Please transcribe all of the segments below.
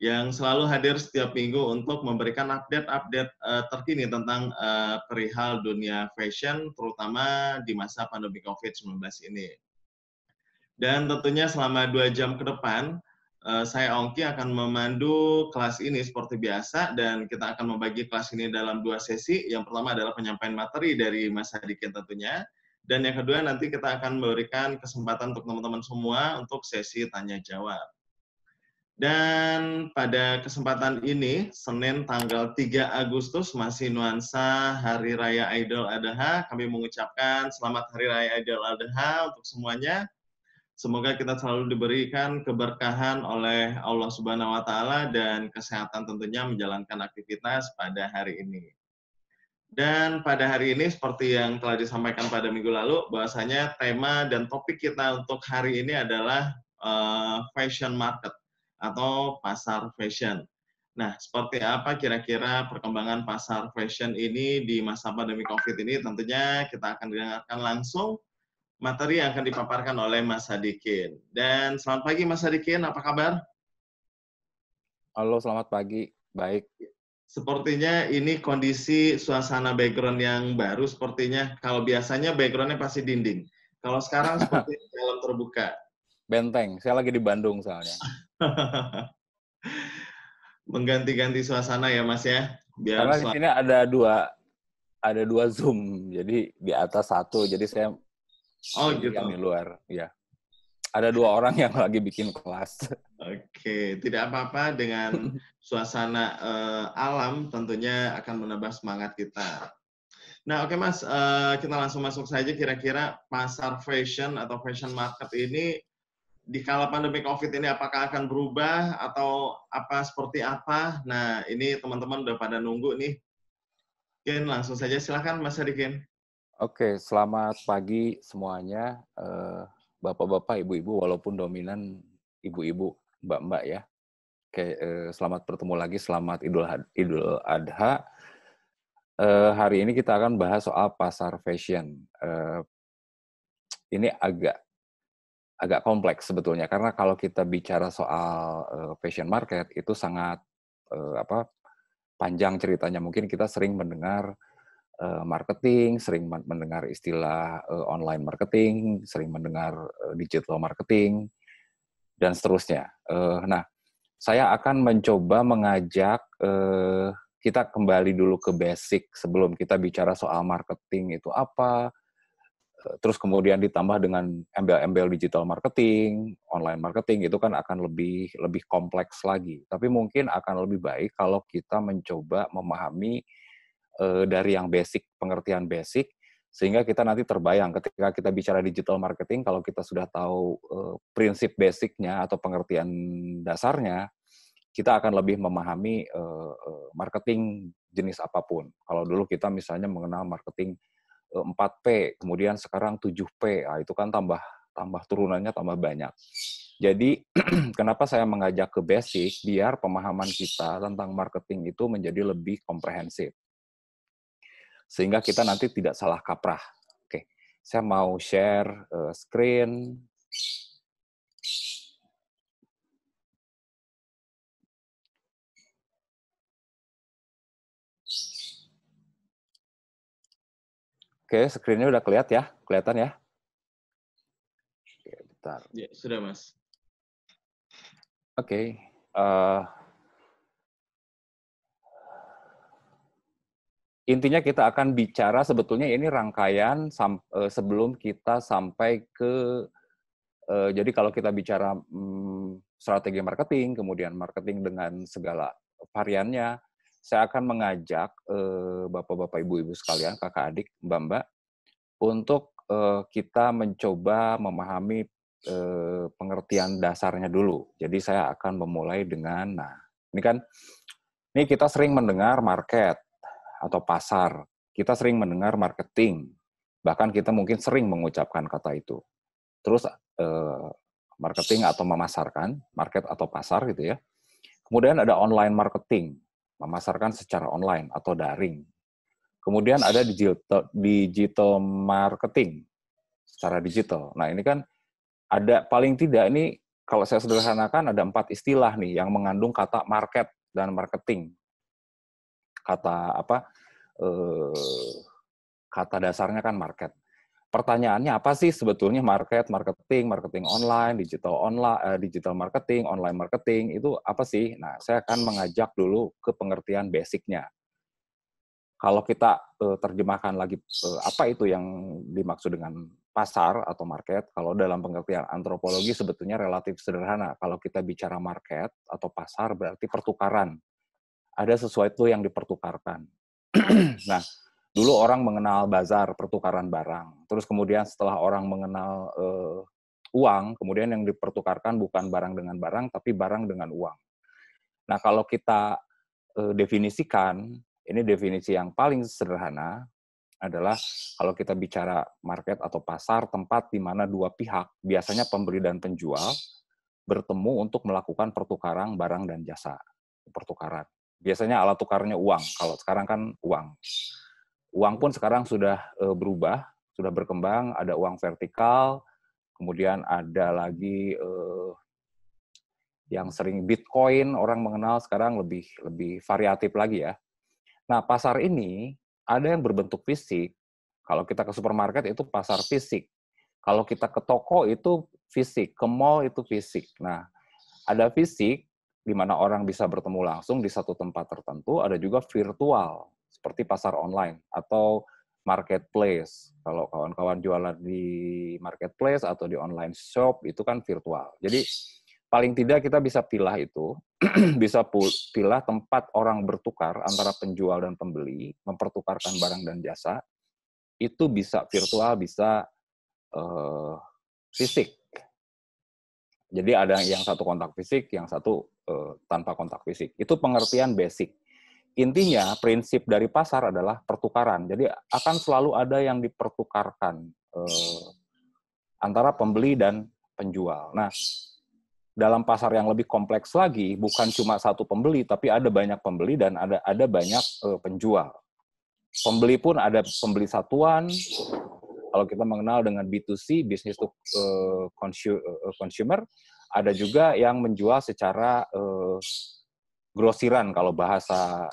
yang selalu hadir setiap minggu untuk memberikan update-update uh, terkini tentang uh, perihal dunia fashion, terutama di masa pandemi COVID-19 ini. Dan tentunya selama dua jam ke depan, uh, saya Ongki akan memandu kelas ini seperti biasa, dan kita akan membagi kelas ini dalam dua sesi. Yang pertama adalah penyampaian materi dari Mas Hadikin tentunya, dan yang kedua nanti kita akan memberikan kesempatan untuk teman-teman semua untuk sesi tanya-jawab. Dan pada kesempatan ini, Senin tanggal 3 Agustus, masih nuansa Hari Raya Idul Adha. Kami mengucapkan selamat Hari Raya Idul Adha untuk semuanya. Semoga kita selalu diberikan keberkahan oleh Allah Subhanahu wa taala dan kesehatan tentunya menjalankan aktivitas pada hari ini. Dan pada hari ini seperti yang telah disampaikan pada minggu lalu, bahwasanya tema dan topik kita untuk hari ini adalah uh, fashion market atau pasar fashion. Nah, seperti apa kira-kira perkembangan pasar fashion ini di masa pandemi COVID ini? Tentunya kita akan dengarkan langsung materi yang akan dipaparkan oleh Mas Hadikin. Dan selamat pagi Mas Hadikin, apa kabar? Halo, selamat pagi. Baik. Sepertinya ini kondisi suasana background yang baru sepertinya. Kalau biasanya backgroundnya pasti dinding. Kalau sekarang seperti dalam terbuka. Benteng. Saya lagi di Bandung soalnya. Mengganti-ganti suasana ya Mas ya. Biar Karena di sini ada dua ada dua zoom, jadi di atas satu, jadi saya oh, gitu. yang di luar, ya. Ada dua orang yang lagi bikin kelas. Oke, tidak apa-apa dengan suasana uh, alam tentunya akan menambah semangat kita. Nah, oke okay, Mas, uh, kita langsung masuk saja kira-kira pasar fashion atau fashion market ini di kala pandemi COVID ini apakah akan berubah atau apa seperti apa? Nah, ini teman-teman udah pada nunggu nih. Ken, langsung saja silahkan Mas Harikin. Oke, selamat pagi semuanya. Eh, bapak-bapak, ibu-ibu, walaupun dominan ibu-ibu, mbak-mbak ya. Oke, eh, selamat bertemu lagi, selamat Idul Idul Adha. Eh, hari ini kita akan bahas soal pasar fashion. Ini agak agak kompleks sebetulnya karena kalau kita bicara soal eh, fashion market itu sangat eh, apa panjang ceritanya mungkin kita sering mendengar eh, marketing sering mendengar istilah online marketing sering mendengar digital marketing dan seterusnya nah saya akan mencoba mengajak kita kembali dulu ke basic sebelum kita bicara soal marketing itu apa terus kemudian ditambah dengan embel-embel digital marketing, online marketing itu kan akan lebih lebih kompleks lagi. Tapi mungkin akan lebih baik kalau kita mencoba memahami uh, dari yang basic, pengertian basic sehingga kita nanti terbayang ketika kita bicara digital marketing kalau kita sudah tahu uh, prinsip basicnya atau pengertian dasarnya kita akan lebih memahami uh, marketing jenis apapun. Kalau dulu kita misalnya mengenal marketing 4P, eh, kemudian sekarang 7P. Nah, itu kan tambah tambah turunannya tambah banyak. Jadi kenapa saya mengajak ke basic biar pemahaman kita tentang marketing itu menjadi lebih komprehensif. Sehingga kita nanti tidak salah kaprah. Oke. Saya mau share eh, screen Oke, screen-nya udah kelihatan ya, kelihatan ya. Oke, bentar. Ya, sudah, Mas. Oke. Okay. Uh, eh, intinya kita akan bicara sebetulnya ini rangkaian eh, sebelum kita sampai ke uh, jadi kalau kita bicara um, strategi marketing, kemudian marketing dengan segala variannya, saya akan mengajak eh, bapak-bapak, ibu-ibu sekalian, kakak adik, mbak-mbak, untuk eh, kita mencoba memahami eh, pengertian dasarnya dulu. Jadi saya akan memulai dengan, nah ini kan, ini kita sering mendengar market atau pasar, kita sering mendengar marketing, bahkan kita mungkin sering mengucapkan kata itu. Terus eh, marketing atau memasarkan, market atau pasar gitu ya. Kemudian ada online marketing memasarkan secara online atau daring. Kemudian ada digital, digital marketing secara digital. Nah ini kan ada paling tidak ini kalau saya sederhanakan ada empat istilah nih yang mengandung kata market dan marketing. Kata apa? Eh, kata dasarnya kan market pertanyaannya apa sih sebetulnya market, marketing, marketing online, digital online, uh, digital marketing, online marketing itu apa sih? Nah, saya akan mengajak dulu ke pengertian basicnya. Kalau kita uh, terjemahkan lagi uh, apa itu yang dimaksud dengan pasar atau market, kalau dalam pengertian antropologi sebetulnya relatif sederhana. Kalau kita bicara market atau pasar berarti pertukaran. Ada sesuatu yang dipertukarkan. nah, dulu orang mengenal bazar pertukaran barang terus kemudian setelah orang mengenal uh, uang kemudian yang dipertukarkan bukan barang dengan barang tapi barang dengan uang nah kalau kita uh, definisikan ini definisi yang paling sederhana adalah kalau kita bicara market atau pasar tempat di mana dua pihak biasanya pembeli dan penjual bertemu untuk melakukan pertukaran barang dan jasa pertukaran biasanya alat tukarnya uang kalau sekarang kan uang uang pun sekarang sudah eh, berubah, sudah berkembang, ada uang vertikal, kemudian ada lagi eh, yang sering Bitcoin orang mengenal sekarang lebih lebih variatif lagi ya. Nah, pasar ini ada yang berbentuk fisik. Kalau kita ke supermarket itu pasar fisik. Kalau kita ke toko itu fisik, ke mall itu fisik. Nah, ada fisik di mana orang bisa bertemu langsung di satu tempat tertentu, ada juga virtual seperti pasar online atau marketplace. Kalau kawan-kawan jualan di marketplace atau di online shop itu kan virtual. Jadi paling tidak kita bisa pilah itu, bisa pilah tempat orang bertukar antara penjual dan pembeli, mempertukarkan barang dan jasa. Itu bisa virtual, bisa uh, fisik. Jadi ada yang satu kontak fisik, yang satu uh, tanpa kontak fisik. Itu pengertian basic intinya prinsip dari pasar adalah pertukaran. Jadi akan selalu ada yang dipertukarkan eh, antara pembeli dan penjual. Nah, dalam pasar yang lebih kompleks lagi, bukan cuma satu pembeli, tapi ada banyak pembeli dan ada ada banyak eh, penjual. Pembeli pun ada pembeli satuan. Kalau kita mengenal dengan B2C, bisnis to eh, eh, consumer, ada juga yang menjual secara eh, grosiran kalau bahasa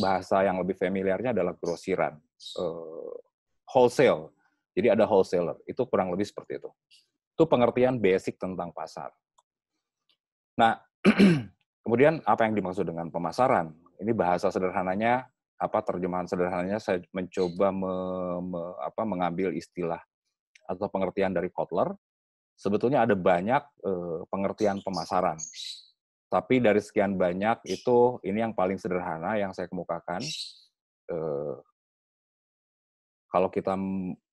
bahasa yang lebih familiarnya adalah grosiran, uh, eh, wholesale. Jadi ada wholesaler, itu kurang lebih seperti itu. Itu pengertian basic tentang pasar. Nah, kemudian apa yang dimaksud dengan pemasaran? Ini bahasa sederhananya, apa terjemahan sederhananya saya mencoba me, me, apa, mengambil istilah atau pengertian dari Kotler. Sebetulnya ada banyak uh, pengertian pemasaran. Tapi dari sekian banyak itu ini yang paling sederhana yang saya kemukakan. Eh, kalau kita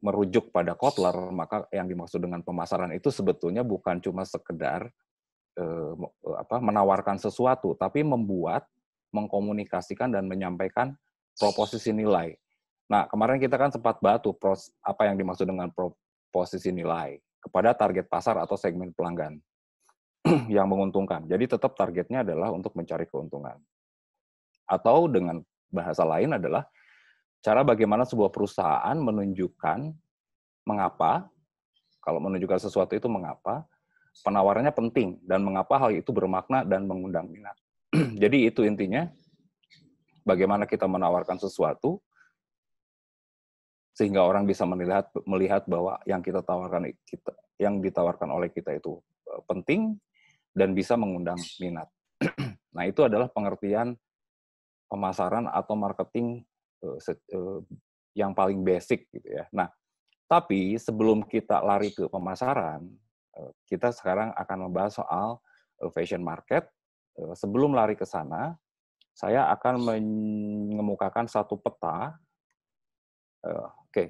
merujuk pada Kotler, maka yang dimaksud dengan pemasaran itu sebetulnya bukan cuma sekedar eh, eh apa, menawarkan sesuatu, tapi membuat, mengkomunikasikan dan menyampaikan proposisi nilai. Nah, kemarin kita kan sempat bahas pros, apa yang dimaksud dengan proposisi nilai kepada target pasar atau segmen pelanggan. yang menguntungkan. Jadi tetap targetnya adalah untuk mencari keuntungan. Atau dengan bahasa lain adalah cara bagaimana sebuah perusahaan menunjukkan mengapa kalau menunjukkan sesuatu itu mengapa penawarannya penting dan mengapa hal itu bermakna dan mengundang minat. Jadi itu intinya bagaimana kita menawarkan sesuatu sehingga orang bisa melihat melihat bahwa yang kita tawarkan kita yang ditawarkan oleh kita itu e, penting dan bisa mengundang minat. nah, itu adalah pengertian pemasaran atau marketing eh, eh, yang paling basic gitu ya. Nah, tapi sebelum kita lari ke pemasaran, eh, kita sekarang akan membahas soal fashion market. Sebelum lari ke sana, saya akan mengemukakan satu peta. Oke, okay,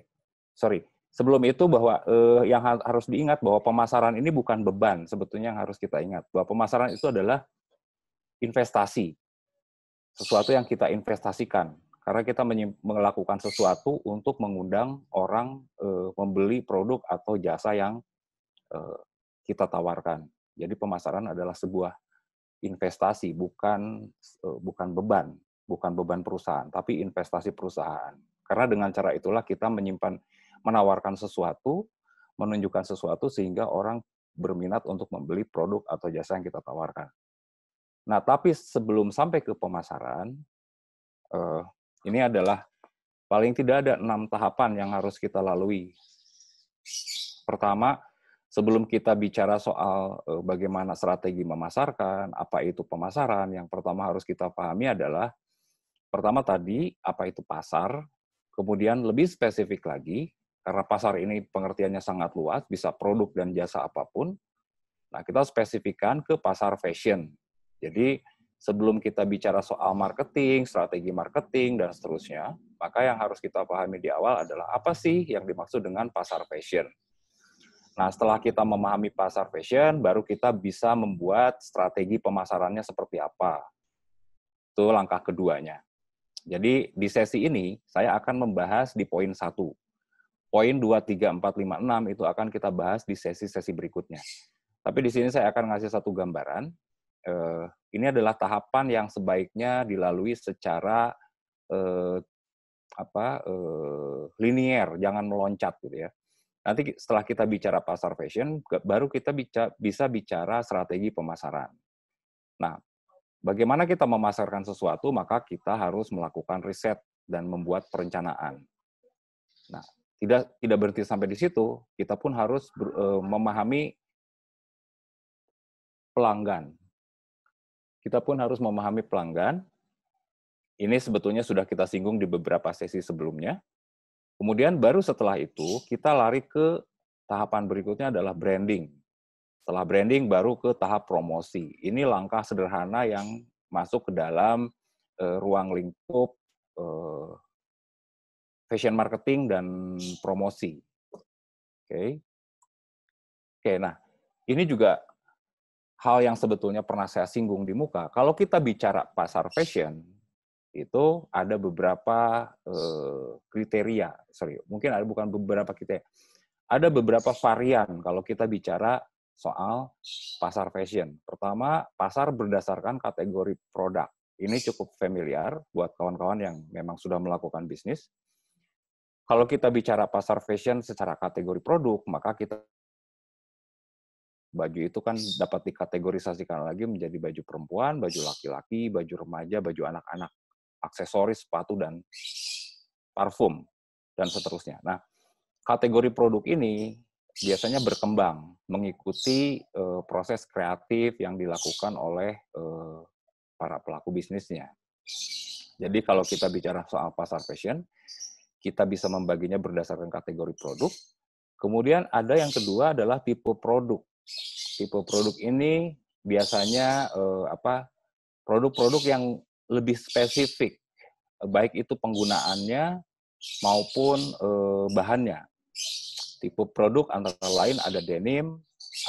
sorry, sebelum itu bahwa eh, yang harus diingat bahwa pemasaran ini bukan beban sebetulnya yang harus kita ingat bahwa pemasaran itu adalah investasi sesuatu yang kita investasikan karena kita melakukan sesuatu untuk mengundang orang eh, membeli produk atau jasa yang eh, kita tawarkan jadi pemasaran adalah sebuah investasi bukan eh, bukan beban bukan beban perusahaan tapi investasi perusahaan karena dengan cara itulah kita menyimpan menawarkan sesuatu, menunjukkan sesuatu sehingga orang berminat untuk membeli produk atau jasa yang kita tawarkan. Nah, tapi sebelum sampai ke pemasaran, eh, ini adalah paling tidak ada enam tahapan yang harus kita lalui. Pertama, sebelum kita bicara soal eh, bagaimana strategi memasarkan, apa itu pemasaran, yang pertama harus kita pahami adalah pertama tadi apa itu pasar, kemudian lebih spesifik lagi karena pasar ini pengertiannya sangat luas, bisa produk dan jasa apapun. Nah, kita spesifikkan ke pasar fashion. Jadi, sebelum kita bicara soal marketing, strategi marketing, dan seterusnya, maka yang harus kita pahami di awal adalah apa sih yang dimaksud dengan pasar fashion. Nah, setelah kita memahami pasar fashion, baru kita bisa membuat strategi pemasarannya seperti apa. Itu langkah keduanya. Jadi, di sesi ini, saya akan membahas di poin satu poin 2, 3, 4, 5, 6 itu akan kita bahas di sesi-sesi berikutnya. Tapi di sini saya akan ngasih satu gambaran. Eh, ini adalah tahapan yang sebaiknya dilalui secara eh, apa eh, linier, jangan meloncat gitu ya. Nanti setelah kita bicara pasar fashion, baru kita bisa bicara strategi pemasaran. Nah, bagaimana kita memasarkan sesuatu, maka kita harus melakukan riset dan membuat perencanaan. Nah, tidak tidak berhenti sampai di situ, kita pun harus ber, uh, memahami pelanggan. Kita pun harus memahami pelanggan. Ini sebetulnya sudah kita singgung di beberapa sesi sebelumnya. Kemudian baru setelah itu kita lari ke tahapan berikutnya adalah branding. Setelah branding baru ke tahap promosi. Ini langkah sederhana yang masuk ke dalam uh, ruang lingkup uh, fashion marketing dan promosi. Oke. Okay. Oke, okay, nah ini juga hal yang sebetulnya pernah saya singgung di muka. Kalau kita bicara pasar fashion, itu ada beberapa uh, kriteria, sorry, mungkin ada bukan beberapa kita, ada beberapa varian kalau kita bicara soal pasar fashion. Pertama, pasar berdasarkan kategori produk. Ini cukup familiar buat kawan-kawan yang memang sudah melakukan bisnis. Kalau kita bicara pasar fashion secara kategori produk, maka kita baju itu kan dapat dikategorisasikan lagi menjadi baju perempuan, baju laki-laki, baju remaja, baju anak-anak, aksesoris, sepatu dan parfum dan seterusnya. Nah, kategori produk ini biasanya berkembang mengikuti uh, proses kreatif yang dilakukan oleh uh, para pelaku bisnisnya. Jadi kalau kita bicara soal pasar fashion, kita bisa membaginya berdasarkan kategori produk. Kemudian ada yang kedua adalah tipe produk. Tipe produk ini biasanya eh, apa produk-produk yang lebih spesifik, baik itu penggunaannya maupun eh, bahannya. Tipe produk antara lain ada denim,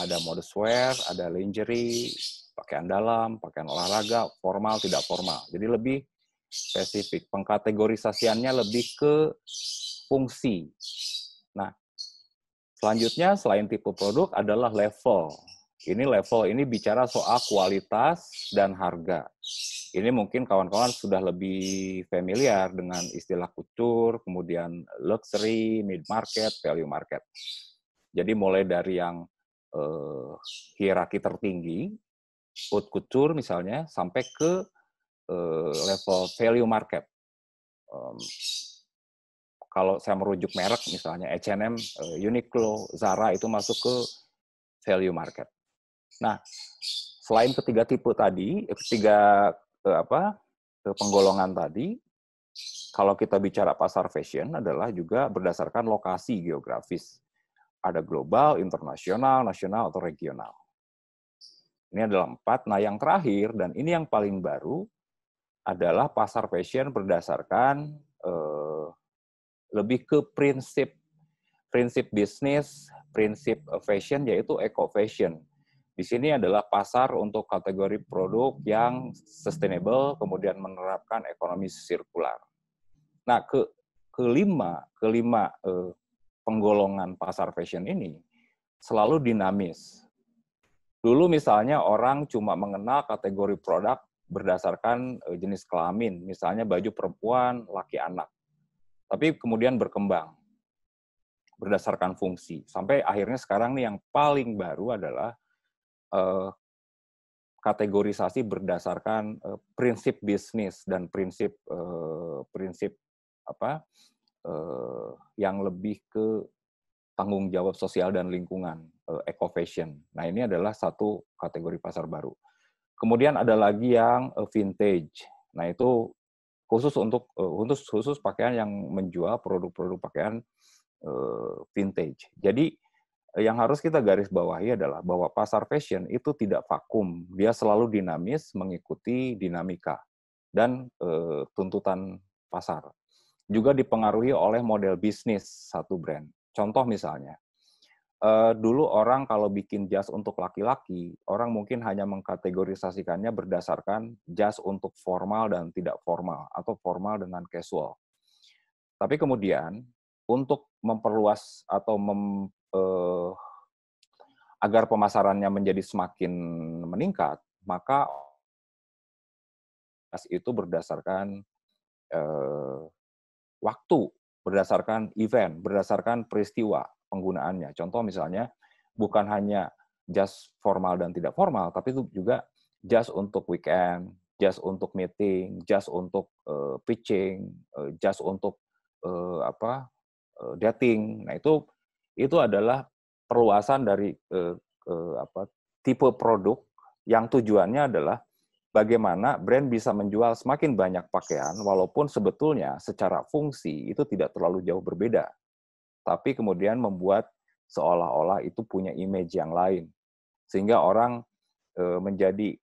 ada modeswear, ada lingerie, pakaian dalam, pakaian olahraga, formal, tidak formal. Jadi lebih spesifik. Pengkategorisasiannya lebih ke fungsi. Nah, selanjutnya selain tipe produk adalah level. Ini level ini bicara soal kualitas dan harga. Ini mungkin kawan-kawan sudah lebih familiar dengan istilah kucur, kemudian luxury, mid market, value market. Jadi mulai dari yang eh, hierarki tertinggi, haute couture misalnya, sampai ke uh, level value market. Um, kalau saya merujuk merek misalnya H&M, uh, Uniqlo, Zara itu masuk ke value market. Nah, selain ketiga tipe tadi, eh, ketiga uh, apa penggolongan tadi, kalau kita bicara pasar fashion adalah juga berdasarkan lokasi geografis. Ada global, internasional, nasional, atau regional. Ini adalah empat. Nah, yang terakhir, dan ini yang paling baru, adalah pasar fashion berdasarkan eh, lebih ke prinsip prinsip bisnis, prinsip eh, fashion yaitu eco fashion. Di sini adalah pasar untuk kategori produk yang sustainable kemudian menerapkan ekonomi sirkular. Nah, ke kelima, kelima eh, penggolongan pasar fashion ini selalu dinamis. Dulu misalnya orang cuma mengenal kategori produk berdasarkan eh, jenis kelamin, misalnya baju perempuan, laki anak. Tapi kemudian berkembang berdasarkan fungsi. Sampai akhirnya sekarang nih yang paling baru adalah eh, kategorisasi berdasarkan eh, prinsip bisnis dan prinsip eh, prinsip apa eh, yang lebih ke tanggung jawab sosial dan lingkungan eh, eco fashion. Nah ini adalah satu kategori pasar baru. Kemudian ada lagi yang eh, vintage. Nah, itu khusus untuk eh, khusus khusus pakaian yang menjual produk-produk pakaian eh, vintage. Jadi yang harus kita garis bawahi adalah bahwa pasar fashion itu tidak vakum, dia selalu dinamis mengikuti dinamika dan e, tuntutan pasar. Juga dipengaruhi oleh model bisnis satu brand. Contoh misalnya, uh, dulu orang kalau bikin jas untuk laki-laki, orang mungkin hanya mengkategorisasikannya berdasarkan jas untuk formal dan tidak formal, atau formal dengan casual. Tapi kemudian, untuk memperluas atau mem, uh, agar pemasarannya menjadi semakin meningkat, maka jas itu berdasarkan uh, waktu, berdasarkan event, berdasarkan peristiwa, penggunaannya. Contoh misalnya, bukan hanya just formal dan tidak formal, tapi itu juga just untuk weekend, just untuk meeting, just untuk uh, pitching, uh, eh, jas untuk uh, apa uh, dating. Nah itu itu adalah perluasan dari uh, uh, apa tipe produk yang tujuannya adalah bagaimana brand bisa menjual semakin banyak pakaian walaupun sebetulnya secara fungsi itu tidak terlalu jauh berbeda tapi kemudian membuat seolah-olah itu punya image yang lain. Sehingga orang eh, menjadi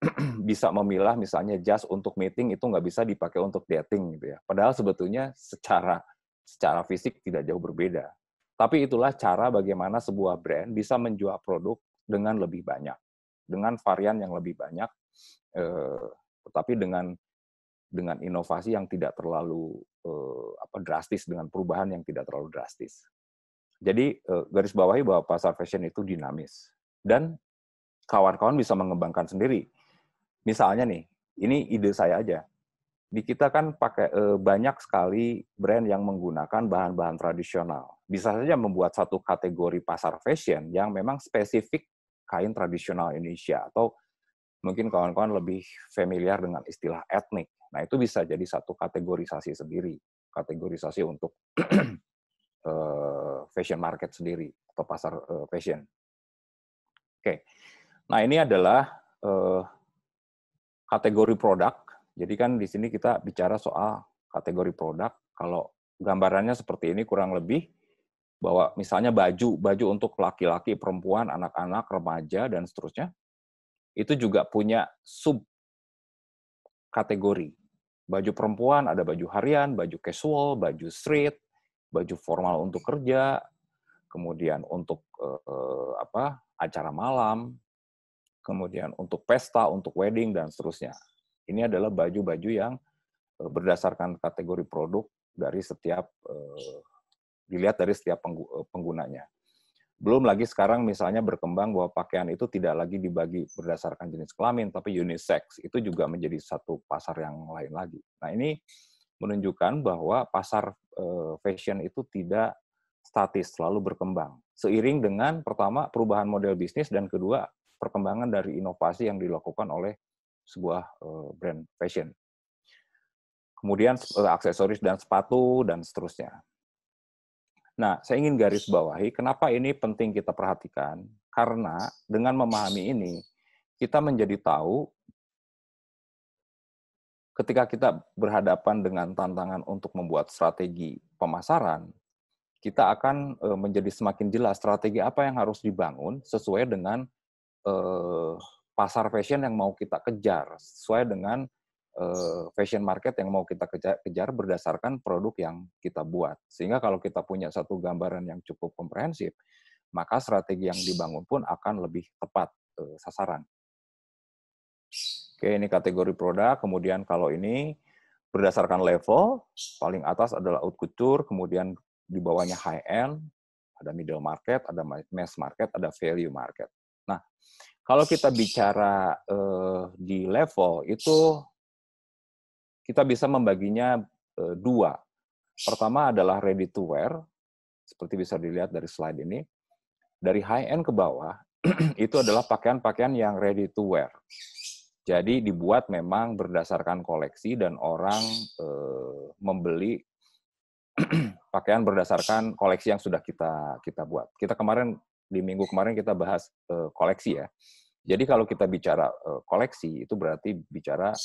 bisa memilah misalnya jas untuk meeting itu nggak bisa dipakai untuk dating gitu ya. Padahal sebetulnya secara secara fisik tidak jauh berbeda. Tapi itulah cara bagaimana sebuah brand bisa menjual produk dengan lebih banyak, dengan varian yang lebih banyak, eh, tetapi dengan dengan inovasi yang tidak terlalu eh, apa drastis dengan perubahan yang tidak terlalu drastis. Jadi eh, garis bawahi bahwa pasar fashion itu dinamis dan kawan-kawan bisa mengembangkan sendiri. Misalnya nih, ini ide saya aja. Di kita kan pakai eh, banyak sekali brand yang menggunakan bahan-bahan tradisional. Bisa saja membuat satu kategori pasar fashion yang memang spesifik kain tradisional Indonesia atau mungkin kawan-kawan lebih familiar dengan istilah etnik. Nah, itu bisa jadi satu kategorisasi sendiri, kategorisasi untuk eh, fashion market sendiri atau pasar eh, fashion. Oke. Nah, ini adalah eh, kategori produk. Jadi kan di sini kita bicara soal kategori produk. Kalau gambarannya seperti ini kurang lebih bahwa misalnya baju, baju untuk laki-laki, perempuan, anak-anak, remaja dan seterusnya itu juga punya sub kategori Baju perempuan ada baju harian, baju casual, baju street, baju formal untuk kerja, kemudian untuk uh, apa acara malam, kemudian untuk pesta, untuk wedding dan seterusnya. Ini adalah baju-baju yang eh, berdasarkan kategori produk dari setiap uh, dilihat dari setiap penggunanya. Belum lagi sekarang misalnya berkembang bahwa pakaian itu tidak lagi dibagi berdasarkan jenis kelamin, tapi unisex. Itu juga menjadi satu pasar yang lain lagi. Nah ini menunjukkan bahwa pasar eh, fashion itu tidak statis, selalu berkembang. Seiring dengan pertama perubahan model bisnis dan kedua perkembangan dari inovasi yang dilakukan oleh sebuah eh, brand fashion. Kemudian eh, aksesoris dan sepatu dan seterusnya. Nah, saya ingin garis bawahi kenapa ini penting kita perhatikan karena dengan memahami ini kita menjadi tahu ketika kita berhadapan dengan tantangan untuk membuat strategi pemasaran, kita akan eh, menjadi semakin jelas strategi apa yang harus dibangun sesuai dengan eh, pasar fashion yang mau kita kejar, sesuai dengan Eh, fashion market yang mau kita kejar berdasarkan produk yang kita buat. Sehingga kalau kita punya satu gambaran yang cukup komprehensif, maka strategi yang dibangun pun akan lebih tepat eh, sasaran. Oke, ini kategori produk. Kemudian kalau ini berdasarkan level, paling atas adalah haute couture, kemudian di bawahnya high end, ada middle market, ada mass market, ada value market. Nah, kalau kita bicara uh, di level itu kita bisa membaginya eh, dua. Pertama adalah ready to wear, seperti bisa dilihat dari slide ini. Dari high end ke bawah, itu adalah pakaian-pakaian yang ready to wear. Jadi dibuat memang berdasarkan koleksi dan orang eh, membeli pakaian berdasarkan koleksi yang sudah kita kita buat. Kita kemarin di minggu kemarin kita bahas eh, koleksi ya. Jadi kalau kita bicara koleksi itu berarti bicara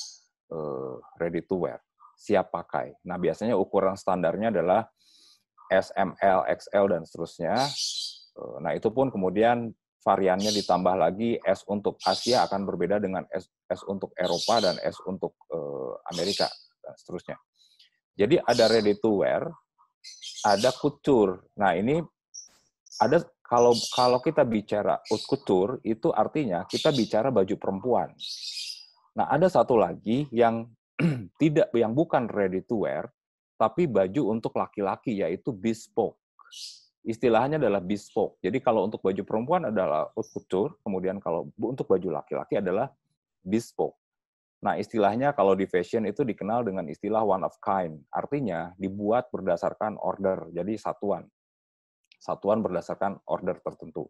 Eh, ready to wear, siap pakai. Nah, biasanya ukuran standarnya adalah SML, XL, dan seterusnya. Eh, nah, itu pun kemudian variannya ditambah lagi S untuk Asia akan berbeda dengan S, S untuk Eropa dan S untuk eh, Amerika, dan seterusnya. Jadi ada ready to wear, ada couture. Nah, ini ada kalau kalau kita bicara couture itu artinya kita bicara baju perempuan. Nah, ada satu lagi yang tidak yang bukan ready to wear, tapi baju untuk laki-laki yaitu bespoke. Istilahnya adalah bespoke. Jadi kalau untuk baju perempuan adalah haute couture, kemudian kalau untuk baju laki-laki adalah bespoke. Nah, istilahnya kalau di fashion itu dikenal dengan istilah one of kind. Artinya dibuat berdasarkan order, jadi satuan. Satuan berdasarkan order tertentu.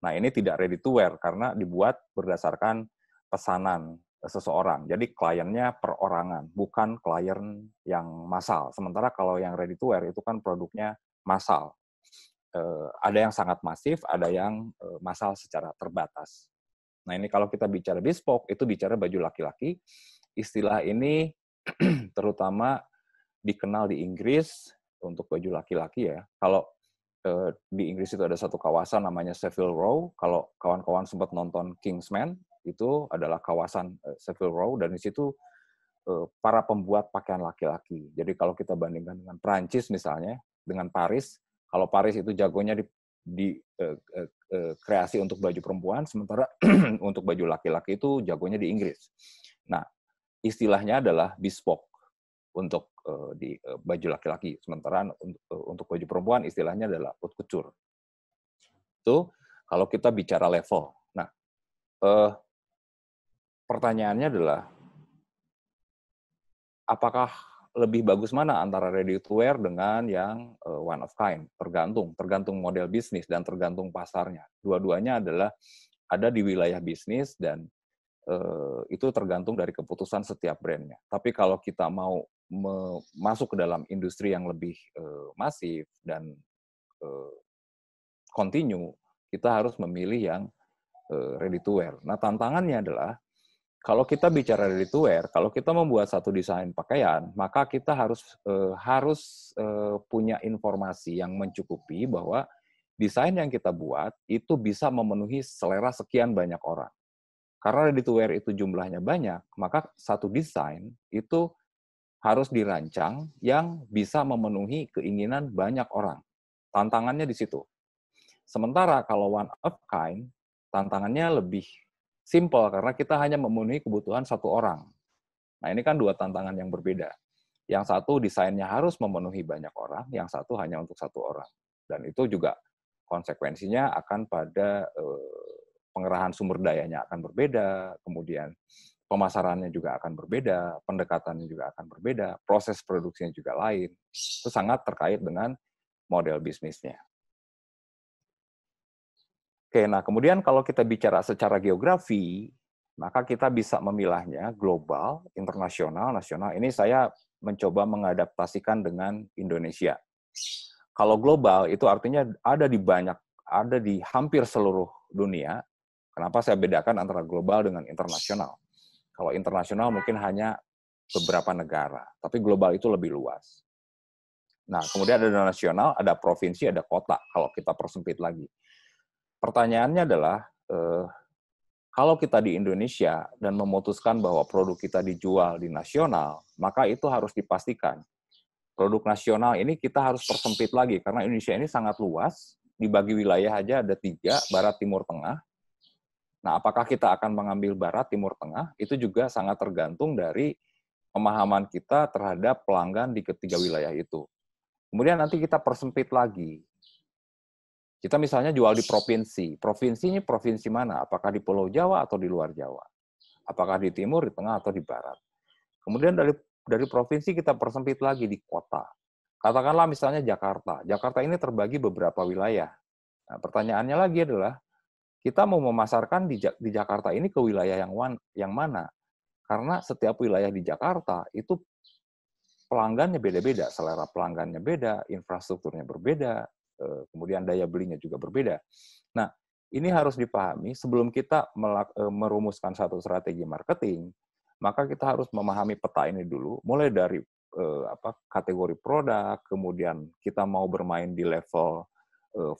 Nah, ini tidak ready to wear karena dibuat berdasarkan pesanan seseorang. Jadi kliennya perorangan, bukan klien yang massal. Sementara kalau yang ready to wear itu kan produknya massal. Eh, ada yang sangat masif, ada yang eh, massal secara terbatas. Nah ini kalau kita bicara bespoke, itu bicara baju laki-laki. Istilah ini terutama dikenal di Inggris untuk baju laki-laki ya. Kalau eh, di Inggris itu ada satu kawasan namanya Seville Row. Kalau kawan-kawan sempat nonton Kingsman, itu adalah kawasan eh, seville Row dan di situ eh, para pembuat pakaian laki-laki. Jadi kalau kita bandingkan dengan Prancis misalnya dengan Paris, kalau Paris itu jagonya di, di eh, eh, eh kreasi untuk baju perempuan, sementara untuk baju laki-laki itu jagonya di Inggris. Nah, istilahnya adalah bespoke untuk eh, di eh, baju laki-laki, sementara untuk, untuk baju perempuan istilahnya adalah haute couture. Itu kalau kita bicara level. Nah, eh, pertanyaannya adalah apakah lebih bagus mana antara ready to wear dengan yang eh, one of kind? Tergantung, tergantung model bisnis dan tergantung pasarnya. Dua-duanya adalah ada di wilayah bisnis dan eh, itu tergantung dari keputusan setiap brandnya. Tapi kalau kita mau masuk ke dalam industri yang lebih eh, masif dan kontinu, continue, kita harus memilih yang ready to wear. Nah tantangannya adalah kalau kita bicara dari to wear, kalau kita membuat satu desain pakaian, maka kita harus uh, harus uh, punya informasi yang mencukupi bahwa desain yang kita buat itu bisa memenuhi selera sekian banyak orang. Karena ready to wear itu jumlahnya banyak, maka satu desain itu harus dirancang yang bisa memenuhi keinginan banyak orang. Tantangannya di situ. Sementara kalau one of kind, tantangannya lebih Simple, karena kita hanya memenuhi kebutuhan satu orang. Nah, ini kan dua tantangan yang berbeda. Yang satu desainnya harus memenuhi banyak orang, yang satu hanya untuk satu orang. Dan itu juga konsekuensinya akan pada eh, pengerahan sumber dayanya akan berbeda, kemudian pemasarannya juga akan berbeda, pendekatannya juga akan berbeda, proses produksinya juga lain. Itu sangat terkait dengan model bisnisnya. Oke, nah kemudian kalau kita bicara secara geografi, maka kita bisa memilahnya global, internasional, nasional. Ini saya mencoba mengadaptasikan dengan Indonesia. Kalau global itu artinya ada di banyak, ada di hampir seluruh dunia. Kenapa saya bedakan antara global dengan internasional? Kalau internasional mungkin hanya beberapa negara, tapi global itu lebih luas. Nah, kemudian ada nasional, ada provinsi, ada kota kalau kita persempit lagi pertanyaannya adalah eh, kalau kita di Indonesia dan memutuskan bahwa produk kita dijual di nasional, maka itu harus dipastikan. Produk nasional ini kita harus persempit lagi karena Indonesia ini sangat luas, dibagi wilayah aja ada tiga, barat, timur, tengah. Nah, apakah kita akan mengambil barat, timur, tengah? Itu juga sangat tergantung dari pemahaman kita terhadap pelanggan di ketiga wilayah itu. Kemudian nanti kita persempit lagi. Kita misalnya jual di provinsi. Provinsi ini provinsi mana? Apakah di Pulau Jawa atau di luar Jawa? Apakah di timur, di tengah, atau di barat? Kemudian dari dari provinsi kita persempit lagi di kota. Katakanlah misalnya Jakarta. Jakarta ini terbagi beberapa wilayah. Nah, pertanyaannya lagi adalah kita mau memasarkan di, di Jakarta ini ke wilayah yang yang mana? Karena setiap wilayah di Jakarta itu pelanggannya beda-beda, selera pelanggannya beda, infrastrukturnya berbeda, Eh, kemudian daya belinya juga berbeda. Nah, ini harus dipahami sebelum kita eh, merumuskan satu strategi marketing, maka kita harus memahami peta ini dulu, mulai dari eh, apa kategori produk, kemudian kita mau bermain di level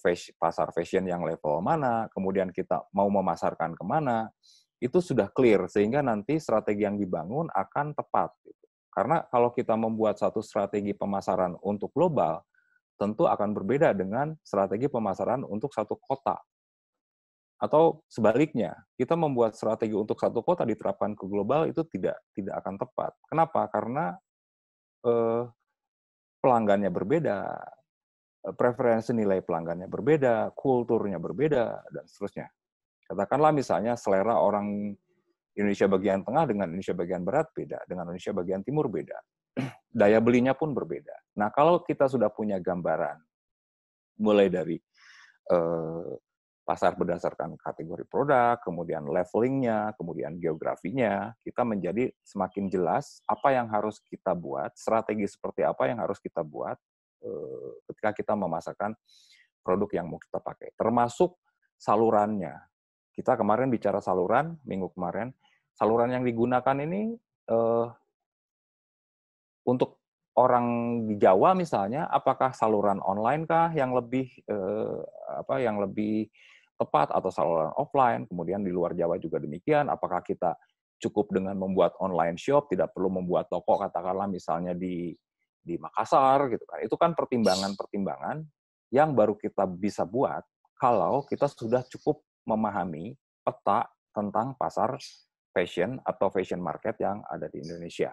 fashion, pasar fashion yang level mana, kemudian kita mau memasarkan kemana, itu sudah clear sehingga nanti strategi yang dibangun akan tepat. Gitu. Karena kalau kita membuat satu strategi pemasaran untuk global, tentu akan berbeda dengan strategi pemasaran untuk satu kota. Atau sebaliknya, kita membuat strategi untuk satu kota diterapkan ke global itu tidak tidak akan tepat. Kenapa? Karena eh, pelanggannya berbeda, eh, preferensi nilai pelanggannya berbeda, kulturnya berbeda, dan seterusnya. Katakanlah misalnya selera orang Indonesia bagian tengah dengan Indonesia bagian barat beda, dengan Indonesia bagian timur beda daya belinya pun berbeda. Nah, kalau kita sudah punya gambaran mulai dari eh, pasar berdasarkan kategori produk, kemudian levelingnya, kemudian geografinya, kita menjadi semakin jelas apa yang harus kita buat, strategi seperti apa yang harus kita buat eh, ketika kita memasarkan produk yang mau kita pakai, termasuk salurannya. Kita kemarin bicara saluran, minggu kemarin, saluran yang digunakan ini eh, untuk orang di Jawa misalnya, apakah saluran online kah yang lebih eh, apa yang lebih tepat atau saluran offline? Kemudian di luar Jawa juga demikian. Apakah kita cukup dengan membuat online shop, tidak perlu membuat toko katakanlah misalnya di di Makassar gitu kan. Itu kan pertimbangan-pertimbangan yang baru kita bisa buat kalau kita sudah cukup memahami peta tentang pasar fashion atau fashion market yang ada di Indonesia.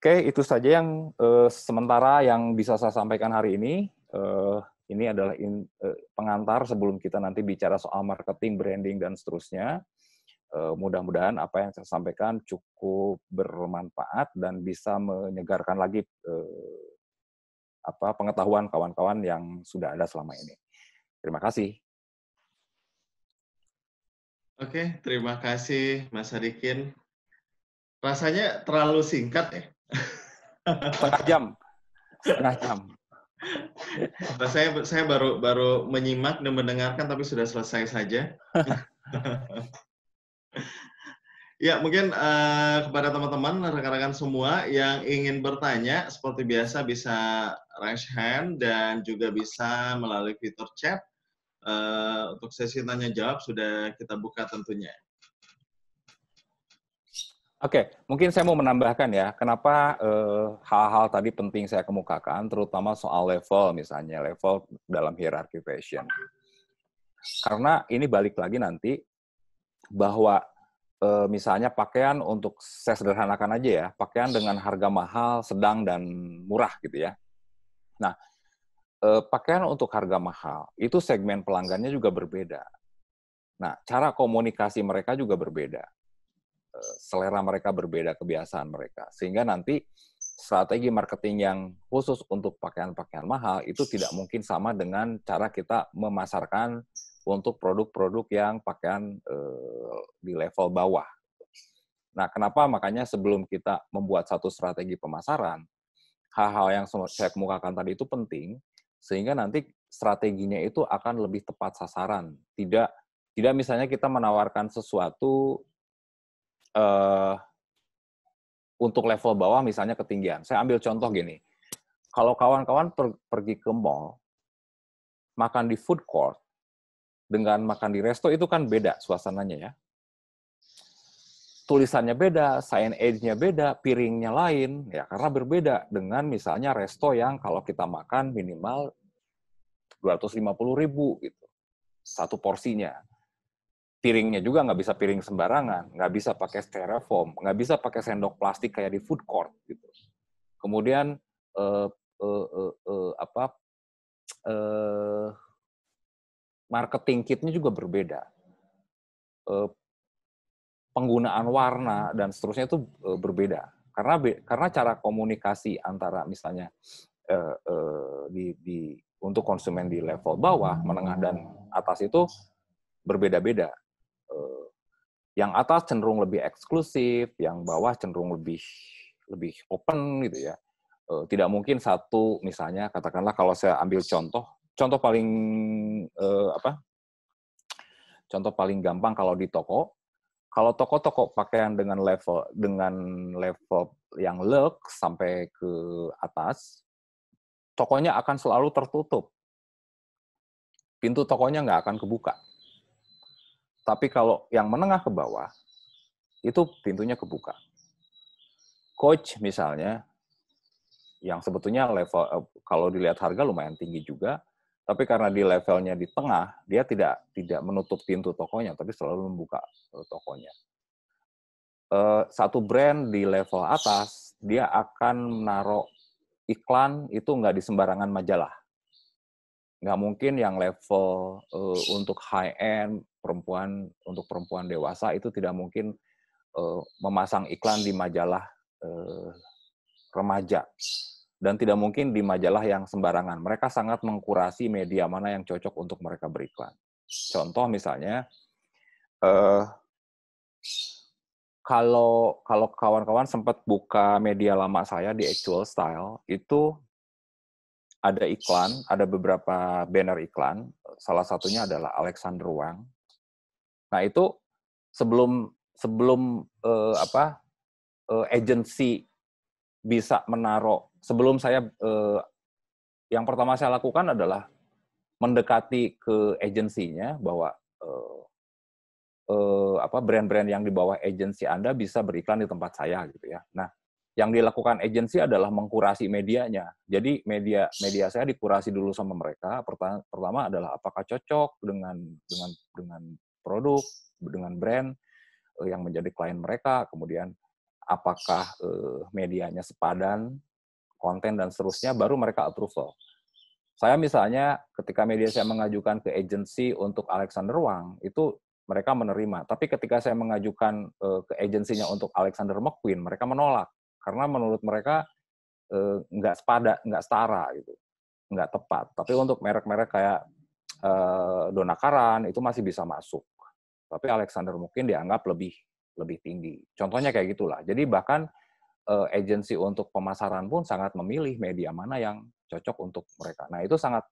Oke, itu saja yang uh, sementara yang bisa saya sampaikan hari ini. Uh, ini adalah in, uh, pengantar sebelum kita nanti bicara soal marketing, branding, dan seterusnya. Uh, Mudah-mudahan apa yang saya sampaikan cukup bermanfaat dan bisa menyegarkan lagi uh, apa pengetahuan kawan-kawan yang sudah ada selama ini. Terima kasih. Oke, terima kasih Mas Harikin. rasanya terlalu singkat ya setengah jam setengah jam nah, saya saya baru baru menyimak dan mendengarkan tapi sudah selesai saja ya mungkin uh, kepada teman-teman rekan-rekan semua yang ingin bertanya seperti biasa bisa raise hand dan juga bisa melalui fitur chat uh, untuk sesi tanya jawab sudah kita buka tentunya Oke, mungkin saya mau menambahkan ya, kenapa eh, hal-hal eh, tadi penting saya kemukakan, terutama soal level misalnya, level dalam hierarki fashion. Karena ini balik lagi nanti bahwa eh, misalnya pakaian untuk saya sederhanakan aja ya, pakaian dengan harga mahal, sedang dan murah gitu ya. Nah, eh, pakaian untuk harga mahal itu segmen pelanggannya juga berbeda. Nah, cara komunikasi mereka juga berbeda Eh, selera mereka berbeda, kebiasaan mereka. Sehingga nanti strategi marketing yang khusus untuk pakaian-pakaian mahal itu tidak mungkin sama dengan cara kita memasarkan untuk produk-produk yang pakaian eh, di level bawah. Nah, kenapa makanya sebelum kita membuat satu strategi pemasaran, hal-hal yang saya kemukakan tadi itu penting sehingga nanti strateginya itu akan lebih tepat sasaran. Tidak tidak misalnya kita menawarkan sesuatu uh, untuk level bawah misalnya ketinggian. Saya ambil contoh gini. Kalau kawan-kawan per, pergi ke mall, makan di food court dengan makan di resto itu kan beda suasananya ya. Tulisannya beda, sign age nya beda, piringnya lain, ya karena berbeda dengan misalnya resto yang kalau kita makan minimal 250 ribu gitu, satu porsinya piringnya juga nggak bisa piring sembarangan, nggak bisa pakai styrofoam, nggak bisa pakai sendok plastik kayak di food court gitu. Kemudian eh, eh, eh, eh, apa eh, marketing kitnya juga berbeda, eh, penggunaan warna dan seterusnya itu eh, berbeda karena karena cara komunikasi antara misalnya eh, eh, di, di untuk konsumen di level bawah, menengah dan atas itu berbeda-beda Eh, yang atas cenderung lebih eksklusif, yang bawah cenderung lebih lebih open gitu ya. Eh, tidak mungkin satu misalnya katakanlah kalau saya ambil contoh, contoh paling eh, apa? Contoh paling gampang kalau di toko, kalau toko-toko pakaian dengan level dengan level yang lux sampai ke atas, tokonya akan selalu tertutup. Pintu tokonya nggak akan kebuka tapi kalau yang menengah ke bawah, itu pintunya kebuka. Coach misalnya, yang sebetulnya level eh, kalau dilihat harga lumayan tinggi juga, tapi karena di levelnya di tengah, dia tidak tidak menutup pintu tokonya, tapi selalu membuka eh, tokonya. Eh, satu brand di level atas, dia akan menaruh iklan itu nggak di sembarangan majalah nggak mungkin yang level untuk high end perempuan untuk perempuan dewasa itu tidak mungkin uh, memasang iklan di majalah uh, remaja dan tidak mungkin di majalah yang sembarangan. Mereka sangat mengkurasi media mana yang cocok untuk mereka beriklan. Contoh misalnya uh, kalau kalau kawan-kawan sempat buka media lama saya di Actual Style itu ada iklan, ada beberapa banner iklan. Salah satunya adalah Alexander Wang. Nah itu sebelum sebelum uh, apa uh, eh, agensi bisa menaruh sebelum saya uh, yang pertama saya lakukan adalah mendekati ke agensinya bahwa uh, uh, apa brand-brand yang di bawah agensi Anda bisa beriklan di tempat saya gitu ya. Nah yang dilakukan agensi adalah mengkurasi medianya. Jadi media media saya dikurasi dulu sama mereka. Pertama, pertama adalah apakah cocok dengan dengan dengan produk, dengan brand eh, yang menjadi klien mereka, kemudian apakah eh, medianya sepadan, konten dan seterusnya, baru mereka approval. Saya misalnya ketika media saya mengajukan ke agensi untuk Alexander Wang, itu mereka menerima. Tapi ketika saya mengajukan eh, ke agensinya untuk Alexander McQueen, mereka menolak. Karena menurut mereka nggak sepada, nggak setara gitu, nggak tepat. Tapi untuk merek-merek kayak Donakaran itu masih bisa masuk. Tapi Alexander mungkin dianggap lebih lebih tinggi. Contohnya kayak gitulah. Jadi bahkan uh, agensi untuk pemasaran pun sangat memilih media mana yang cocok untuk mereka. Nah, itu sangat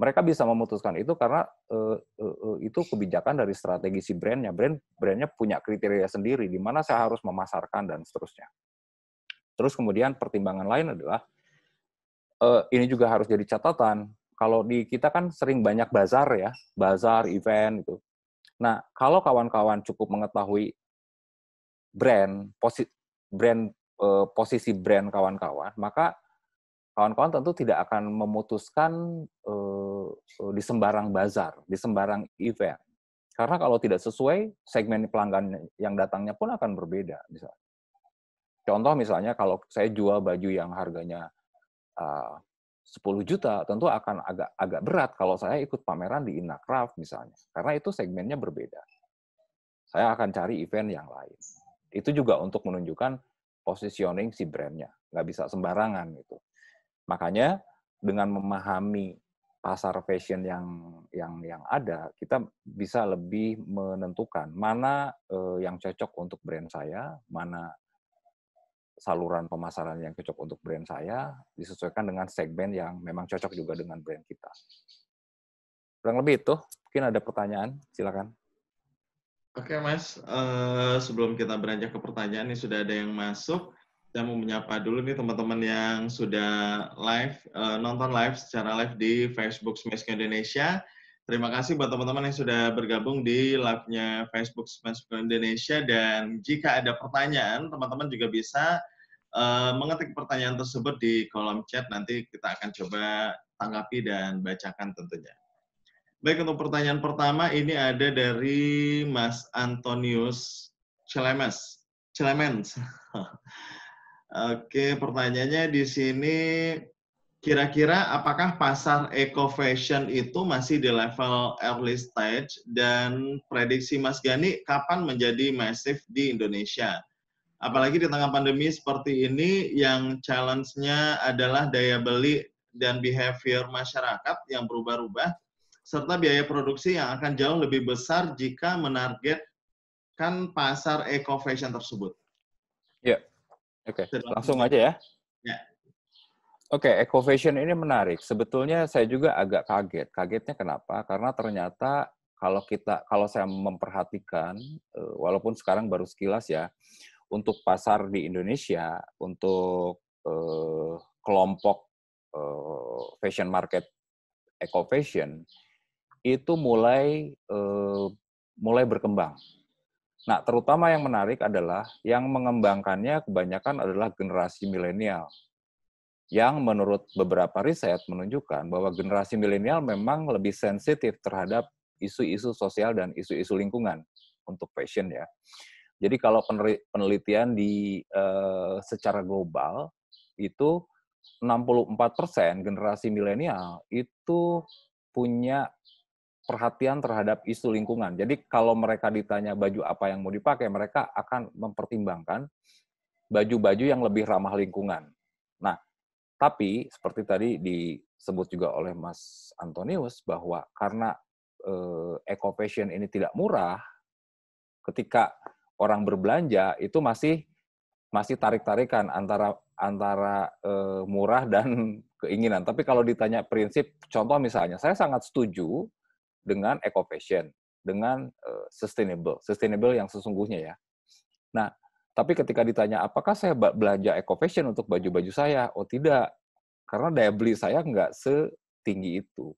mereka bisa memutuskan itu karena uh, uh, itu kebijakan dari strategi si brandnya. Brand brandnya punya kriteria sendiri di mana saya harus memasarkan dan seterusnya. Terus kemudian pertimbangan lain adalah uh, ini juga harus jadi catatan. Kalau di kita kan sering banyak bazar ya, bazar, event itu. Nah, kalau kawan-kawan cukup mengetahui brand, posi, brand e, posisi brand kawan-kawan, maka kawan-kawan tentu tidak akan memutuskan e, di sembarang bazar, di sembarang event. Karena kalau tidak sesuai, segmen pelanggan yang datangnya pun akan berbeda. Misalnya. Contoh misalnya kalau saya jual baju yang harganya eh, 10 juta tentu akan agak agak berat kalau saya ikut pameran di Inacraft misalnya karena itu segmennya berbeda. Saya akan cari event yang lain. Itu juga untuk menunjukkan positioning si brandnya nggak bisa sembarangan itu. Makanya dengan memahami pasar fashion yang yang yang ada kita bisa lebih menentukan mana eh, yang cocok untuk brand saya, mana saluran pemasaran yang cocok untuk brand saya, disesuaikan dengan segmen yang memang cocok juga dengan brand kita. Kurang lebih itu, mungkin ada pertanyaan, silakan. Oke Mas, uh, sebelum kita beranjak ke pertanyaan, ini sudah ada yang masuk. Saya mau menyapa dulu nih teman-teman yang sudah live, uh, nonton live secara live di Facebook Smash Indonesia. Terima kasih buat teman-teman yang sudah bergabung di live-nya Facebook Smash Indonesia dan jika ada pertanyaan, teman-teman juga bisa Eh, mengetik pertanyaan tersebut di kolom chat. Nanti kita akan coba tanggapi dan bacakan tentunya. Baik, untuk pertanyaan pertama ini ada dari Mas Antonius Celemes. Celemens. Oke, pertanyaannya di sini kira-kira apakah pasar eco fashion itu masih di level early stage dan prediksi Mas Gani kapan menjadi masif di Indonesia? apalagi di tengah pandemi seperti ini yang challenge-nya adalah daya beli dan behavior masyarakat yang berubah-ubah serta biaya produksi yang akan jauh lebih besar jika menargetkan pasar eco fashion tersebut. Ya, oke, okay. langsung aja ya. Ya. Oke, okay, eco fashion ini menarik. Sebetulnya saya juga agak kaget. Kagetnya kenapa? Karena ternyata kalau kita, kalau saya memperhatikan, eh, walaupun sekarang baru sekilas ya, untuk pasar di Indonesia, untuk eh, kelompok eh, fashion market eco fashion itu mulai eh, mulai berkembang. Nah, terutama yang menarik adalah yang mengembangkannya kebanyakan adalah generasi milenial. Yang menurut beberapa riset menunjukkan bahwa generasi milenial memang lebih sensitif terhadap isu-isu sosial dan isu-isu lingkungan untuk fashion ya. Jadi kalau penelitian di uh, secara global itu 64% generasi milenial itu punya perhatian terhadap isu lingkungan. Jadi kalau mereka ditanya baju apa yang mau dipakai, mereka akan mempertimbangkan baju-baju yang lebih ramah lingkungan. Nah, tapi seperti tadi disebut juga oleh Mas Antonius bahwa karena eh, eco fashion ini tidak murah, ketika orang berbelanja itu masih masih tarik-tarikan antara antara uh, murah dan keinginan. Tapi kalau ditanya prinsip, contoh misalnya, saya sangat setuju dengan eco fashion, dengan uh, sustainable, sustainable yang sesungguhnya ya. Nah, tapi ketika ditanya apakah saya belanja eco fashion untuk baju-baju saya, oh tidak, karena daya beli saya nggak setinggi itu.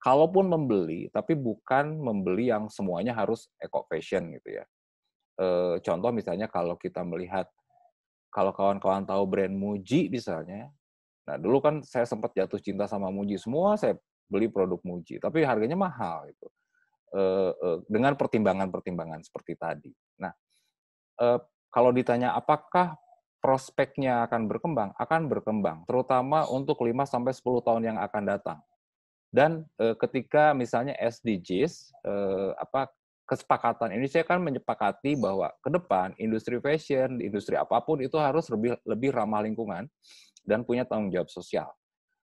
Kalaupun membeli, tapi bukan membeli yang semuanya harus eco fashion gitu ya. Eh, contoh misalnya kalau kita melihat kalau kawan-kawan tahu brand Muji misalnya, nah dulu kan saya sempat jatuh cinta sama Muji, semua saya beli produk Muji, tapi harganya mahal itu eh, eh, dengan pertimbangan-pertimbangan seperti tadi. Nah, kalau ditanya apakah prospeknya akan berkembang, akan berkembang, terutama untuk 5 sampai 10 tahun yang akan datang. Dan e, ketika misalnya SDGs e, apa kesepakatan ini saya kan menyepakati bahwa ke depan industri fashion, industri apapun itu harus lebih lebih ramah lingkungan dan punya tanggung jawab sosial.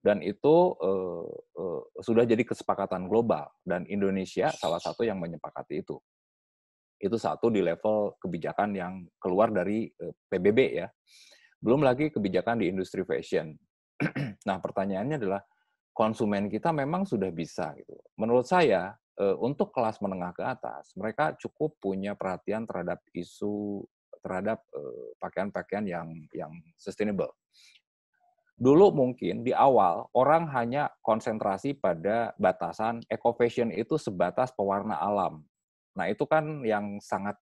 Dan itu eh, eh, sudah jadi kesepakatan global dan Indonesia salah satu yang menyepakati itu. Itu satu di level kebijakan yang keluar dari eh, PBB ya. Belum lagi kebijakan di industri fashion. nah, pertanyaannya adalah konsumen kita memang sudah bisa gitu. Menurut saya untuk kelas menengah ke atas, mereka cukup punya perhatian terhadap isu terhadap pakaian-pakaian yang yang sustainable. Dulu mungkin di awal orang hanya konsentrasi pada batasan eco fashion itu sebatas pewarna alam. Nah, itu kan yang sangat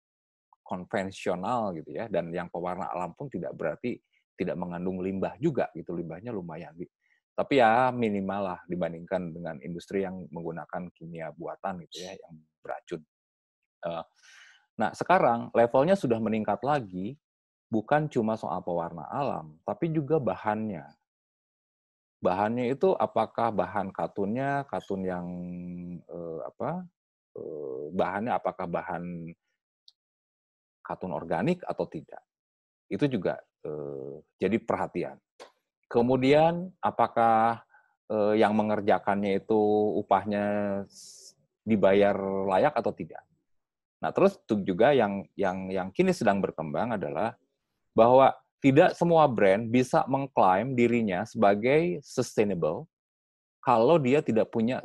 konvensional gitu ya dan yang pewarna alam pun tidak berarti tidak mengandung limbah juga gitu limbahnya lumayan tapi ya minimal lah dibandingkan dengan industri yang menggunakan kimia buatan gitu ya, yang beracun. Eh, nah sekarang levelnya sudah meningkat lagi, bukan cuma soal pewarna alam, tapi juga bahannya. Bahannya itu apakah bahan katunnya, katun yang eh, apa? Eh, bahannya apakah bahan katun organik atau tidak? Itu juga jadi perhatian. Kemudian apakah eh, yang mengerjakannya itu upahnya dibayar layak atau tidak? Nah, terus juga yang yang yang kini sedang berkembang adalah bahwa tidak semua brand bisa mengklaim dirinya sebagai sustainable kalau dia tidak punya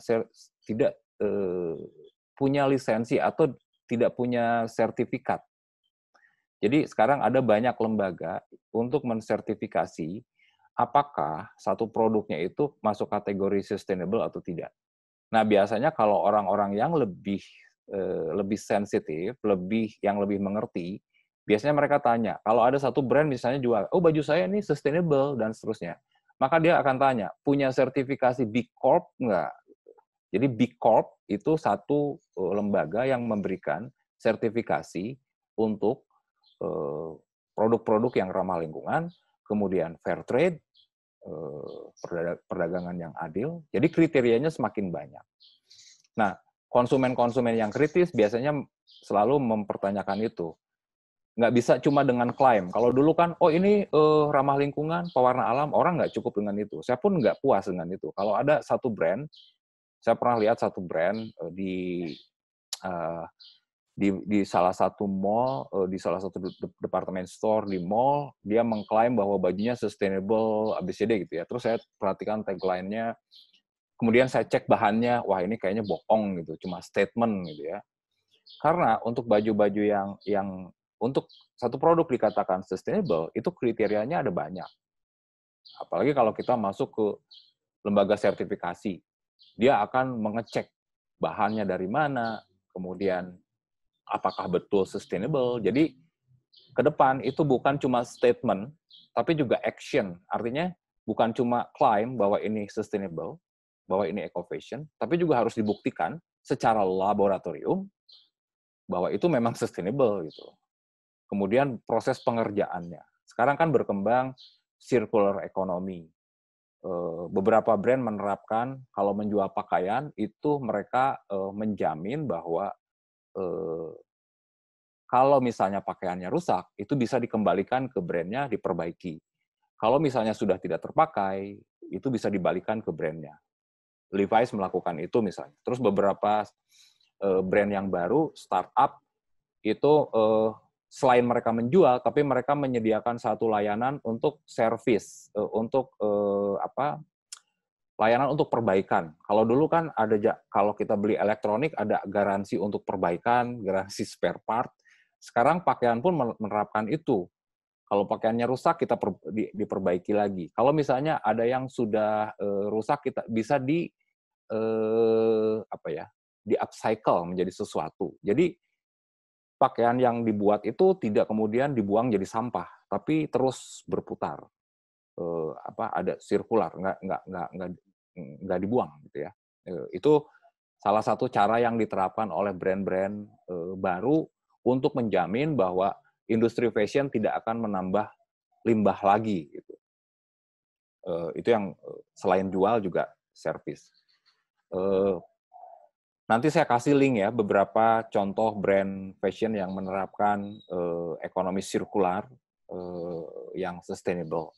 tidak eh, punya lisensi atau tidak punya sertifikat. Jadi sekarang ada banyak lembaga untuk mensertifikasi apakah satu produknya itu masuk kategori sustainable atau tidak. Nah, biasanya kalau orang-orang yang lebih eh, lebih sensitif, lebih yang lebih mengerti, biasanya mereka tanya, kalau ada satu brand misalnya jual, oh baju saya ini sustainable dan seterusnya. Maka dia akan tanya, punya sertifikasi B Corp enggak? Jadi B Corp itu satu eh, lembaga yang memberikan sertifikasi untuk eh, produk-produk yang ramah lingkungan kemudian fair trade, eh, perdagangan yang adil. Jadi kriterianya semakin banyak. Nah, konsumen-konsumen yang kritis biasanya selalu mempertanyakan itu. Nggak bisa cuma dengan klaim. Kalau dulu kan, oh ini eh, ramah lingkungan, pewarna alam, orang nggak cukup dengan itu. Saya pun nggak puas dengan itu. Kalau ada satu brand, saya pernah lihat satu brand eh, di eh, di, di salah satu mall, eh, di salah satu department store di mall, dia mengklaim bahwa bajunya sustainable ABCD gitu ya. Terus saya perhatikan tagline-nya, kemudian saya cek bahannya, wah ini kayaknya bohong gitu, cuma statement gitu ya. Karena untuk baju-baju yang yang untuk satu produk dikatakan sustainable, itu kriterianya ada banyak. Apalagi kalau kita masuk ke lembaga sertifikasi, dia akan mengecek bahannya dari mana, kemudian apakah betul sustainable. Jadi ke depan itu bukan cuma statement, tapi juga action. Artinya bukan cuma klaim bahwa ini sustainable, bahwa ini eco fashion, tapi juga harus dibuktikan secara laboratorium bahwa itu memang sustainable gitu. Kemudian proses pengerjaannya. Sekarang kan berkembang circular economy. Eh, beberapa brand menerapkan kalau menjual pakaian itu mereka eh, menjamin bahwa Eh, kalau misalnya pakaiannya rusak, itu bisa dikembalikan ke brandnya, diperbaiki. Kalau misalnya sudah tidak terpakai, itu bisa dibalikan ke brandnya. Levi's melakukan itu misalnya. Terus beberapa eh, brand yang baru, startup, itu eh, selain mereka menjual, tapi mereka menyediakan satu layanan untuk servis untuk apa layanan untuk perbaikan. Kalau dulu kan ada kalau kita beli elektronik ada garansi untuk perbaikan, garansi spare part. Sekarang pakaian pun menerapkan itu. Kalau pakaiannya rusak kita per, di, diperbaiki lagi. Kalau misalnya ada yang sudah e, rusak kita bisa di e, apa ya? di upcycle menjadi sesuatu. Jadi pakaian yang dibuat itu tidak kemudian dibuang jadi sampah, tapi terus berputar eh, apa ada sirkular nggak nggak nggak nggak nggak dibuang gitu ya eh, itu salah satu cara yang diterapkan oleh brand-brand eh, baru untuk menjamin bahwa industri fashion tidak akan menambah limbah lagi gitu eh, itu yang eh, selain jual juga servis eh, Nanti saya kasih link ya beberapa contoh brand fashion yang menerapkan eh, ekonomi sirkular eh, yang sustainable.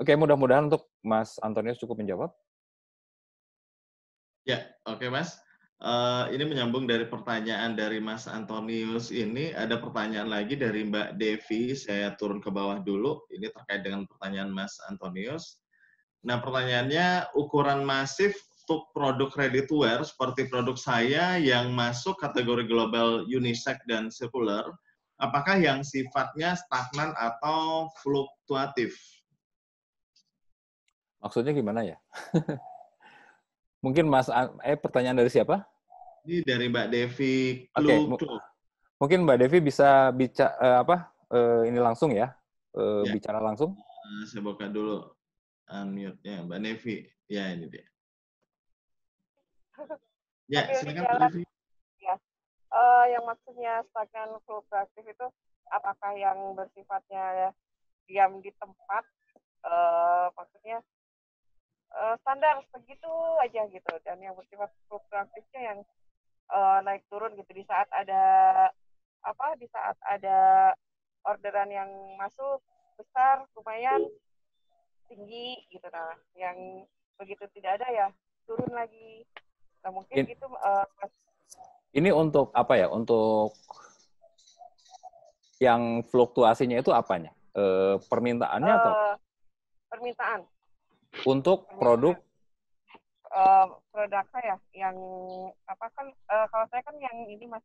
Oke, mudah-mudahan untuk Mas Antonius cukup menjawab. Ya, oke okay, Mas. Uh, ini menyambung dari pertanyaan dari Mas Antonius ini ada pertanyaan lagi dari Mbak Devi saya turun ke bawah dulu ini terkait dengan pertanyaan Mas Antonius. Nah pertanyaannya ukuran masif untuk produk ready-to-wear seperti produk saya yang masuk kategori global unisex dan circular apakah yang sifatnya stagnan atau fluktuatif? Maksudnya gimana ya? Mungkin Mas, eh pertanyaan dari siapa? Ini dari Mbak Devi. Oke. Okay. Mungkin Mbak Devi bisa bicara uh, eh, apa? Uh, ini langsung ya, Uh, ya. bicara langsung. Uh, saya buka dulu unmute ya, Mbak Devi. Ya ini dia. Ya, silakan Mbak Devi. Ya. Uh, yang maksudnya stagnan fluktuatif itu apakah yang bersifatnya diam di tempat? Uh, maksudnya Eh, standar segitu aja gitu dan yang bersifat fluktuatifnya yang uh, naik turun gitu di saat ada apa di saat ada orderan yang masuk besar lumayan tinggi gitu nah yang begitu tidak ada ya turun lagi nah mungkin In, itu uh, eh, ini untuk apa ya untuk yang fluktuasinya itu apanya e, permintaannya uh, atau permintaan untuk produk uh, produk saya yang apa kan uh, kalau saya kan yang ini mas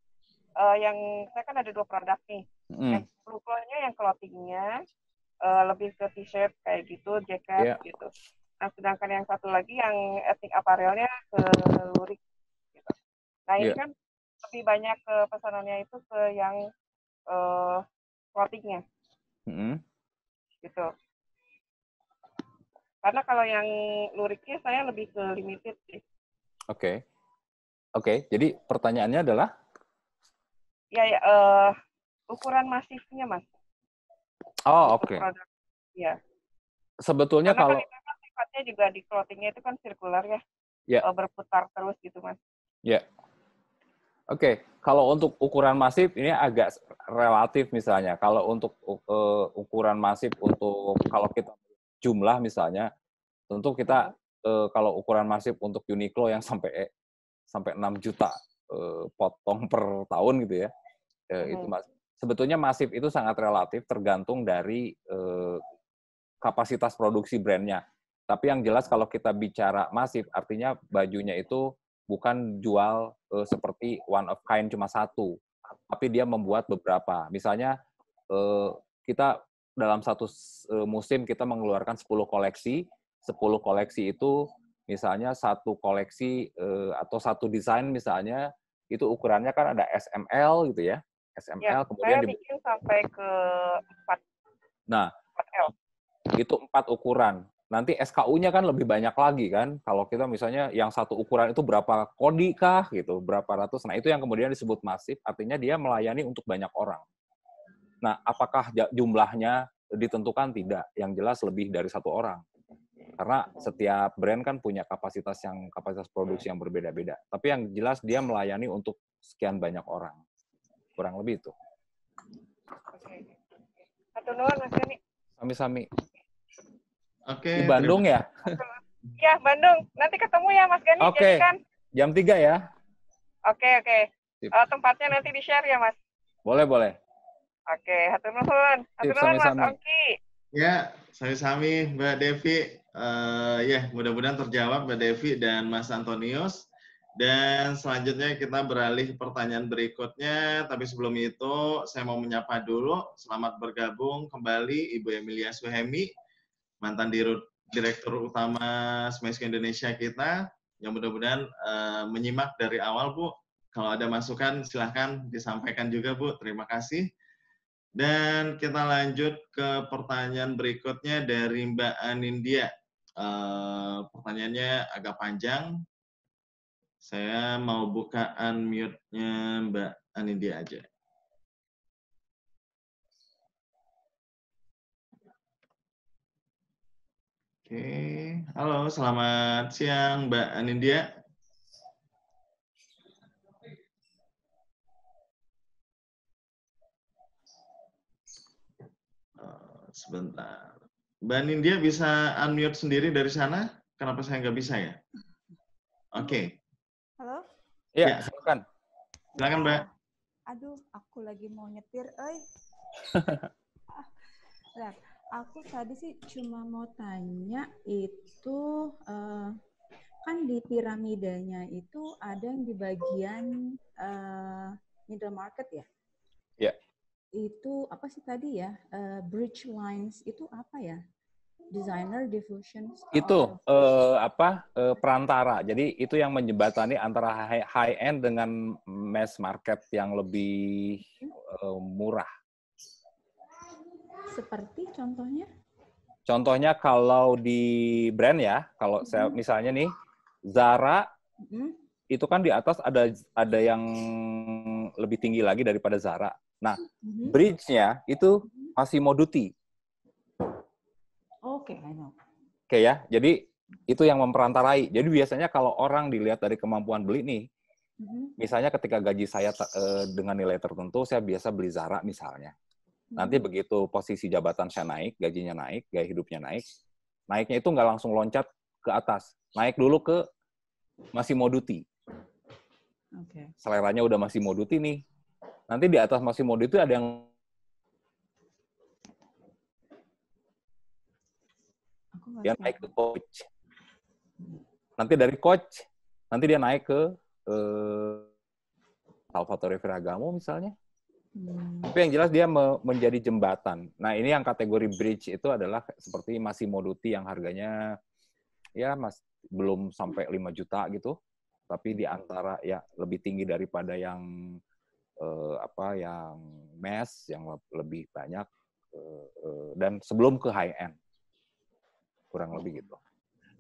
uh, yang saya kan ada dua produk nih mm. yang clothingnya yang clothingnya uh, lebih ke t-shirt kayak gitu jaket yeah. gitu nah sedangkan yang satu lagi yang etnik aparelnya ke lurik gitu nah ini yeah. kan lebih banyak ke pesanannya itu ke yang uh, clothingnya mm. gitu karena kalau yang luriknya saya lebih ke limited sih. Oke. Okay. Oke, okay, jadi pertanyaannya adalah? Ya, ya uh, ukuran masifnya, Mas. Oh, oke. Okay. Ya. Sebetulnya Karena kan kalau... Karena kan sifatnya juga di clothingnya itu kan sirkular ya. Ya. Yeah. berputar terus gitu, Mas. Ya. Yeah. Oke, okay. kalau untuk ukuran masif ini agak relatif misalnya. Kalau untuk uh, ukuran masif untuk kalau kita jumlah misalnya, tentu kita iya. kalau ukuran masif untuk Uniqlo yang sampai sampai 6 juta potong per tahun gitu ya, hmm. itu mhm. mas sebetulnya masif itu sangat relatif tergantung dari kapasitas produksi brandnya. Tapi yang jelas kalau kita bicara masif, artinya bajunya itu bukan jual seperti one of kind cuma satu, tapi dia membuat beberapa. Misalnya kita dalam satu e, musim kita mengeluarkan 10 koleksi, 10 koleksi itu misalnya satu koleksi e, atau satu desain misalnya itu ukurannya kan ada SML gitu ya. SML ya, kemudian saya bikin sampai ke 4. Nah, 4L. Itu empat ukuran. Nanti SKU-nya kan lebih banyak lagi kan. Kalau kita misalnya yang satu ukuran itu berapa kodi kah gitu, berapa ratus. Nah, itu yang kemudian disebut masif, artinya dia melayani untuk banyak orang. Nah, apakah jumlahnya ditentukan? Tidak. Yang jelas lebih dari satu orang. Karena setiap brand kan punya kapasitas yang kapasitas produksi yang berbeda-beda. Tapi yang jelas dia melayani untuk sekian banyak orang. Kurang lebih itu. Satu nuan Mas Dani. Sami-sami. Oke. Di Bandung ya? Iya, Bandung. Nanti ketemu ya Mas Gani. Oke. Jadikan. Jam 3 ya. Oke, oke. Eh, tempatnya nanti di-share ya, Mas. Boleh, boleh. Oke, hati nuhun. hati nuhun Mas Oki. Ya, saya sami Mbak Devi. Uh, ya, yeah, mudah-mudahan terjawab Mbak Devi dan Mas Antonius. Dan selanjutnya kita beralih pertanyaan berikutnya, tapi sebelum itu saya mau menyapa dulu, selamat bergabung kembali Ibu Emilia Suhemi, mantan Direktur Utama Smesco Indonesia kita, yang mudah-mudahan uh, menyimak dari awal Bu. Kalau ada masukan silahkan disampaikan juga Bu, terima kasih. Dan kita lanjut ke pertanyaan berikutnya dari Mbak Anindya. E, pertanyaannya agak panjang. Saya mau buka unmute-nya Mbak Anindya aja. Oke, halo, selamat siang Mbak Anindya. Sebentar. Mbak Nindya bisa unmute sendiri dari sana? Kenapa saya nggak bisa ya? Oke. Okay. Halo? Iya, ya. silakan. Silakan, Mbak. Aduh, aku lagi mau nyetir, Oi. nah, aku tadi sih cuma mau tanya itu uh, kan di piramidanya itu ada yang di bagian uh, middle market ya? Iya. Yeah itu apa sih tadi ya uh, bridge lines itu apa ya designer diffusion itu uh, apa uh, perantara jadi itu yang menjembatani antara high, high end dengan mass market yang lebih uh, murah seperti contohnya contohnya kalau di brand ya kalau -hmm. saya mm-hmm. misalnya nih Zara -hmm. itu kan di atas ada ada yang lebih tinggi lagi daripada Zara. Nah, mm-hmm. bridge-nya itu mm-hmm. masih mau duty. Oke, okay, I know. Oke okay, ya, jadi itu yang memperantarai. Jadi biasanya kalau orang dilihat dari kemampuan beli nih, mm-hmm. misalnya ketika gaji saya eh, dengan nilai tertentu, saya biasa beli Zara misalnya. Nanti begitu posisi jabatan saya naik, gajinya naik, gaya hidupnya naik, naiknya itu nggak langsung loncat ke atas, naik dulu ke masih mau duty. Okay. Seleranya udah masih moduti nih. Nanti di atas masih moduti itu ada yang dia naik ke coach. Nanti dari coach, nanti dia naik ke eh, Salvatore Ferragamo misalnya. Hmm. Tapi yang jelas dia me menjadi jembatan. Nah ini yang kategori bridge itu adalah seperti masih moduti yang harganya ya masih belum sampai 5 juta gitu tapi di antara ya lebih tinggi daripada yang eh, apa yang mass yang lebih banyak eh, eh, dan sebelum ke high end kurang lebih gitu.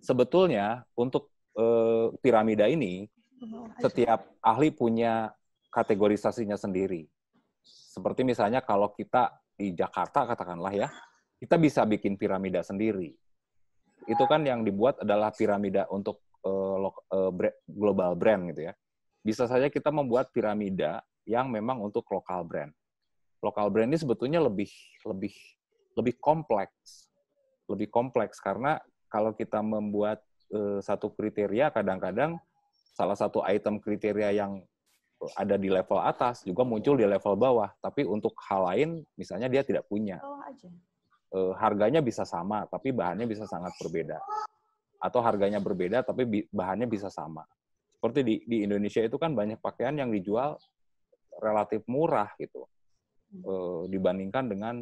Sebetulnya untuk eh, piramida ini mm-hmm. setiap ahli punya kategorisasinya sendiri. Seperti misalnya kalau kita di Jakarta katakanlah ya, kita bisa bikin piramida sendiri. Itu kan yang dibuat adalah piramida untuk uh, global brand gitu ya. Bisa saja kita membuat piramida yang memang untuk lokal brand. Lokal brand ini sebetulnya lebih lebih lebih kompleks, lebih kompleks karena kalau kita membuat uh, satu kriteria kadang-kadang salah satu item kriteria yang ada di level atas juga muncul di level bawah, tapi untuk hal lain misalnya dia tidak punya. Uh, harganya bisa sama, tapi bahannya bisa sangat berbeda atau harganya berbeda tapi bahannya bisa sama. Seperti di, di Indonesia itu kan banyak pakaian yang dijual relatif murah gitu e, dibandingkan dengan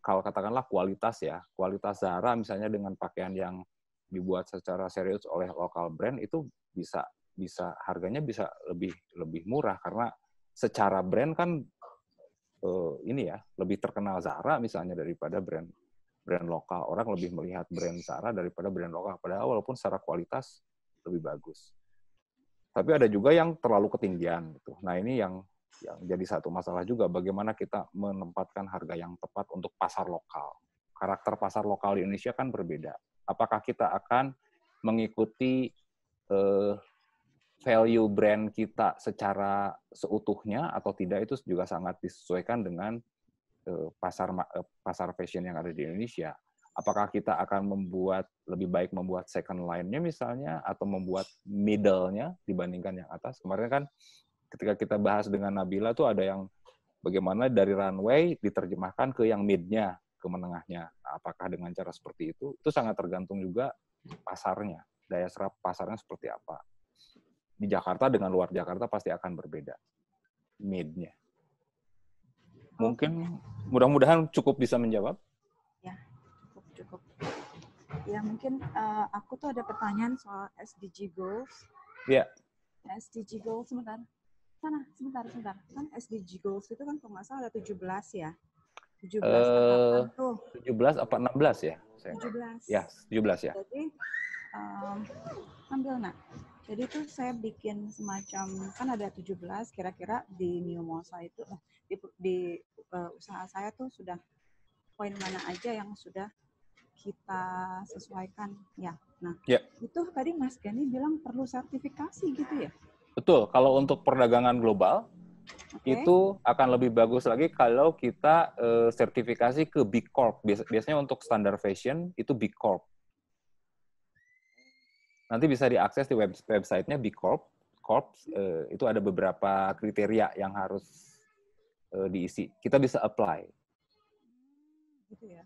kalau katakanlah kualitas ya kualitas Zara misalnya dengan pakaian yang dibuat secara serius oleh lokal brand itu bisa bisa harganya bisa lebih lebih murah karena secara brand kan e, ini ya lebih terkenal Zara misalnya daripada brand brand lokal. Orang lebih melihat brand Sarah daripada brand lokal. Padahal walaupun secara kualitas lebih bagus. Tapi ada juga yang terlalu ketinggian. Gitu. Nah ini yang yang jadi satu masalah juga bagaimana kita menempatkan harga yang tepat untuk pasar lokal. Karakter pasar lokal di Indonesia kan berbeda. Apakah kita akan mengikuti eh, value brand kita secara seutuhnya atau tidak itu juga sangat disesuaikan dengan Eh, pasar eh, pasar fashion yang ada di Indonesia, apakah kita akan membuat lebih baik membuat second line-nya misalnya atau membuat middle-nya dibandingkan yang atas. Kemarin kan ketika kita bahas dengan Nabila tuh ada yang bagaimana dari runway diterjemahkan ke yang mid-nya, ke menengahnya. Apakah dengan cara seperti itu? Itu sangat tergantung juga pasarnya, daya serap pasarnya seperti apa. Di Jakarta dengan luar Jakarta pasti akan berbeda mid-nya. Mungkin mudah-mudahan cukup bisa menjawab. Ya, cukup cukup. Ya mungkin uh, aku tuh ada pertanyaan soal SDG goals. Ya. SDG goals sebentar. Sana, sebentar, sebentar. Kan SDG goals itu kan kalau salah ada 17 ya. 17 uh, 17 apa 16 eh, ya? Saya. 17. Ya, 17 ya. Jadi um, ambil nak jadi itu saya bikin semacam kan ada 17 kira-kira di New Mosa itu nah, di, di uh, usaha saya tuh sudah poin mana aja yang sudah kita sesuaikan ya. Nah, yeah. itu tadi Mas Gani bilang perlu sertifikasi gitu ya? Betul. Kalau untuk perdagangan global okay. itu akan lebih bagus lagi kalau kita uh, sertifikasi ke B Corp. biasanya untuk standar fashion itu B Corp nanti bisa diakses di web, websitenya B Corp. Corps eh, itu ada beberapa kriteria yang harus uh, diisi. Kita bisa apply. Gitu ya.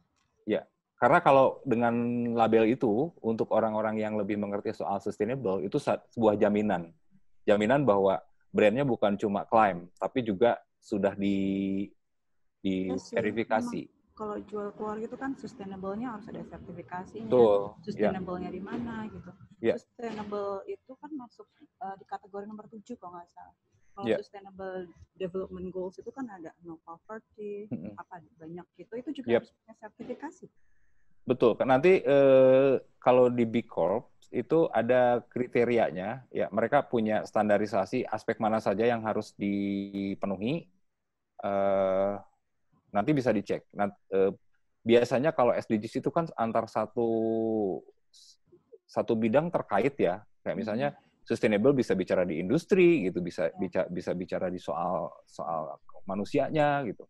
Ya, karena kalau dengan label itu untuk orang-orang yang lebih mengerti soal sustainable itu sebuah jaminan, jaminan bahwa brandnya bukan cuma klaim, tapi juga sudah di diverifikasi kalau jual keluar gitu kan sustainable-nya harus ada sertifikasinya, Betul. sustainable-nya yeah. di mana gitu. Yeah. Ya. Sustainable itu kan masuk uh, di kategori nomor tujuh kalau nggak salah. Kalau yeah. sustainable development goals itu kan ada no poverty, mm -hmm. apa banyak gitu. Itu juga yep. harus punya sertifikasi. Betul. Kan nanti eh, kalau di B Corp itu ada kriterianya, ya mereka punya standarisasi aspek mana saja yang harus dipenuhi. Eh, Nanti bisa dicek. Nah, e, biasanya kalau SDGs itu kan antar satu satu bidang terkait ya. Kayak misalnya hmm. sustainable bisa bicara di industri gitu, bisa ya. bisa bisa bicara di soal soal manusianya gitu.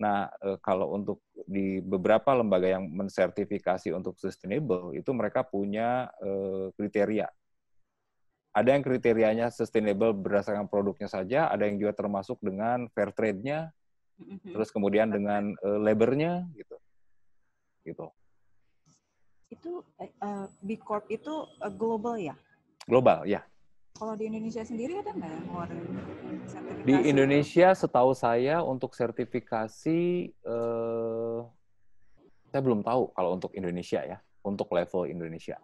Nah, e, kalau untuk di beberapa lembaga yang mensertifikasi untuk sustainable itu mereka punya e, kriteria. Ada yang kriterianya sustainable berdasarkan produknya saja, ada yang juga termasuk dengan fair trade-nya, terus kemudian dengan uh, labornya gitu gitu itu uh, B Corp itu uh, global ya global ya kalau di Indonesia sendiri ada nggak yang sertifikasi di Indonesia setahu saya untuk sertifikasi uh, saya belum tahu kalau untuk Indonesia ya untuk level Indonesia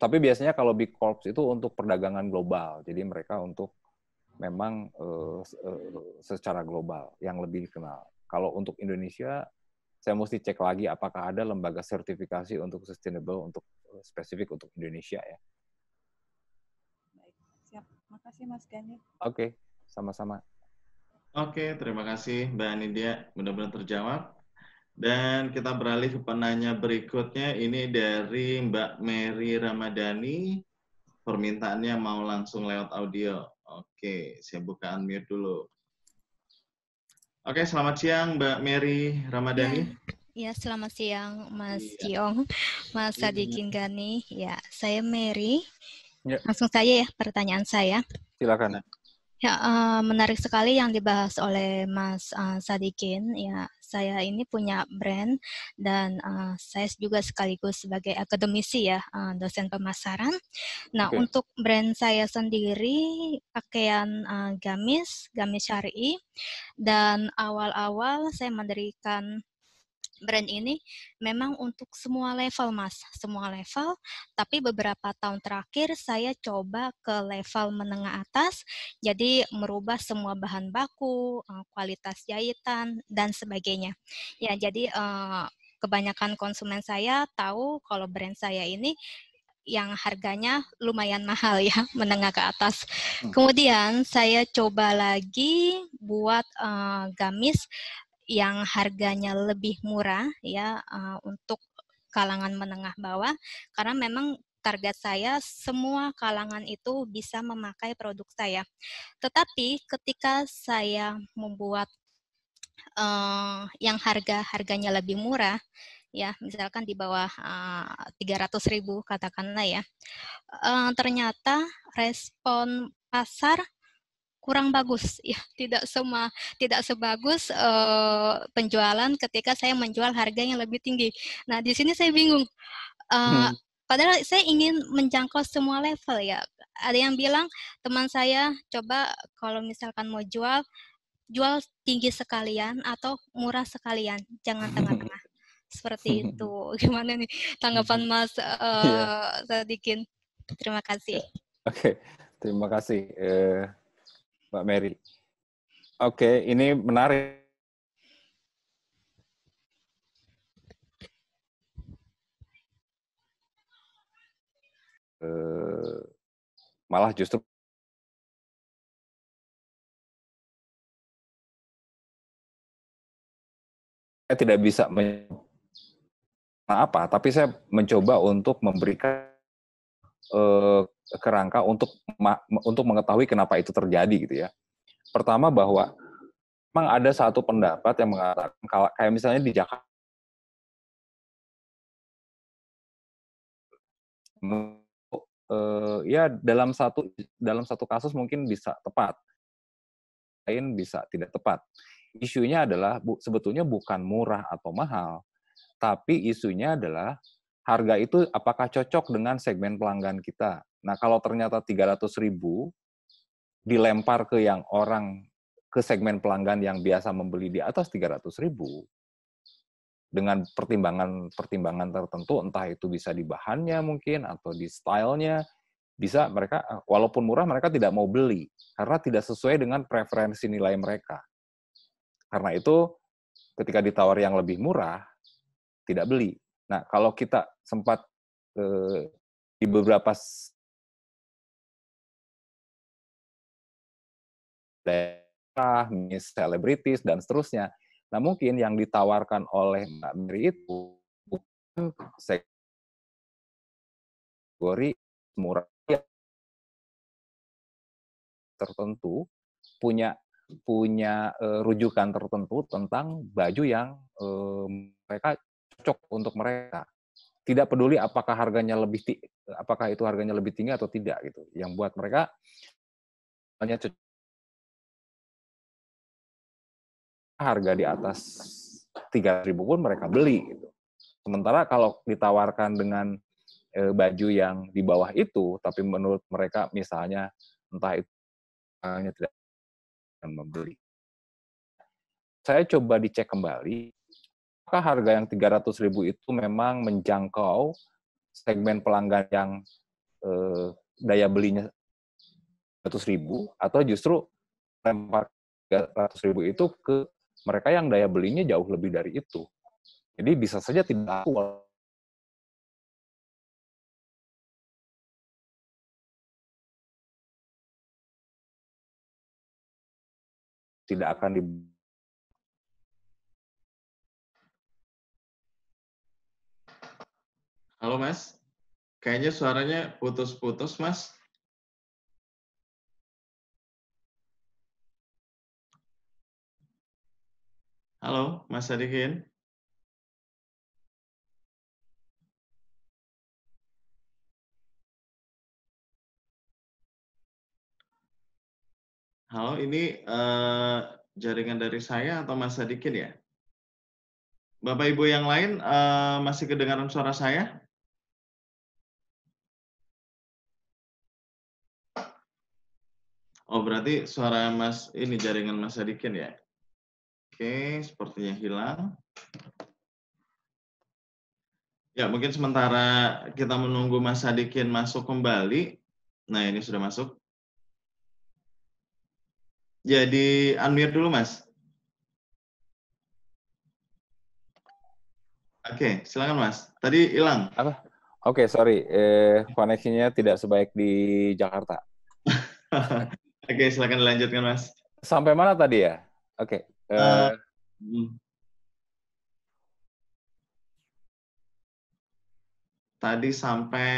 tapi biasanya kalau B Corp itu untuk perdagangan global jadi mereka untuk memang uh, secara global yang lebih dikenal. Kalau untuk Indonesia, saya mesti cek lagi apakah ada lembaga sertifikasi untuk sustainable untuk eh, spesifik untuk Indonesia ya. Baik, siap. Makasih Mas Gani. Oke, okay, sama-sama. Oke, okay, terima kasih Mbak Nidia. Mudah-mudahan terjawab. Dan kita beralih ke penanya berikutnya. Ini dari Mbak Mary Ramadhani. Permintaannya mau langsung lewat audio. Oke, saya buka unmute dulu. Oke, selamat siang Mbak Mary Ramadhani. Ya, ya selamat siang Mas iya. Mas Sadikin iya, Gani. Ya, saya Mary. Ya. Langsung saja ya pertanyaan saya. Silakan. Ya, uh, menarik sekali yang dibahas oleh Mas uh, Sadikin. Ya, saya ini punya brand dan uh, saya juga sekaligus sebagai akademisi ya, uh, dosen pemasaran. Nah, okay. untuk brand saya sendiri pakaian uh, gamis, gamis syari dan awal-awal saya mendirikan brand ini memang untuk semua level mas, semua level. Tapi beberapa tahun terakhir saya coba ke level menengah atas, jadi merubah semua bahan baku, eh, kualitas jahitan dan sebagainya. Ya jadi eh, kebanyakan konsumen saya tahu kalau brand saya ini yang harganya lumayan mahal ya, menengah ke atas. Hmm. Kemudian saya coba lagi buat uh, gamis yang harganya lebih murah ya eh, untuk kalangan menengah bawah karena memang target saya semua kalangan itu bisa memakai produk saya. Tetapi ketika saya membuat eh, yang harga harganya lebih murah ya misalkan di bawah uh, ribu katakanlah ya. Uh, ternyata respon pasar kurang bagus ya tidak semua tidak sebagus uh, penjualan ketika saya menjual harga yang lebih tinggi nah di sini saya bingung uh, hmm. padahal saya ingin menjangkau semua level ya ada yang bilang teman saya coba kalau misalkan mau jual jual tinggi sekalian atau murah sekalian jangan tengah-tengah seperti itu gimana nih tanggapan mas uh, iya. eh, yeah. Sadikin terima kasih oke okay. terima kasih uh Mbak Mary, Oke, ini menarik. Eh, malah justru saya tidak bisa men apa, tapi saya mencoba untuk memberikan uh, kerangka untuk untuk mengetahui kenapa itu terjadi gitu ya. Pertama bahwa memang ada satu pendapat yang mengatakan kalau kayak misalnya di Jakarta eh, ya dalam satu dalam satu kasus mungkin bisa tepat lain bisa tidak tepat isunya adalah sebetulnya bukan murah atau mahal tapi isunya adalah harga itu apakah cocok dengan segmen pelanggan kita. Nah, kalau ternyata 300 ribu dilempar ke yang orang ke segmen pelanggan yang biasa membeli di atas 300 ribu dengan pertimbangan-pertimbangan tertentu entah itu bisa di bahannya mungkin atau di stylenya bisa mereka eh, walaupun murah mereka tidak mau beli karena tidak sesuai dengan preferensi nilai mereka karena itu ketika ditawar yang lebih murah tidak beli Nah, kalau kita sempat eh, di beberapa daerah, mis selebritis dan seterusnya. Nah, mungkin yang ditawarkan oleh Mbak Miri itu bukan kategori murah tertentu punya punya uh, rujukan tertentu tentang baju yang uh, mereka cocok untuk mereka. Tidak peduli apakah harganya lebih apakah itu harganya lebih tinggi atau tidak gitu. Yang buat mereka hanya harga di atas 3.000 pun mereka beli gitu. Sementara kalau ditawarkan dengan e, baju yang di bawah itu tapi menurut mereka misalnya entah itu hanya tidak membeli. Saya coba dicek kembali apakah harga yang 300 ribu itu memang menjangkau segmen pelanggan yang eh, daya belinya 100 ribu atau justru lempar 300 ribu itu ke mereka yang daya belinya jauh lebih dari itu. Jadi bisa saja tidak awal. tidak akan dibuat. Halo Mas, kayaknya suaranya putus-putus Mas. Halo Mas Sadikin. Halo, ini uh, jaringan dari saya atau Mas Sadikin ya? Bapak Ibu yang lain uh, masih kedengaran suara saya? Oh, berarti suara Mas ini jaringan Mas Sadikin ya? Oke, sepertinya hilang. Ya, mungkin sementara kita menunggu Mas Sadikin masuk kembali. Nah, ini sudah masuk. Jadi, ya, unmute dulu, Mas. Oke, silakan Mas. Tadi hilang. Apa? Oke, sorry. Eh, koneksinya tidak sebaik di Jakarta. Oke, silakan lanjutkan Mas. Sampai mana tadi ya? Oke. Okay. Uh, uh, tadi sampai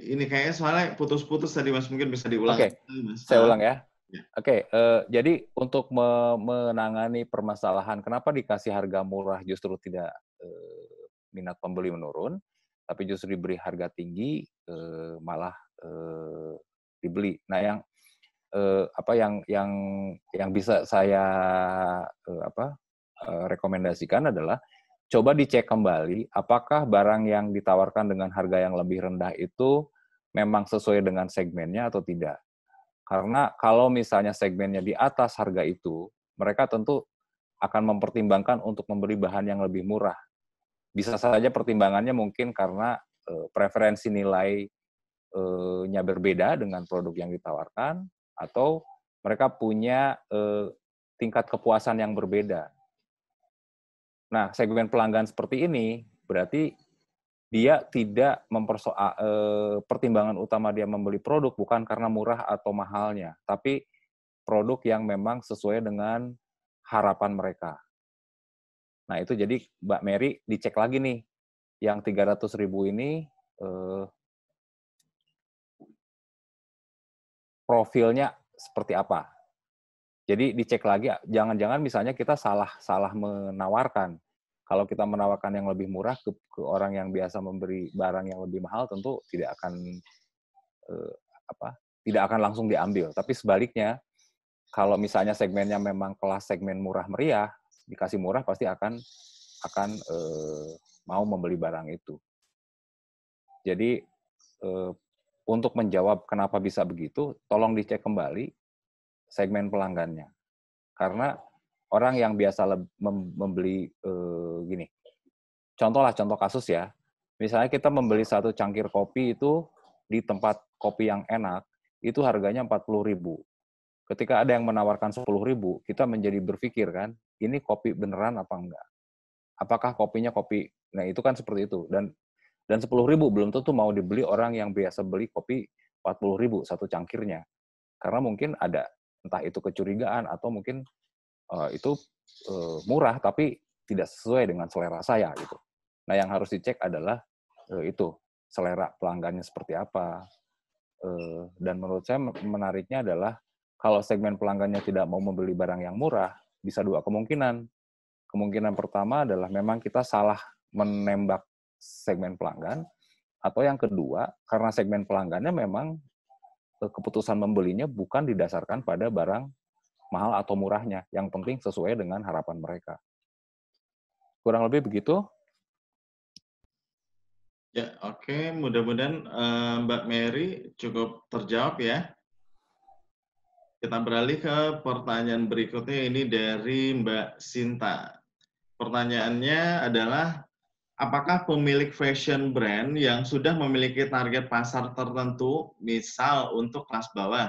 ini kayaknya soalnya putus-putus tadi Mas mungkin bisa diulang. Oke. Okay. Saya ah. ulang ya. ya. Oke, okay, uh, eh, jadi untuk me menangani permasalahan kenapa dikasih harga murah justru tidak uh, minat pembeli menurun, tapi justru diberi harga tinggi uh, malah dibeli. Nah, yang uh, apa yang yang yang bisa saya uh, apa uh, rekomendasikan adalah coba dicek kembali apakah barang yang ditawarkan dengan harga yang lebih rendah itu memang sesuai dengan segmennya atau tidak. Karena kalau misalnya segmennya di atas harga itu, mereka tentu akan mempertimbangkan untuk membeli bahan yang lebih murah. Bisa saja pertimbangannya mungkin karena preferensi nilai nya berbeda dengan produk yang ditawarkan atau mereka punya eh, tingkat kepuasan yang berbeda. Nah, segmen pelanggan seperti ini berarti dia tidak mempersoal eh, pertimbangan utama dia membeli produk bukan karena murah atau mahalnya, tapi produk yang memang sesuai dengan harapan mereka. Nah, itu jadi Mbak Mary dicek lagi nih yang 300 ribu ini eh, profilnya seperti apa. Jadi dicek lagi, jangan-jangan misalnya kita salah salah menawarkan. Kalau kita menawarkan yang lebih murah ke, ke orang yang biasa memberi barang yang lebih mahal, tentu tidak akan eh, apa tidak akan langsung diambil. Tapi sebaliknya, kalau misalnya segmennya memang kelas segmen murah meriah, dikasih murah pasti akan akan eh, mau membeli barang itu. Jadi eh, untuk menjawab kenapa bisa begitu, tolong dicek kembali segmen pelanggannya. Karena orang yang biasa membeli eh, gini, contohlah contoh kasus ya, misalnya kita membeli satu cangkir kopi itu di tempat kopi yang enak, itu harganya 40 ribu. Ketika ada yang menawarkan 10 ribu, kita menjadi berpikir kan, ini kopi beneran apa enggak? Apakah kopinya kopi? Nah itu kan seperti itu. Dan dan sepuluh ribu belum tentu mau dibeli orang yang biasa beli kopi empat puluh ribu satu cangkirnya. Karena mungkin ada entah itu kecurigaan atau mungkin uh, itu uh, murah tapi tidak sesuai dengan selera saya gitu. Nah, yang harus dicek adalah uh, itu selera pelanggannya seperti apa. Uh, dan menurut saya menariknya adalah kalau segmen pelanggannya tidak mau membeli barang yang murah, bisa dua kemungkinan. Kemungkinan pertama adalah memang kita salah menembak segmen pelanggan, atau yang kedua, karena segmen pelanggannya memang eh, keputusan membelinya bukan didasarkan pada barang mahal atau murahnya, yang penting sesuai dengan harapan mereka. Kurang lebih begitu. Ya, oke. Okay. Mudah-mudahan uh, Mbak Mary cukup terjawab ya. Kita beralih ke pertanyaan berikutnya ini dari Mbak Sinta. Pertanyaannya adalah apakah pemilik fashion brand yang sudah memiliki target pasar tertentu, misal untuk kelas bawah,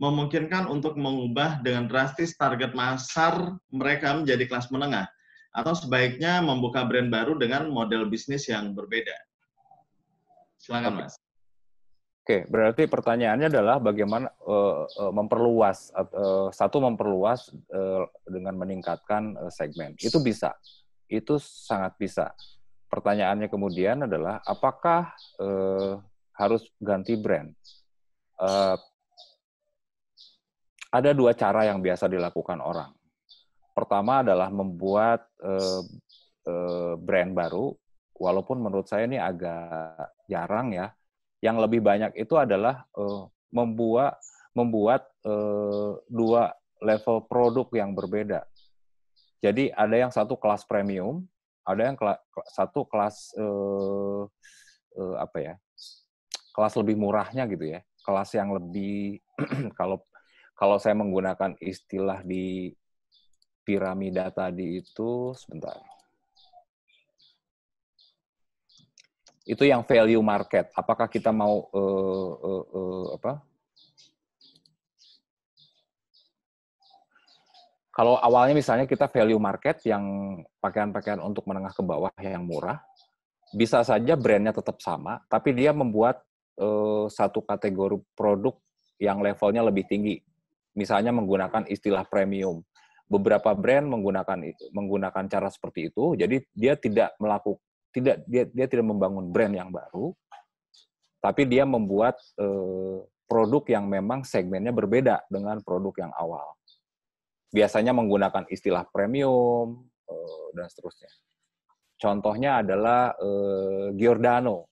memungkinkan untuk mengubah dengan drastis target pasar mereka menjadi kelas menengah? Atau sebaiknya membuka brand baru dengan model bisnis yang berbeda? Silakan, Mas. Oke, berarti pertanyaannya adalah bagaimana uh, uh, memperluas uh, satu memperluas uh, dengan meningkatkan uh, segmen. Itu bisa. Itu sangat bisa pertanyaannya kemudian adalah apakah eh, harus ganti brand? Eh, ada dua cara yang biasa dilakukan orang. Pertama adalah membuat eh, eh, brand baru, walaupun menurut saya ini agak jarang ya. Yang lebih banyak itu adalah eh, membuat membuat eh, dua level produk yang berbeda. Jadi ada yang satu kelas premium, ada yang kela, satu kelas uh, uh, apa ya kelas lebih murahnya gitu ya kelas yang lebih kalau kalau saya menggunakan istilah di piramida tadi itu sebentar itu yang value market apakah kita mau uh, uh, uh, apa kalau awalnya misalnya kita value market yang pakaian-pakaian untuk menengah ke bawah yang murah, bisa saja brandnya tetap sama, tapi dia membuat uh, satu kategori produk yang levelnya lebih tinggi. Misalnya menggunakan istilah premium. Beberapa brand menggunakan menggunakan cara seperti itu, jadi dia tidak melakukan tidak dia dia tidak membangun brand yang baru, tapi dia membuat eh, produk yang memang segmennya berbeda dengan produk yang awal biasanya menggunakan istilah premium eh, dan seterusnya. Contohnya adalah eh, Giordano.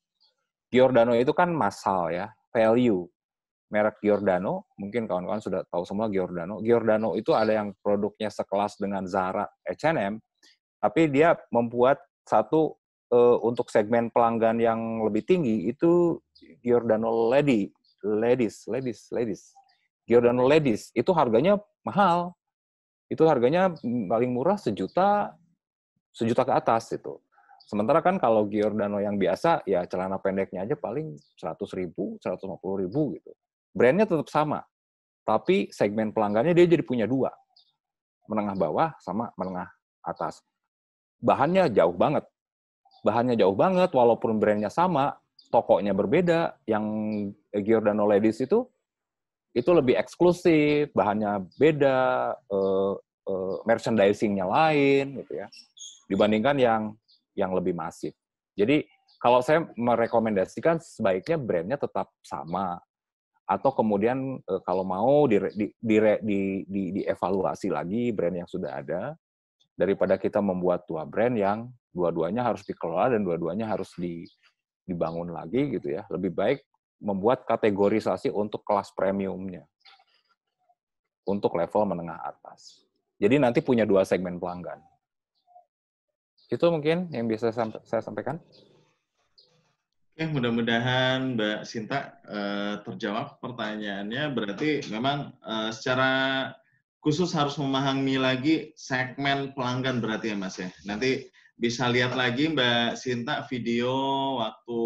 Giordano itu kan masal ya, value. Merek Giordano, mungkin kawan-kawan sudah tahu semua Giordano. Giordano itu ada yang produknya sekelas dengan Zara, H&M, tapi dia membuat satu eh, untuk segmen pelanggan yang lebih tinggi itu Giordano Lady, ladies, ladies, ladies. Giordano ladies itu harganya mahal, itu harganya paling murah sejuta sejuta ke atas itu. Sementara kan kalau Giordano yang biasa ya celana pendeknya aja paling seratus ribu, 150 ribu gitu. Brandnya tetap sama, tapi segmen pelanggannya dia jadi punya dua. Menengah bawah sama menengah atas. Bahannya jauh banget. Bahannya jauh banget, walaupun brandnya sama, tokonya berbeda. Yang Giordano Ladies itu itu lebih eksklusif, bahannya beda, uh, uh, merchandisingnya lain gitu ya, dibandingkan yang yang lebih masif. Jadi kalau saya merekomendasikan sebaiknya brandnya tetap sama atau kemudian uh, kalau mau dire, di, di, di, di, dievaluasi lagi brand yang sudah ada daripada kita membuat dua brand yang dua-duanya harus dikelola dan dua-duanya harus di, dibangun lagi gitu ya. Lebih baik membuat kategorisasi untuk kelas premiumnya untuk level menengah atas. Jadi nanti punya dua segmen pelanggan. Itu mungkin yang bisa saya sampaikan. Oke, mudah-mudahan Mbak Sinta eh, terjawab pertanyaannya. Berarti memang eh, secara khusus harus memahami lagi segmen pelanggan berarti ya Mas ya. Nanti bisa lihat lagi Mbak Sinta video waktu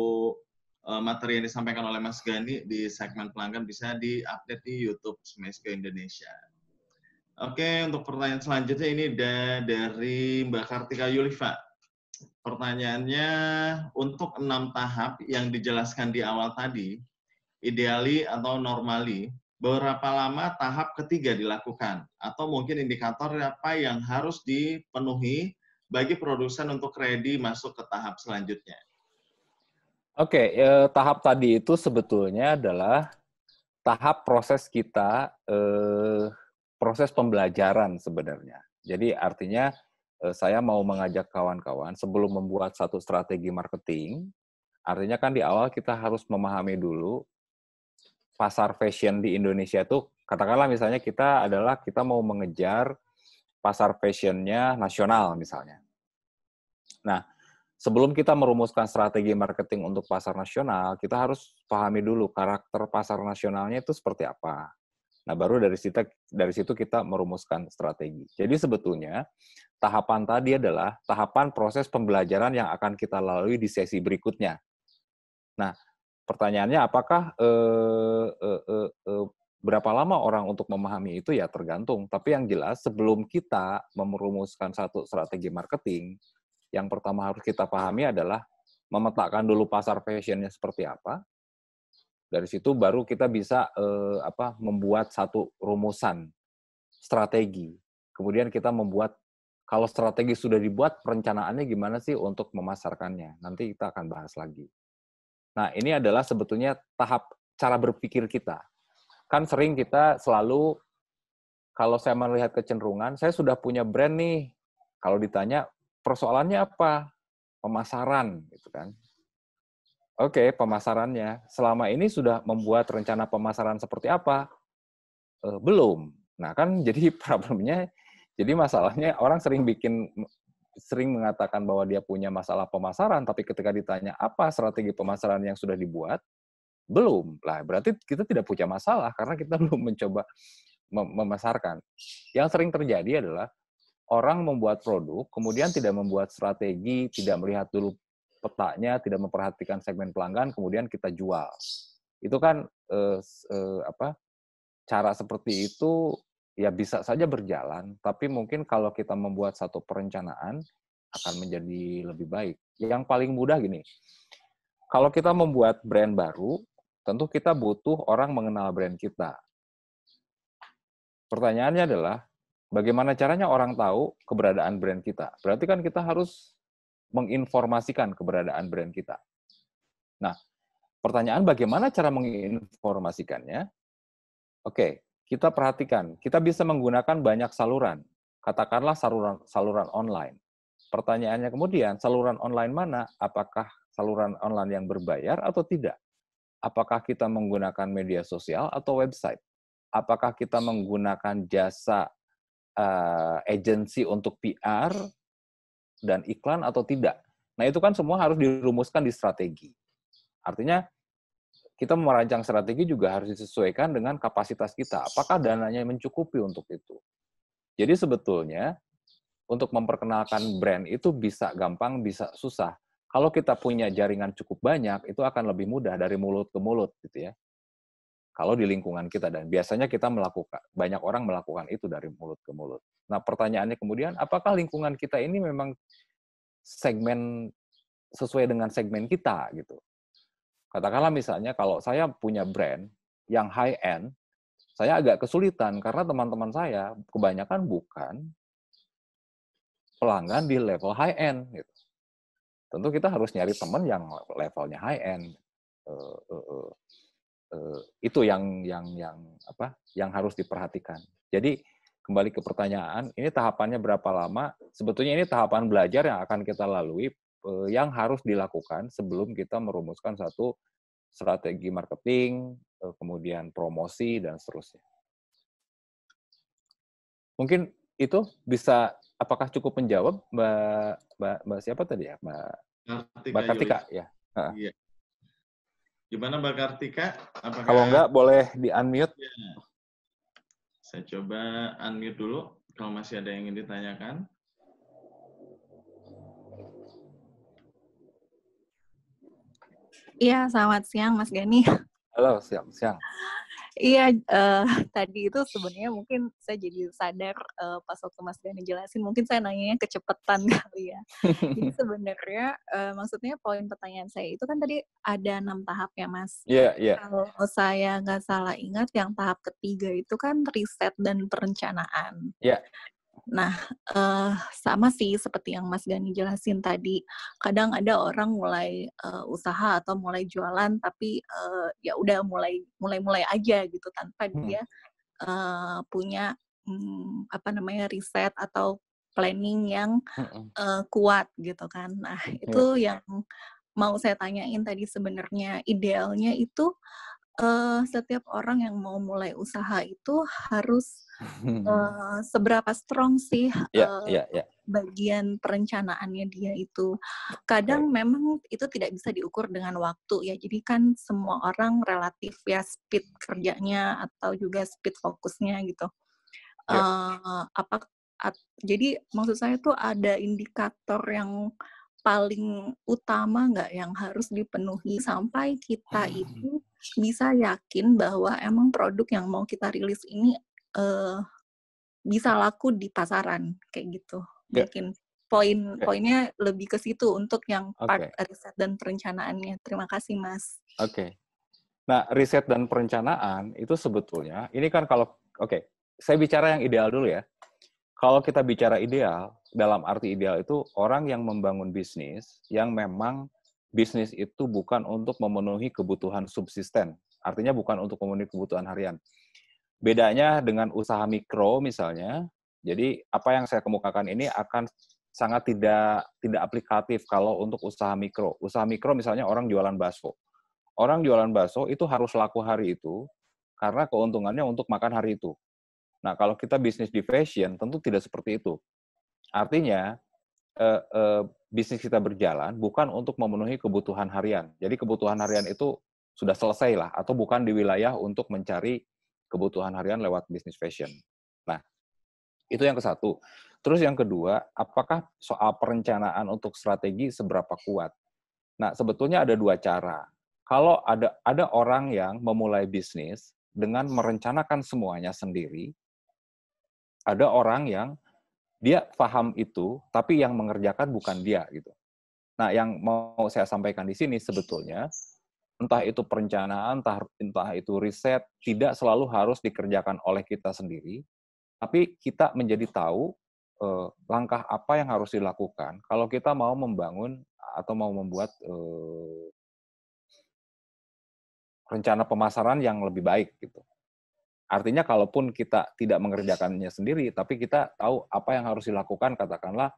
Eh, materi yang disampaikan oleh Mas Gani di segmen pelanggan bisa diupdate di YouTube Smesco Indonesia. Oke, untuk pertanyaan selanjutnya ini dari Mbak Kartika Yulifa. Pertanyaannya, untuk enam tahap yang dijelaskan di awal tadi, ideali atau normali, berapa lama tahap ketiga dilakukan? Atau mungkin indikator apa yang harus dipenuhi bagi produsen untuk ready masuk ke tahap selanjutnya? Oke, okay, eh, tahap tadi itu sebetulnya adalah tahap proses kita eh, proses pembelajaran sebenarnya. Jadi artinya eh, saya mau mengajak kawan-kawan sebelum membuat satu strategi marketing, artinya kan di awal kita harus memahami dulu pasar fashion di Indonesia itu katakanlah misalnya kita adalah kita mau mengejar pasar fashionnya nasional misalnya. Nah, sebelum kita merumuskan strategi marketing untuk pasar nasional, kita harus pahami dulu karakter pasar nasionalnya itu seperti apa. Nah, baru dari situ dari situ kita merumuskan strategi. Jadi sebetulnya tahapan tadi adalah tahapan proses pembelajaran yang akan kita lalui di sesi berikutnya. Nah, pertanyaannya apakah eh, eh, eh, eh, berapa lama orang untuk memahami itu ya tergantung. Tapi yang jelas sebelum kita merumuskan satu strategi marketing, yang pertama harus kita pahami adalah memetakan dulu pasar fashionnya seperti apa. Dari situ baru kita bisa eh, apa membuat satu rumusan strategi. Kemudian kita membuat kalau strategi sudah dibuat, perencanaannya gimana sih untuk memasarkannya? Nanti kita akan bahas lagi. Nah, ini adalah sebetulnya tahap cara berpikir kita. Kan sering kita selalu, kalau saya melihat kecenderungan, saya sudah punya brand nih. Kalau ditanya, persoalannya apa? Pemasaran, gitu kan. Oke, okay, pemasarannya. Selama ini sudah membuat rencana pemasaran seperti apa? Uh, belum. Nah, kan jadi problemnya, jadi masalahnya orang sering bikin, sering mengatakan bahwa dia punya masalah pemasaran, tapi ketika ditanya apa strategi pemasaran yang sudah dibuat, belum. Lah, berarti kita tidak punya masalah karena kita belum mencoba memasarkan. Yang sering terjadi adalah orang membuat produk, kemudian tidak membuat strategi, tidak melihat dulu petanya, tidak memperhatikan segmen pelanggan, kemudian kita jual. Itu kan eh, eh, apa cara seperti itu ya bisa saja berjalan, tapi mungkin kalau kita membuat satu perencanaan akan menjadi lebih baik. Yang paling mudah gini, kalau kita membuat brand baru, tentu kita butuh orang mengenal brand kita. Pertanyaannya adalah, Bagaimana caranya orang tahu keberadaan brand kita? Berarti kan kita harus menginformasikan keberadaan brand kita. Nah, pertanyaan bagaimana cara menginformasikannya? Oke, kita perhatikan. Kita bisa menggunakan banyak saluran. Katakanlah saluran saluran online. Pertanyaannya kemudian, saluran online mana? Apakah saluran online yang berbayar atau tidak? Apakah kita menggunakan media sosial atau website? Apakah kita menggunakan jasa uh, eh, agensi untuk PR dan iklan atau tidak. Nah, itu kan semua harus dirumuskan di strategi. Artinya, kita merancang strategi juga harus disesuaikan dengan kapasitas kita. Apakah dananya mencukupi untuk itu? Jadi sebetulnya untuk memperkenalkan brand itu bisa gampang, bisa susah. Kalau kita punya jaringan cukup banyak, itu akan lebih mudah dari mulut ke mulut gitu ya kalau di lingkungan kita dan biasanya kita melakukan banyak orang melakukan itu dari mulut ke mulut. Nah, pertanyaannya kemudian apakah lingkungan kita ini memang segmen sesuai dengan segmen kita gitu. Katakanlah misalnya kalau saya punya brand yang high end, saya agak kesulitan karena teman-teman saya kebanyakan bukan pelanggan di level high end gitu. Tentu kita harus nyari teman yang levelnya high end. Eh, eh, eh. Eh, itu yang yang yang apa yang harus diperhatikan jadi kembali ke pertanyaan ini tahapannya berapa lama sebetulnya ini tahapan belajar yang akan kita lalui eh, yang harus dilakukan sebelum kita merumuskan satu strategi marketing eh, kemudian promosi dan seterusnya mungkin itu bisa apakah cukup menjawab mbak mbak, mbak siapa tadi ya mbak Kartika, mbak Kartika ya. Gimana Mbak Kartika? Apakah... Kalau enggak, boleh di-unmute. Ya. Saya coba unmute dulu kalau masih ada yang ingin ditanyakan. Iya, selamat siang Mas Gani. Halo, siang. siang. Iya, uh, tadi itu sebenarnya mungkin saya jadi sadar uh, pas waktu Mas Gani jelasin, mungkin saya nanya kecepatan kali ya. jadi sebenarnya uh, maksudnya poin pertanyaan saya itu kan tadi ada enam tahap ya Mas. Iya, yeah, iya. Yeah. Kalau saya nggak salah ingat, yang tahap ketiga itu kan riset dan perencanaan. Iya. Yeah. Nah, uh, sama sih seperti yang Mas Gani jelasin tadi, kadang ada orang mulai uh, usaha atau mulai jualan, tapi uh, ya udah mulai mulai-mulai aja gitu tanpa hmm. dia uh, punya um, apa namanya riset atau planning yang uh, kuat gitu kan. Nah, iya. itu yang mau saya tanyain tadi sebenarnya idealnya itu uh, setiap orang yang mau mulai usaha itu harus uh, seberapa strong sih uh, ya, eh, yeah, yeah. bagian perencanaannya dia itu. Kadang okay. memang itu tidak bisa diukur dengan waktu ya. Jadi kan semua orang relatif ya speed kerjanya atau juga speed fokusnya gitu. Yeah. Ya. apa at, jadi maksud saya tuh ada indikator yang paling utama nggak yang harus dipenuhi sampai kita hmm. itu bisa yakin bahwa emang produk yang mau kita rilis ini uh, bisa laku di pasaran kayak gitu yeah. mungkin poin okay. poinnya lebih ke situ untuk yang part okay. riset dan perencanaannya terima kasih mas oke okay. nah riset dan perencanaan itu sebetulnya ini kan kalau oke okay, saya bicara yang ideal dulu ya kalau kita bicara ideal dalam arti ideal itu orang yang membangun bisnis yang memang bisnis itu bukan untuk memenuhi kebutuhan subsisten artinya bukan untuk memenuhi kebutuhan harian Bedanya dengan usaha mikro misalnya, jadi apa yang saya kemukakan ini akan sangat tidak tidak aplikatif kalau untuk usaha mikro. Usaha mikro misalnya orang jualan baso Orang jualan baso itu harus laku hari itu karena keuntungannya untuk makan hari itu. Nah, kalau kita bisnis di fashion tentu tidak seperti itu. Artinya eh, eh, bisnis kita berjalan bukan untuk memenuhi kebutuhan harian. Jadi kebutuhan harian itu sudah selesai lah atau bukan di wilayah untuk mencari kebutuhan harian lewat bisnis fashion. Nah, itu yang ke satu. Terus yang kedua, apakah soal perencanaan untuk strategi seberapa kuat? Nah, sebetulnya ada dua cara. Kalau ada ada orang yang memulai bisnis dengan merencanakan semuanya sendiri, ada orang yang dia paham itu, tapi yang mengerjakan bukan dia gitu. Nah, yang mau saya sampaikan di sini sebetulnya entah itu perencanaan, entah, entah itu riset, tidak selalu harus dikerjakan oleh kita sendiri, tapi kita menjadi tahu eh, langkah apa yang harus dilakukan kalau kita mau membangun atau mau membuat eh, rencana pemasaran yang lebih baik gitu. Artinya kalaupun kita tidak mengerjakannya sendiri, tapi kita tahu apa yang harus dilakukan katakanlah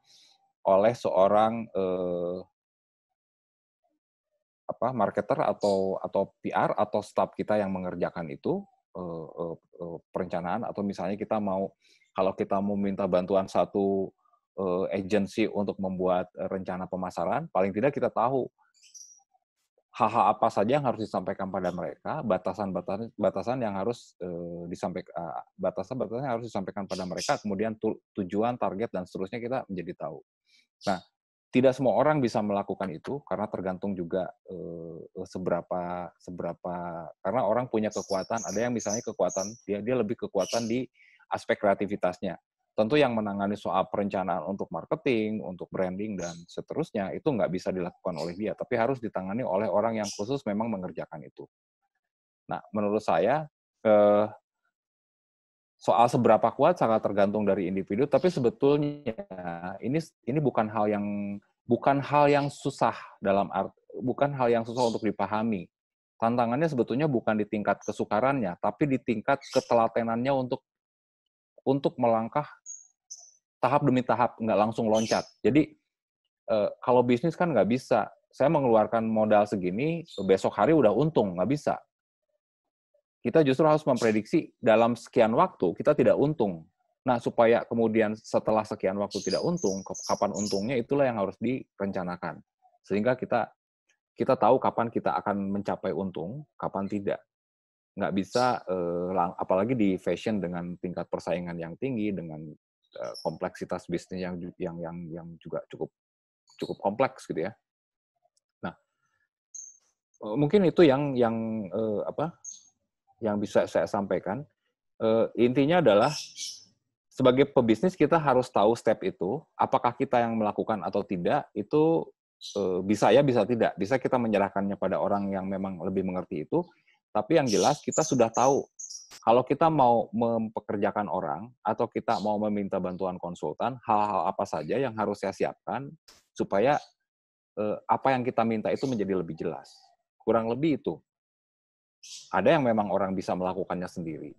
oleh seorang eh, apa marketer atau atau PR atau staff kita yang mengerjakan itu uh, uh, perencanaan atau misalnya kita mau kalau kita mau minta bantuan satu uh, agensi untuk membuat rencana pemasaran paling tidak kita tahu hal-hal apa saja yang harus disampaikan pada mereka batasan-batasan batasan yang harus disampaikan batasan-batasan harus disampaikan pada mereka kemudian tujuan target dan seterusnya kita menjadi tahu nah tidak semua orang bisa melakukan itu karena tergantung juga eh, seberapa seberapa karena orang punya kekuatan. Ada yang misalnya kekuatan dia dia lebih kekuatan di aspek kreativitasnya. Tentu yang menangani soal perencanaan untuk marketing, untuk branding dan seterusnya itu nggak bisa dilakukan oleh dia, tapi harus ditangani oleh orang yang khusus memang mengerjakan itu. Nah, menurut saya eh, soal seberapa kuat sangat tergantung dari individu tapi sebetulnya ini ini bukan hal yang bukan hal yang susah dalam art bukan hal yang susah untuk dipahami tantangannya sebetulnya bukan di tingkat kesukarannya, tapi di tingkat ketelatenannya untuk untuk melangkah tahap demi tahap, nggak langsung loncat. Jadi eh, kalau bisnis kan nggak bisa, saya mengeluarkan modal segini, besok hari udah untung, nggak bisa kita justru harus memprediksi dalam sekian waktu kita tidak untung. Nah, supaya kemudian setelah sekian waktu tidak untung, kapan untungnya itulah yang harus direncanakan. Sehingga kita kita tahu kapan kita akan mencapai untung, kapan tidak. Nggak bisa, eh, apalagi di fashion dengan tingkat persaingan yang tinggi, dengan eh, kompleksitas bisnis yang yang yang yang juga cukup cukup kompleks gitu ya. Nah, eh, mungkin itu yang yang apa yang bisa saya sampaikan. Eh, intinya adalah sebagai pebisnis kita harus tahu step itu, apakah kita yang melakukan atau tidak, itu eh, bisa ya bisa tidak. Bisa kita menyerahkannya pada orang yang memang lebih mengerti itu, tapi yang jelas kita sudah tahu kalau kita mau mempekerjakan orang atau kita mau meminta bantuan konsultan, hal-hal apa saja yang harus saya siapkan supaya eh, apa yang kita minta itu menjadi lebih jelas. Kurang lebih itu ada yang memang orang bisa melakukannya sendiri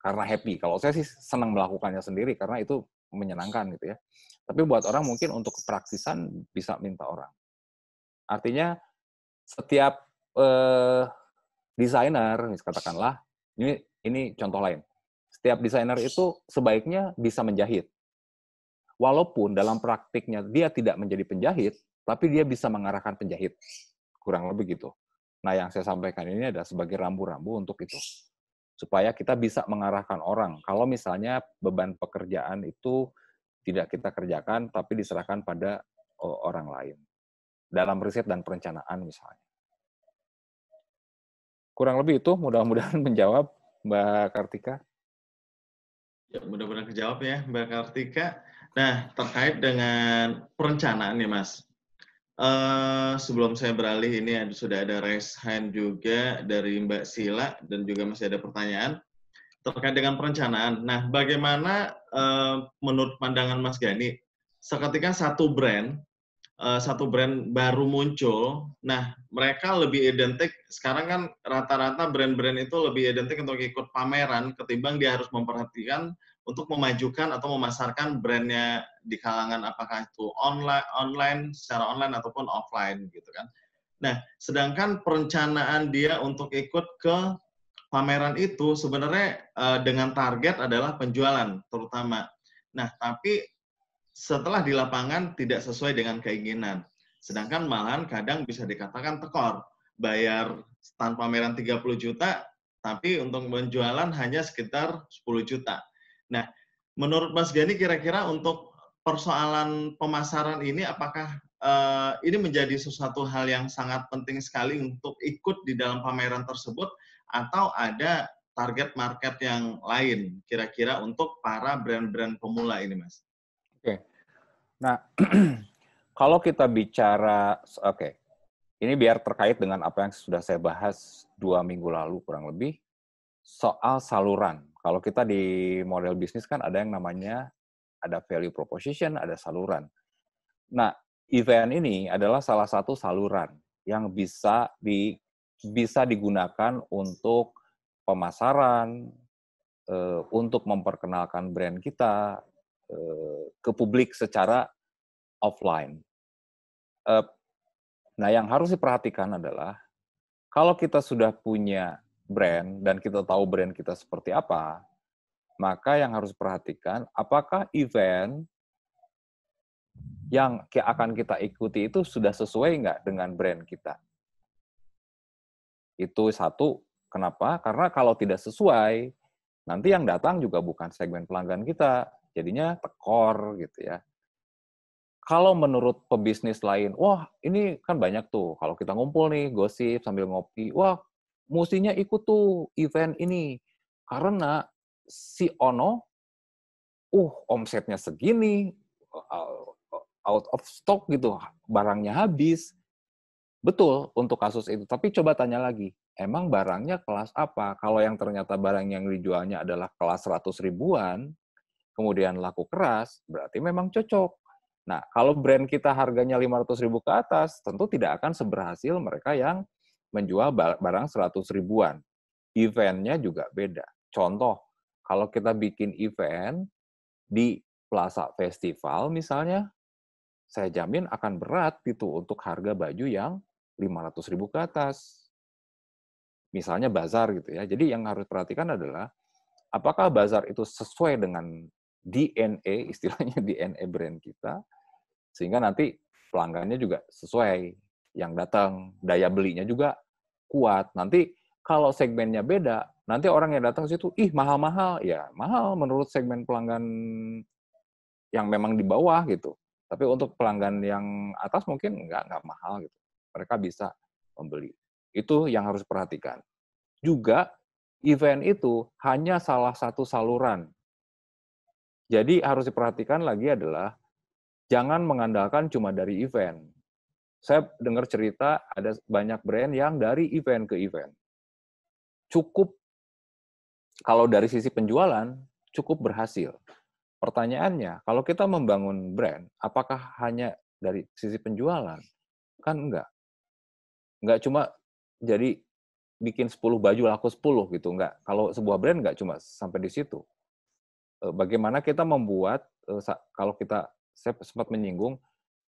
karena happy. Kalau saya sih senang melakukannya sendiri karena itu menyenangkan gitu ya. Tapi buat orang mungkin untuk praktisan bisa minta orang. Artinya setiap eh, desainer, katakanlah ini ini contoh lain. Setiap desainer itu sebaiknya bisa menjahit. Walaupun dalam praktiknya dia tidak menjadi penjahit, tapi dia bisa mengarahkan penjahit. Kurang lebih gitu. Nah, yang saya sampaikan ini adalah sebagai rambu-rambu untuk itu. Supaya kita bisa mengarahkan orang. Kalau misalnya beban pekerjaan itu tidak kita kerjakan, tapi diserahkan pada e, orang lain. Dalam riset dan perencanaan misalnya. Kurang lebih itu mudah-mudahan menjawab Mbak Kartika. Ya, mudah-mudahan kejawab ya Mbak Kartika. Nah, terkait dengan perencanaan nih Mas. Uh, sebelum saya beralih ini ada, sudah ada raise hand juga dari Mbak Sila dan juga masih ada pertanyaan terkait dengan perencanaan. Nah, bagaimana uh, menurut pandangan Mas Gani, seketika satu brand, uh, satu brand baru muncul, nah mereka lebih identik, sekarang kan rata-rata brand-brand itu lebih identik untuk ikut pameran ketimbang dia harus memperhatikan untuk memajukan atau memasarkan brandnya di kalangan apakah itu online online secara online ataupun offline gitu kan. Nah, sedangkan perencanaan dia untuk ikut ke pameran itu sebenarnya uh, dengan target adalah penjualan terutama. Nah, tapi setelah di lapangan tidak sesuai dengan keinginan. Sedangkan malahan kadang bisa dikatakan tekor. Bayar stand pameran 30 juta, tapi untuk penjualan hanya sekitar 10 juta. Nah, menurut Mas Gani kira-kira untuk persoalan pemasaran ini apakah uh, ini menjadi sesuatu hal yang sangat penting sekali untuk ikut di dalam pameran tersebut atau ada target market yang lain kira-kira untuk para brand-brand pemula ini, Mas? Oke. Okay. Nah, kalau kita bicara oke. Okay. Ini biar terkait dengan apa yang sudah saya bahas dua minggu lalu kurang lebih soal saluran. Kalau kita di model bisnis kan ada yang namanya ada value proposition, ada saluran. Nah, event ini adalah salah satu saluran yang bisa di bisa digunakan untuk pemasaran, eh, untuk memperkenalkan brand kita eh, ke publik secara offline. Eh, nah, yang harus diperhatikan adalah kalau kita sudah punya brand dan kita tahu brand kita seperti apa, maka yang harus perhatikan apakah event yang akan kita ikuti itu sudah sesuai nggak dengan brand kita. Itu satu, kenapa? Karena kalau tidak sesuai, nanti yang datang juga bukan segmen pelanggan kita, jadinya tekor gitu ya. Kalau menurut pebisnis lain, wah ini kan banyak tuh, kalau kita ngumpul nih, gosip sambil ngopi, wah mestinya ikut tuh event ini, karena si Ono, uh omsetnya segini, eh, out of stock gitu, barangnya habis. Betul untuk kasus itu, tapi coba tanya lagi, emang barangnya kelas apa? Kalau yang ternyata barang yang dijualnya adalah kelas 100 ribuan, kemudian laku keras, berarti memang cocok. Nah, kalau brand kita harganya 500 ribu ke atas, tentu tidak akan seberhasil mereka yang menjual barang 100 ribuan. Eventnya juga beda. Contoh, kalau kita bikin event di plaza festival misalnya, saya jamin akan berat gitu untuk harga baju yang 500 ribu ke atas. Misalnya bazar gitu ya. Jadi yang harus perhatikan adalah apakah bazar itu sesuai dengan DNA, istilahnya DNA brand kita, sehingga nanti pelanggannya juga sesuai yang datang, daya belinya juga kuat. Nanti kalau segmennya beda, Nanti orang yang datang ke situ, ih mahal-mahal, ya mahal menurut segmen pelanggan yang memang di bawah gitu. Tapi untuk pelanggan yang atas mungkin nggak nggak mahal gitu. Mereka bisa membeli. Itu yang harus perhatikan. Juga event itu hanya salah satu saluran. Jadi harus diperhatikan lagi adalah jangan mengandalkan cuma dari event. Saya dengar cerita ada banyak brand yang dari event ke event. Cukup kalau dari sisi penjualan cukup berhasil. Pertanyaannya, kalau kita membangun brand, apakah hanya dari sisi penjualan? Kan enggak. Enggak cuma jadi bikin 10 baju laku 10 gitu, enggak. Kalau sebuah brand enggak cuma sampai di situ. E, bagaimana kita membuat e, kalau kita saya sempat menyinggung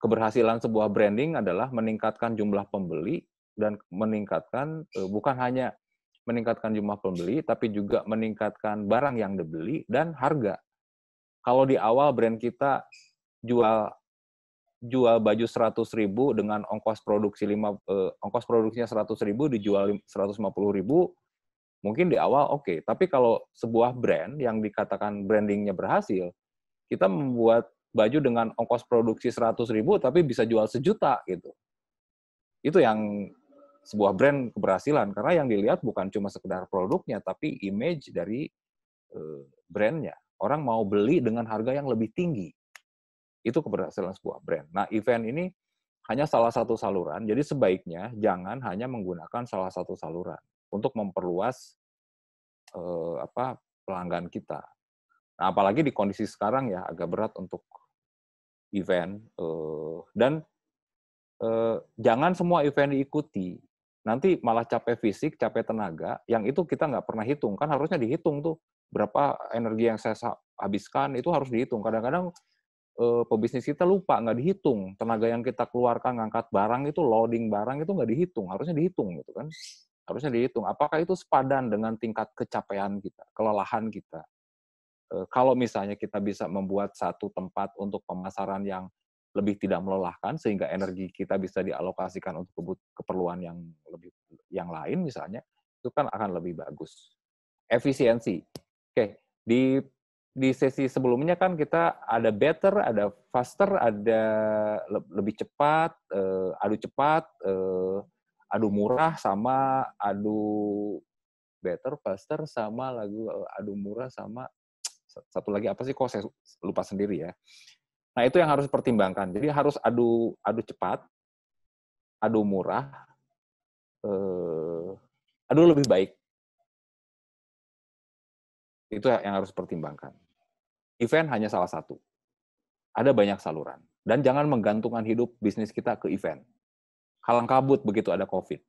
keberhasilan sebuah branding adalah meningkatkan jumlah pembeli dan meningkatkan e, bukan hanya meningkatkan jumlah pembeli, tapi juga meningkatkan barang yang dibeli dan harga. Kalau di awal brand kita jual jual baju seratus ribu dengan ongkos produksi 5 eh, ongkos produksinya 100.000 ribu dijual 150.000 ribu mungkin di awal oke okay. tapi kalau sebuah brand yang dikatakan brandingnya berhasil kita membuat baju dengan ongkos produksi seratus ribu tapi bisa jual sejuta gitu itu yang sebuah brand keberhasilan karena yang dilihat bukan cuma sekedar produknya tapi image dari eh, brandnya orang mau beli dengan harga yang lebih tinggi itu keberhasilan sebuah brand nah event ini hanya salah satu saluran jadi sebaiknya jangan hanya menggunakan salah satu saluran untuk memperluas eh, apa pelanggan kita nah apalagi di kondisi sekarang ya agak berat untuk event eh, dan eh, jangan semua event diikuti nanti malah capek fisik, capek tenaga, yang itu kita nggak pernah hitung. Kan harusnya dihitung tuh, berapa energi yang saya habiskan, itu harus dihitung. Kadang-kadang e, pebisnis kita lupa, nggak dihitung. Tenaga yang kita keluarkan, ngangkat barang itu, loading barang itu nggak dihitung. Harusnya dihitung gitu kan. Harusnya dihitung. Apakah itu sepadan dengan tingkat kecapean kita, kelelahan kita. E, kalau misalnya kita bisa membuat satu tempat untuk pemasaran yang lebih tidak melelahkan sehingga energi kita bisa dialokasikan untuk keperluan yang lebih yang lain misalnya itu kan akan lebih bagus efisiensi oke di di sesi sebelumnya kan kita ada better ada faster ada lebih cepat eh, adu cepat eh, adu murah sama adu better faster sama lagu eh, adu murah sama satu lagi apa sih kok saya lupa sendiri ya Nah, itu yang harus pertimbangkan. Jadi harus adu adu cepat, adu murah, eh, adu lebih baik. Itu yang harus pertimbangkan. Event hanya salah satu. Ada banyak saluran. Dan jangan menggantungkan hidup bisnis kita ke event. Kalang kabut begitu ada COVID.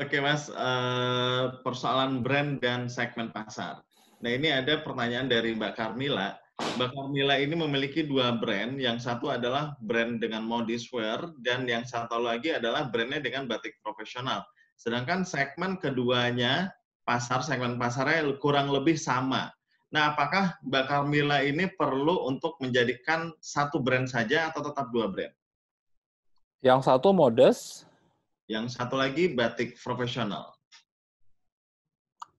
Oke mas, eh, persoalan brand dan segmen pasar. Nah ini ada pertanyaan dari Mbak Carmila. Mbak Carmila ini memiliki dua brand. Yang satu adalah brand dengan modis wear dan yang satu lagi adalah brandnya dengan batik profesional. Sedangkan segmen keduanya pasar segmen pasarnya kurang lebih sama. Nah, apakah Mbak Carmila ini perlu untuk menjadikan satu brand saja atau tetap dua brand? Yang satu modest. Yang satu lagi batik profesional.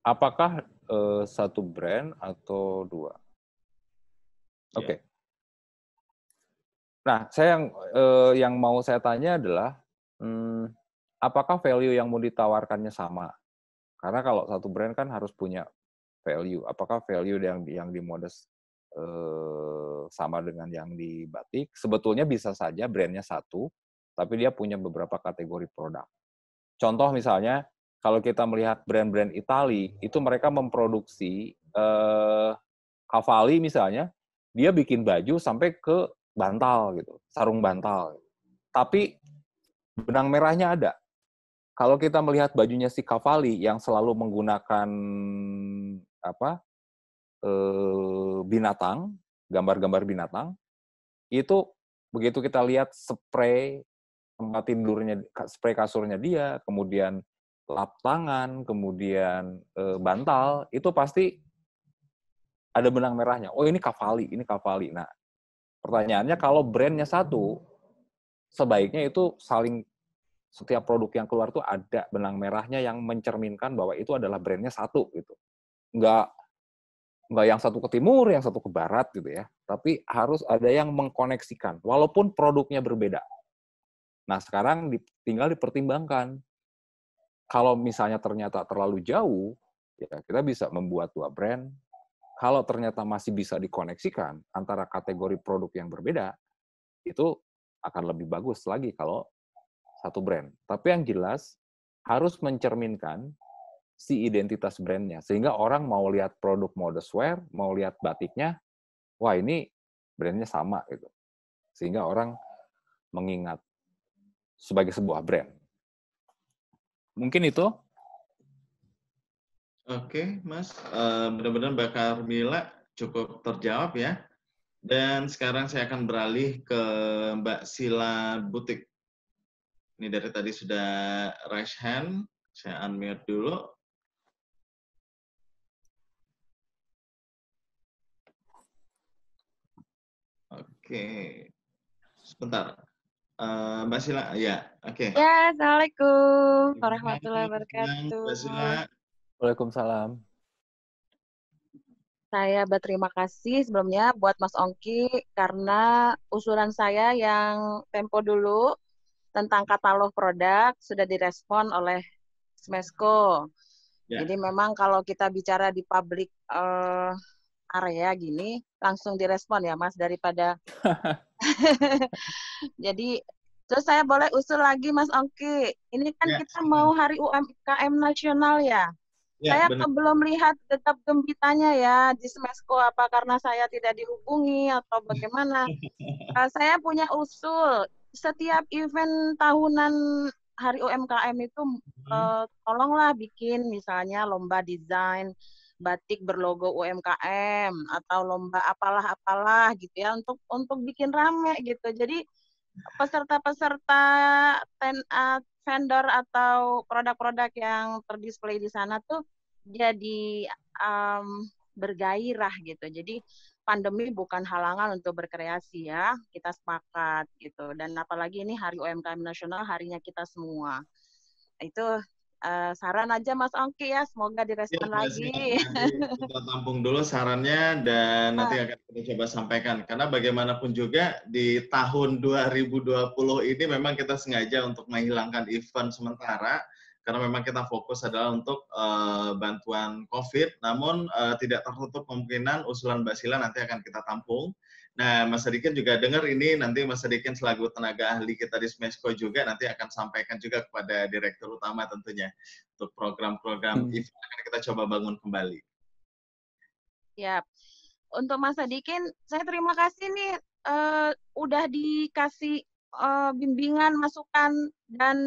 Apakah Eh, satu brand atau dua? Iya. Oke. Okay. Nah, saya yang uh, yang mau saya tanya adalah, hmm, apakah value yang mau ditawarkannya sama? Karena kalau satu brand kan harus punya value. Apakah value yang yang di modest uh, eh, sama dengan yang di batik? Sebetulnya bisa saja brandnya satu, tapi dia punya beberapa kategori produk. Contoh misalnya kalau kita melihat brand-brand Italia itu mereka memproduksi eh, Cavalli misalnya, dia bikin baju sampai ke bantal gitu, sarung bantal. Tapi benang merahnya ada. Kalau kita melihat bajunya si Cavalli yang selalu menggunakan apa eh, binatang, gambar-gambar binatang, itu begitu kita lihat spray tempat tidurnya, spray kasurnya dia, kemudian lap tangan, kemudian e, bantal, itu pasti ada benang merahnya. Oh ini kavali ini kavali Nah, pertanyaannya kalau brandnya satu, sebaiknya itu saling setiap produk yang keluar tuh ada benang merahnya yang mencerminkan bahwa itu adalah brandnya satu gitu. Nggak nggak yang satu ke timur, yang satu ke barat gitu ya. Tapi harus ada yang mengkoneksikan, walaupun produknya berbeda. Nah sekarang tinggal dipertimbangkan kalau misalnya ternyata terlalu jauh, ya kita bisa membuat dua brand. Kalau ternyata masih bisa dikoneksikan antara kategori produk yang berbeda, itu akan lebih bagus lagi kalau satu brand. Tapi yang jelas harus mencerminkan si identitas brandnya sehingga orang mau lihat produk swear, mau lihat batiknya, wah ini brandnya sama gitu. Sehingga orang mengingat sebagai sebuah brand. Mungkin itu. Oke, Mas. Eh, benar-benar Mbak Mila cukup terjawab ya. Dan sekarang saya akan beralih ke Mbak Sila Butik. Ini dari tadi sudah raise hand. Saya unmute dulu. Oke. Sebentar. Eh, Mbak Sila, ya, oke. Okay. Ya, assalamualaikum warahmatullahi wabarakatuh. Mbak Sila. Waalaikumsalam. Saya berterima kasih sebelumnya buat Mas Ongki karena usulan saya yang tempo dulu tentang katalog produk sudah direspon oleh Smesco. Yeah. Jadi memang kalau kita bicara di publik. uh, area gini langsung direspon ya Mas daripada jadi terus saya boleh usul lagi Mas Ongki ini kan ya. kita mau hari UMKM nasional ya Ya, saya bener. belum lihat tetap gembitanya ya di Smesco apa karena saya tidak dihubungi atau bagaimana. Eh, saya punya usul setiap event tahunan Hari UMKM itu hmm. Eh, tolonglah bikin misalnya lomba desain, batik berlogo UMKM atau lomba apalah-apalah gitu ya untuk untuk bikin rame gitu. Jadi peserta-peserta ten, uh, vendor atau produk-produk yang terdisplay di sana tuh jadi um, bergairah gitu. Jadi pandemi bukan halangan untuk berkreasi ya, kita sepakat gitu. Dan apalagi ini Hari UMKM Nasional, harinya kita semua. Itu uh, saran aja Mas Ongki ya, semoga iya, direspon ya, lagi. kita tampung dulu sarannya dan nah. nanti akan kita coba sampaikan. Karena bagaimanapun juga di tahun 2020 ini memang kita sengaja untuk menghilangkan event sementara karena memang kita fokus adalah untuk uh, bantuan COVID, namun uh, tidak tertutup kemungkinan usulan Basila nanti akan kita tampung Nah, Mas Adikin juga dengar ini nanti Mas Adikin selaku tenaga ahli kita di Smesco juga nanti akan sampaikan juga kepada direktur utama tentunya untuk program-program hmm. event akan kita coba bangun kembali. Ya, untuk Mas Adikin saya terima kasih nih uh, udah dikasih uh, bimbingan, masukan dan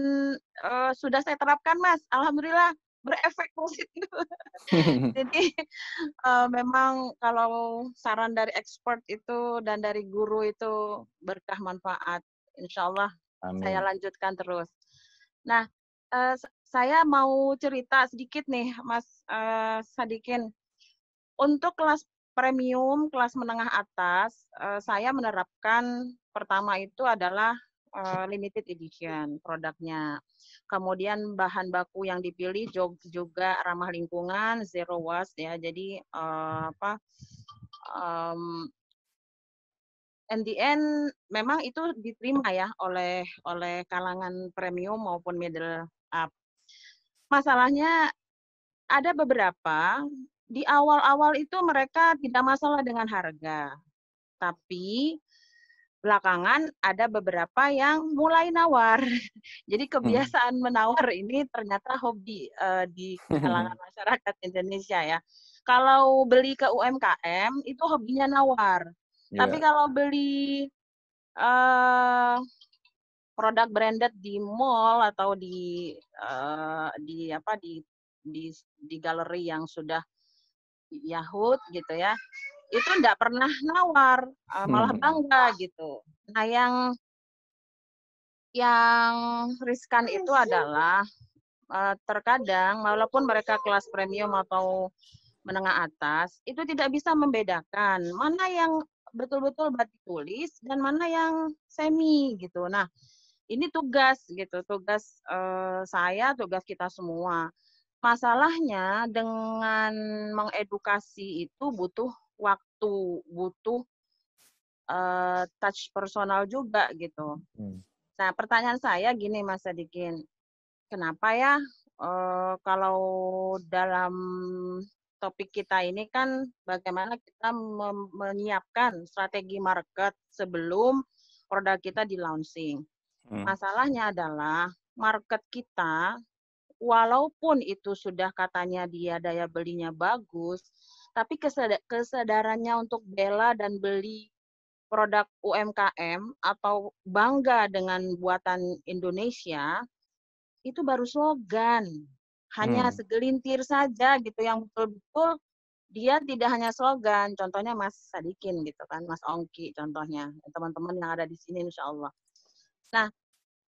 uh, sudah saya terapkan, Mas. Alhamdulillah berefek positif. Jadi uh, memang kalau saran dari expert itu dan dari guru itu berkah manfaat. Insya Allah Amin. saya lanjutkan terus. Nah, uh, saya mau cerita sedikit nih, Mas uh, Sadikin. Untuk kelas premium, kelas menengah atas, uh, saya menerapkan pertama itu adalah Eh, limited edition produknya. Kemudian bahan baku yang dipilih juga ramah lingkungan, zero waste ya. Jadi uh, apa um, NDN memang itu diterima ya oleh oleh kalangan premium maupun middle up. Masalahnya ada beberapa di awal-awal itu mereka tidak masalah dengan harga. Tapi belakangan ada beberapa yang mulai nawar. Jadi hmm. kebiasaan hmm. menawar ini ternyata hobi uh, di kalangan masyarakat Indonesia ya. Kalau beli ke UMKM itu hobinya nawar. Yeah. Tapi iya. kalau beli uh, produk branded di mall atau di uh, di apa di di di galeri yang sudah Yahut gitu ya itu enggak pernah nawar, uh, malah hmm. bangga gitu. Nah, yang yang riskan iya itu adalah uh, terkadang walaupun mereka kelas premium atau menengah atas itu tidak bisa membedakan mana yang betul-betul batik tulis dan mana yang semi gitu. Nah, ini tugas gitu, tugas uh, saya, tugas kita semua. Masalahnya dengan mengedukasi itu butuh waktu, butuh uh, touch personal juga gitu. Hmm. Nah, pertanyaan saya gini Mas Sadikin, kenapa ya uh, kalau dalam topik kita ini kan bagaimana kita menyiapkan strategi market sebelum produk kita di launching. Hmm. Masalahnya adalah market kita walaupun itu sudah katanya dia daya belinya bagus, tapi kesadarannya untuk bela dan beli produk UMKM atau bangga dengan buatan Indonesia itu baru slogan hanya hmm. segelintir saja gitu yang betul-betul dia tidak hanya slogan contohnya Mas Sadikin gitu kan Mas Ongki contohnya teman-teman yang ada di sini Insya Allah nah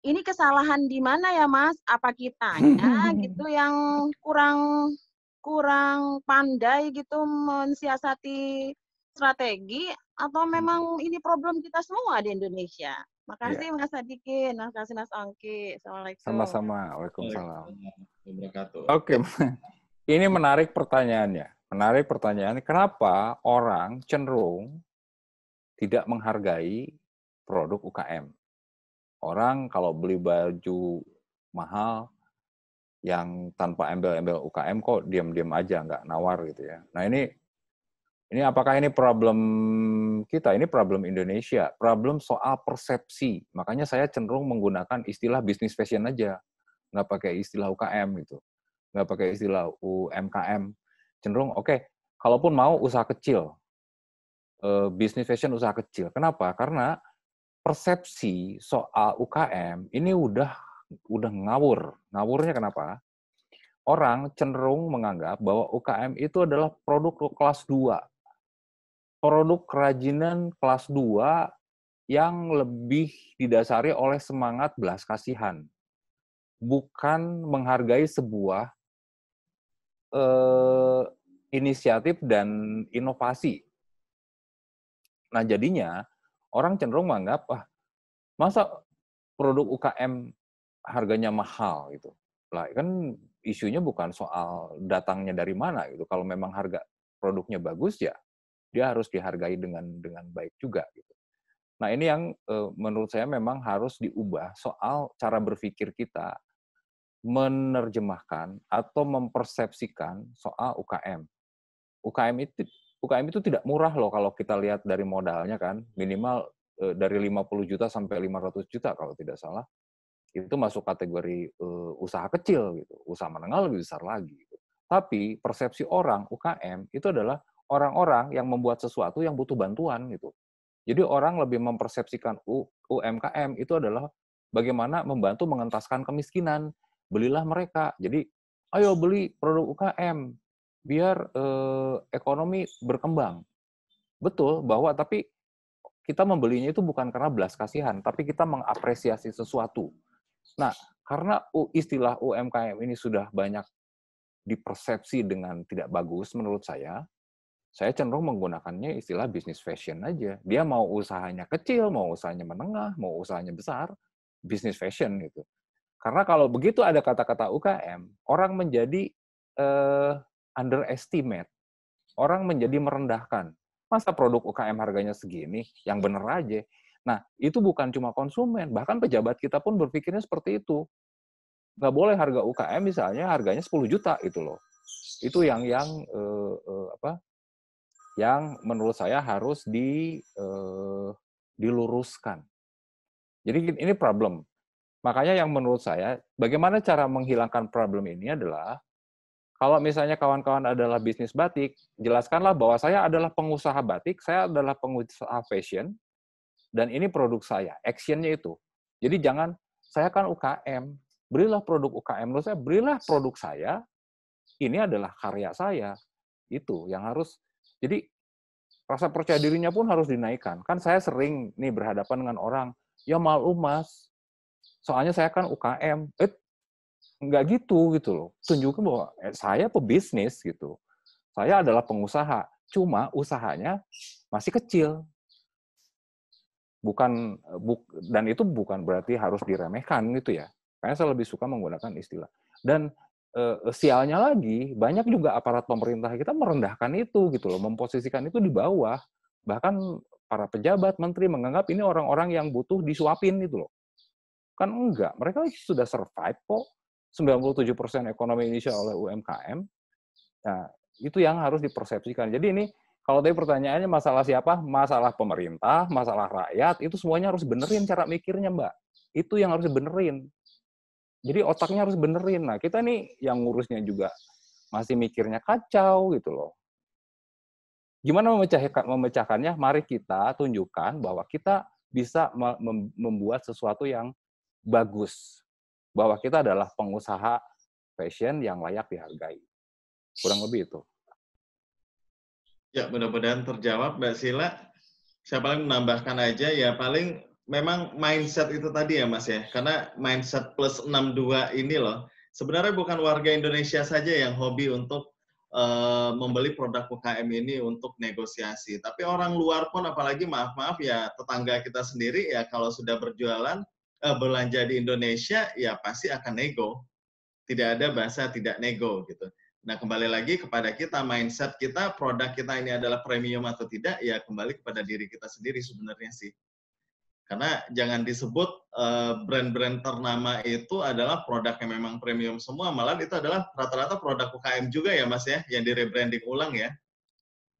ini kesalahan di mana ya Mas apa kitanya gitu yang kurang kurang pandai gitu mensiasati strategi atau hmm. memang ini problem kita semua di Indonesia? Makasih ya. Mas Adikin, makasih Mas Angki. Assalamualaikum. Sama-sama. Waalaikumsalam. Oke. Okay. Ini menarik pertanyaannya. Menarik pertanyaan, kenapa orang cenderung tidak menghargai produk UKM? Orang kalau beli baju mahal, yang tanpa embel-embel UKM kok diam-diam aja nggak nawar gitu ya. Nah ini ini apakah ini problem kita? Ini problem Indonesia, problem soal persepsi. Makanya saya cenderung menggunakan istilah bisnis fashion aja, nggak pakai istilah UKM gitu, nggak pakai istilah UMKM. Cenderung oke, okay, kalaupun mau usaha kecil, eh, bisnis fashion usaha kecil. Kenapa? Karena persepsi soal UKM ini udah udah ngawur. Ngawurnya kenapa? Orang cenderung menganggap bahwa UKM itu adalah produk kelas 2. Produk kerajinan kelas 2 yang lebih didasari oleh semangat belas kasihan. Bukan menghargai sebuah eh, inisiatif dan inovasi. Nah, jadinya orang cenderung menganggap, ah, masa produk UKM harganya mahal gitu. Lah kan isunya bukan soal datangnya dari mana gitu. Kalau memang harga produknya bagus ya dia harus dihargai dengan dengan baik juga gitu. Nah, ini yang eh, menurut saya memang harus diubah soal cara berpikir kita menerjemahkan atau mempersepsikan soal UKM. UKM itu UKM itu tidak murah loh kalau kita lihat dari modalnya kan, minimal eh, dari 50 juta sampai 500 juta kalau tidak salah itu masuk kategori uh, usaha kecil gitu, usaha menengah lebih besar lagi. Gitu. Tapi persepsi orang UKM itu adalah orang-orang yang membuat sesuatu yang butuh bantuan gitu. Jadi orang lebih mempersepsikan U, UMKM itu adalah bagaimana membantu mengentaskan kemiskinan. Belilah mereka. Jadi ayo beli produk UKM biar uh, ekonomi berkembang. Betul bahwa tapi kita membelinya itu bukan karena belas kasihan, tapi kita mengapresiasi sesuatu Nah, karena istilah UMKM ini sudah banyak dipersepsi dengan tidak bagus menurut saya, saya cenderung menggunakannya istilah bisnis fashion aja. Dia mau usahanya kecil, mau usahanya menengah, mau usahanya besar, bisnis fashion gitu. Karena kalau begitu ada kata-kata UKM, orang menjadi uh, underestimate, orang menjadi merendahkan. Masa produk UKM harganya segini? Yang bener aja. Nah, itu bukan cuma konsumen, bahkan pejabat kita pun berpikirnya seperti itu. Nggak boleh harga UKM misalnya harganya 10 juta itu loh. Itu yang yang eh, eh, apa? Yang menurut saya harus di eh, diluruskan. Jadi ini problem. Makanya yang menurut saya, bagaimana cara menghilangkan problem ini adalah kalau misalnya kawan-kawan adalah bisnis batik, jelaskanlah bahwa saya adalah pengusaha batik, saya adalah pengusaha fashion, dan ini produk saya. Actionnya itu. Jadi jangan saya kan UKM, berilah produk UKM. Menurut saya berilah produk saya. Ini adalah karya saya. Itu yang harus. Jadi rasa percaya dirinya pun harus dinaikkan. Kan saya sering nih berhadapan dengan orang, ya malu mas, soalnya saya kan UKM. Eh, nggak gitu gitu loh. Tunjukkan bahwa eh, saya pebisnis gitu. Saya adalah pengusaha. Cuma usahanya masih kecil bukan eh, buk, dan itu bukan berarti harus diremehkan gitu ya. Karena saya lebih suka menggunakan istilah. Dan e, sialnya lagi banyak juga aparat pemerintah kita merendahkan itu gitu loh, memposisikan itu di bawah. Bahkan para pejabat, menteri menganggap ini orang-orang yang butuh disuapin gitu loh. Kan enggak, mereka sudah survive kok. 97% ekonomi Indonesia oleh UMKM. Nah, itu yang harus dipersepsikan. Jadi ini kalau tadi pertanyaannya masalah siapa? Masalah pemerintah, masalah rakyat, itu semuanya harus benerin cara mikirnya, Mbak. Itu yang harus benerin. Jadi otaknya harus benerin. Nah, kita nih yang ngurusnya juga masih mikirnya kacau gitu loh. Gimana memecahkan, memecahkannya? Mari kita tunjukkan bahwa kita bisa membuat sesuatu yang bagus. Bahwa kita adalah pengusaha fashion yang layak dihargai. Kurang lebih itu. Ya, mudah-mudahan terjawab Mbak Sila. Saya paling menambahkan aja ya paling memang mindset itu tadi ya Mas ya. Karena mindset plus 62 ini loh sebenarnya bukan warga Indonesia saja yang hobi untuk eh, membeli produk UKM ini untuk negosiasi. Tapi orang luar pun apalagi maaf-maaf ya tetangga kita sendiri ya kalau sudah berjualan uh, belanja di Indonesia ya pasti akan nego. Tidak ada bahasa tidak nego gitu. Nah, kembali lagi kepada kita, mindset kita, produk kita ini adalah premium atau tidak, ya kembali kepada diri kita sendiri sebenarnya sih. Karena jangan disebut eh, brand-brand ternama itu adalah produk yang memang premium semua, malah itu adalah rata-rata produk UKM juga ya Mas ya, yang di rebranding ulang ya.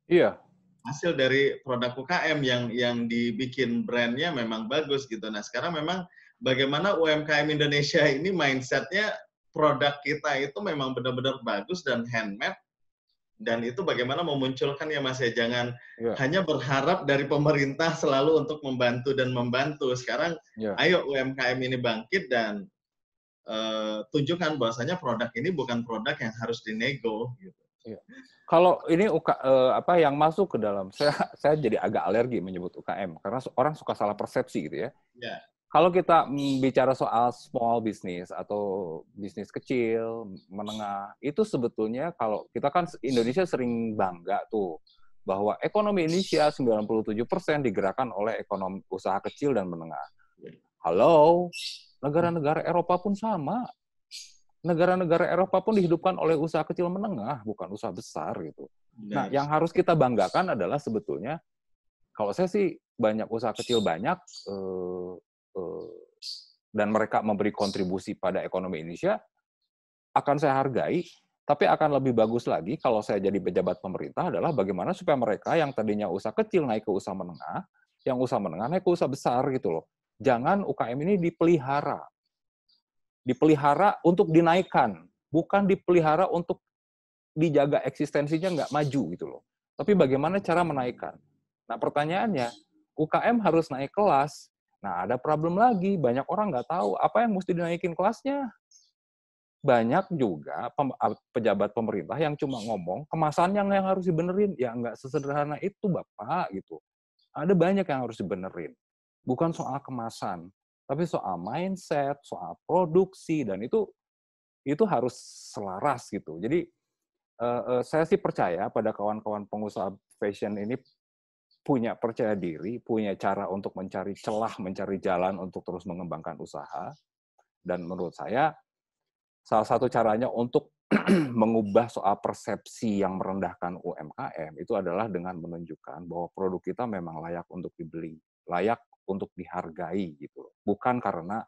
Iya. Hasil dari produk UKM yang yang dibikin brandnya memang bagus gitu. Nah sekarang memang bagaimana UMKM Indonesia ini mindsetnya produk kita itu memang benar-benar bagus dan handmade dan itu bagaimana memunculkan ya Mas ya jangan yeah. hanya berharap dari pemerintah selalu untuk membantu dan membantu sekarang yeah. ayo UMKM ini bangkit dan uh, tunjukkan bahwasanya produk ini bukan produk yang harus dinego gitu. Yeah. Kalau ini UK, uh, eh, apa yang masuk ke dalam saya saya jadi agak alergi menyebut UKM karena orang suka salah persepsi gitu ya. Yeah kalau kita bicara soal small business atau bisnis kecil, menengah, itu sebetulnya kalau kita kan Indonesia sering bangga tuh bahwa ekonomi Indonesia 97% digerakkan oleh ekonomi usaha kecil dan menengah. Halo, negara-negara Eropa pun sama. Negara-negara Eropa pun dihidupkan oleh usaha kecil menengah, bukan usaha besar gitu. Nah, yang harus kita banggakan adalah sebetulnya kalau saya sih banyak usaha kecil banyak eh, dan mereka memberi kontribusi pada ekonomi Indonesia akan saya hargai tapi akan lebih bagus lagi kalau saya jadi pejabat pemerintah adalah bagaimana supaya mereka yang tadinya usaha kecil naik ke usaha menengah, yang usaha menengah naik ke usaha besar gitu loh. Jangan UKM ini dipelihara. Dipelihara untuk dinaikkan, bukan dipelihara untuk dijaga eksistensinya nggak maju gitu loh. Tapi bagaimana cara menaikkan? Nah pertanyaannya, UKM harus naik kelas Nah, ada problem lagi. Banyak orang nggak tahu apa yang mesti dinaikin kelasnya. Banyak juga pem pejabat pemerintah yang cuma ngomong kemasan yang harus dibenerin. Ya nggak sesederhana itu, Bapak. gitu. Ada banyak yang harus dibenerin. Bukan soal kemasan, tapi soal mindset, soal produksi, dan itu itu harus selaras gitu. Jadi uh, uh, saya sih percaya pada kawan-kawan pengusaha fashion ini punya percaya diri, punya cara untuk mencari celah, mencari jalan untuk terus mengembangkan usaha. Dan menurut saya, salah satu caranya untuk mengubah soal persepsi yang merendahkan UMKM itu adalah dengan menunjukkan bahwa produk kita memang layak untuk dibeli, layak untuk dihargai gitu, bukan karena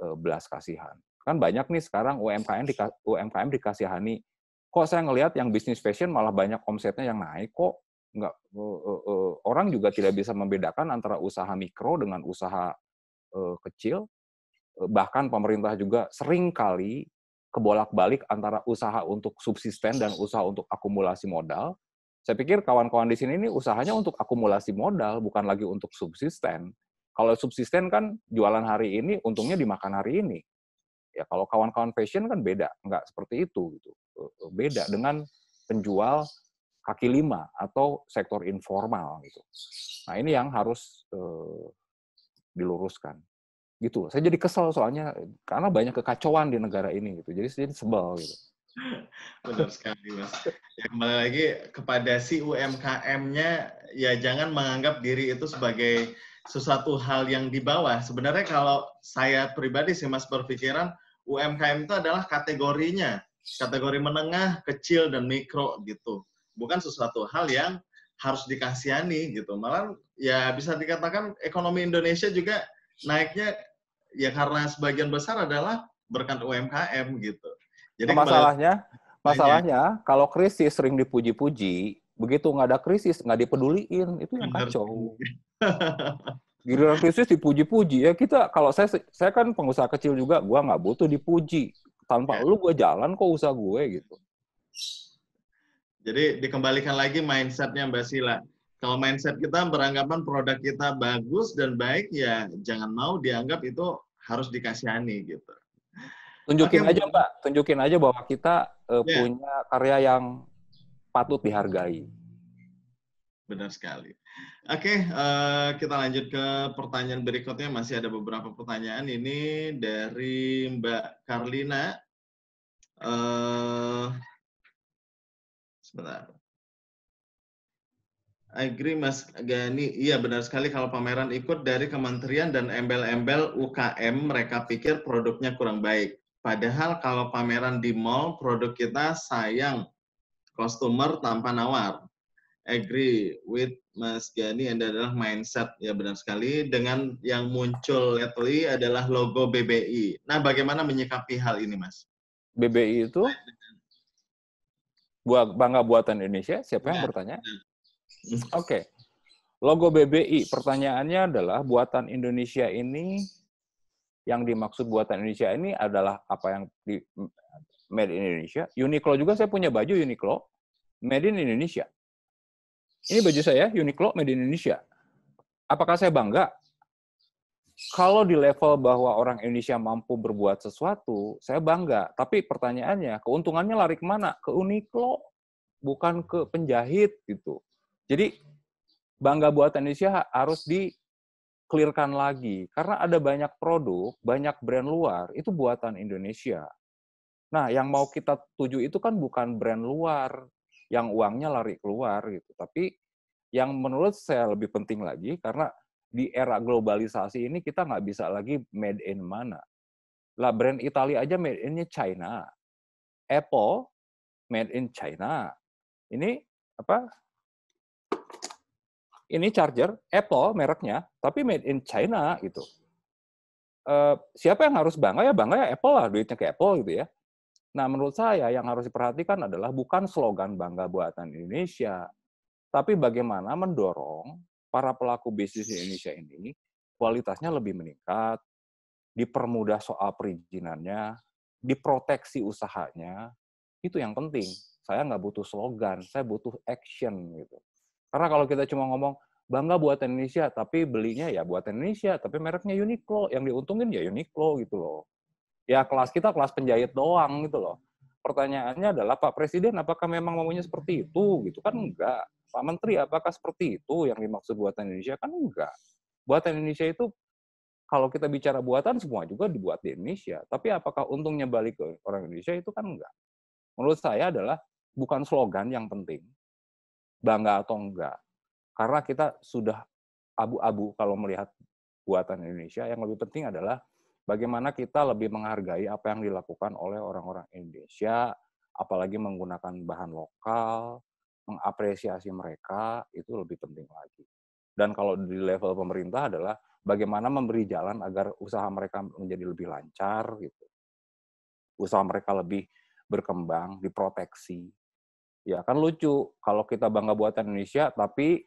e, belas kasihan. Kan banyak nih sekarang UMKM di, UMKM dikasihani, kok saya ngelihat yang bisnis fashion malah banyak omsetnya yang naik kok nggak uh, uh, uh, orang juga tidak bisa membedakan antara usaha mikro dengan usaha uh, kecil bahkan pemerintah juga sering kali kebolak-balik antara usaha untuk subsisten dan usaha untuk akumulasi modal. Saya pikir kawan-kawan di sini ini usahanya untuk akumulasi modal, bukan lagi untuk subsisten. Kalau subsisten kan jualan hari ini, untungnya dimakan hari ini. Ya kalau kawan-kawan fashion kan beda, nggak seperti itu gitu. Beda dengan penjual kaki lima atau sektor informal gitu. Nah ini yang harus eh, diluruskan gitu. Saya jadi kesel soalnya karena banyak kekacauan di negara ini gitu. Jadi saya sebel gitu. Benar sekali mas. Ya, kembali lagi kepada si UMKM-nya ya jangan menganggap diri itu sebagai sesuatu hal yang di bawah. Sebenarnya kalau saya pribadi sih mas berpikiran UMKM itu adalah kategorinya, kategori menengah, kecil dan mikro gitu bukan sesuatu hal yang harus dikasihani gitu. Malah ya bisa dikatakan ekonomi Indonesia juga naiknya ya karena sebagian besar adalah berkat UMKM gitu. Jadi masalahnya masalahnya kalau krisis sering dipuji-puji, begitu nggak ada krisis nggak dipeduliin itu yang kacau. Giliran krisis dipuji-puji ya kita kalau saya saya kan pengusaha kecil juga, gua nggak butuh dipuji. Tanpa ya. lu gue jalan kok usaha gue gitu. Jadi dikembalikan lagi mindsetnya Mbak Sila. Kalau mindset kita beranggapan produk kita bagus dan baik, ya jangan mau dianggap itu harus dikasihani gitu. Tunjukin Oke, aja Mbak, tunjukin aja bahwa kita uh, e, yeah. punya karya yang patut dihargai. Benar sekali. Oke, okay, e, uh, kita lanjut ke pertanyaan berikutnya. Masih ada beberapa pertanyaan ini dari Mbak Karlina. Uh, I Agree Mas Gani, iya benar sekali kalau pameran ikut dari kementerian dan embel-embel UKM mereka pikir produknya kurang baik. Padahal kalau pameran di mall produk kita sayang customer tanpa nawar. Agree with Mas Gani Ini adalah mindset ya benar sekali dengan yang muncul lately adalah logo BBI. Nah, bagaimana menyikapi hal ini Mas? BBI itu buat bangga buatan Indonesia. Siapa yang nah. bertanya? Oke. Okay. Logo BBI, pertanyaannya adalah buatan Indonesia ini yang dimaksud buatan Indonesia ini adalah apa yang di made in Indonesia. Uniqlo juga saya punya baju Uniqlo made in Indonesia. Ini baju saya Uniqlo made in Indonesia. Apakah saya bangga? kalau di level bahwa orang Indonesia mampu berbuat sesuatu, saya bangga. Tapi pertanyaannya, keuntungannya lari kemana? Ke Uniqlo, bukan ke penjahit gitu. Jadi bangga buat Indonesia harus di clearkan lagi karena ada banyak produk, banyak brand luar itu buatan Indonesia. Nah, yang mau kita tuju itu kan bukan brand luar yang uangnya lari keluar gitu, tapi yang menurut saya lebih penting lagi karena di era globalisasi ini kita nggak bisa lagi made in mana. Lah brand Italia aja made innya China. Apple made in China. Ini apa? Ini charger Apple mereknya, tapi made in China gitu. Uh, siapa yang harus bangga ya bangga ya Apple lah duitnya ke Apple gitu ya. Nah menurut saya yang harus diperhatikan adalah bukan slogan bangga buatan Indonesia, tapi bagaimana mendorong para pelaku bisnis di Indonesia ini kualitasnya lebih meningkat, dipermudah soal perizinannya, diproteksi usahanya, itu yang penting. Saya nggak butuh slogan, saya butuh action gitu. Karena kalau kita cuma ngomong bangga buat Indonesia, tapi belinya ya buat Indonesia, tapi mereknya Uniqlo, yang diuntungin ya Uniqlo gitu loh. Ya kelas kita kelas penjahit doang gitu loh. Pertanyaannya adalah Pak Presiden apakah memang maunya seperti itu gitu kan enggak. Pak Menteri, apakah seperti itu yang dimaksud buatan Indonesia? Kan enggak. Buatan Indonesia itu kalau kita bicara buatan semua juga dibuat di Indonesia. Tapi apakah untungnya balik ke orang Indonesia itu kan enggak. Menurut saya adalah bukan slogan yang penting, bangga atau enggak. Karena kita sudah abu-abu kalau melihat buatan Indonesia. Yang lebih penting adalah bagaimana kita lebih menghargai apa yang dilakukan oleh orang-orang Indonesia, apalagi menggunakan bahan lokal, mengapresiasi mereka itu lebih penting lagi. Dan kalau di level pemerintah adalah bagaimana memberi jalan agar usaha mereka menjadi lebih lancar gitu. Usaha mereka lebih berkembang, diproteksi. Ya kan lucu kalau kita bangga buatan Indonesia tapi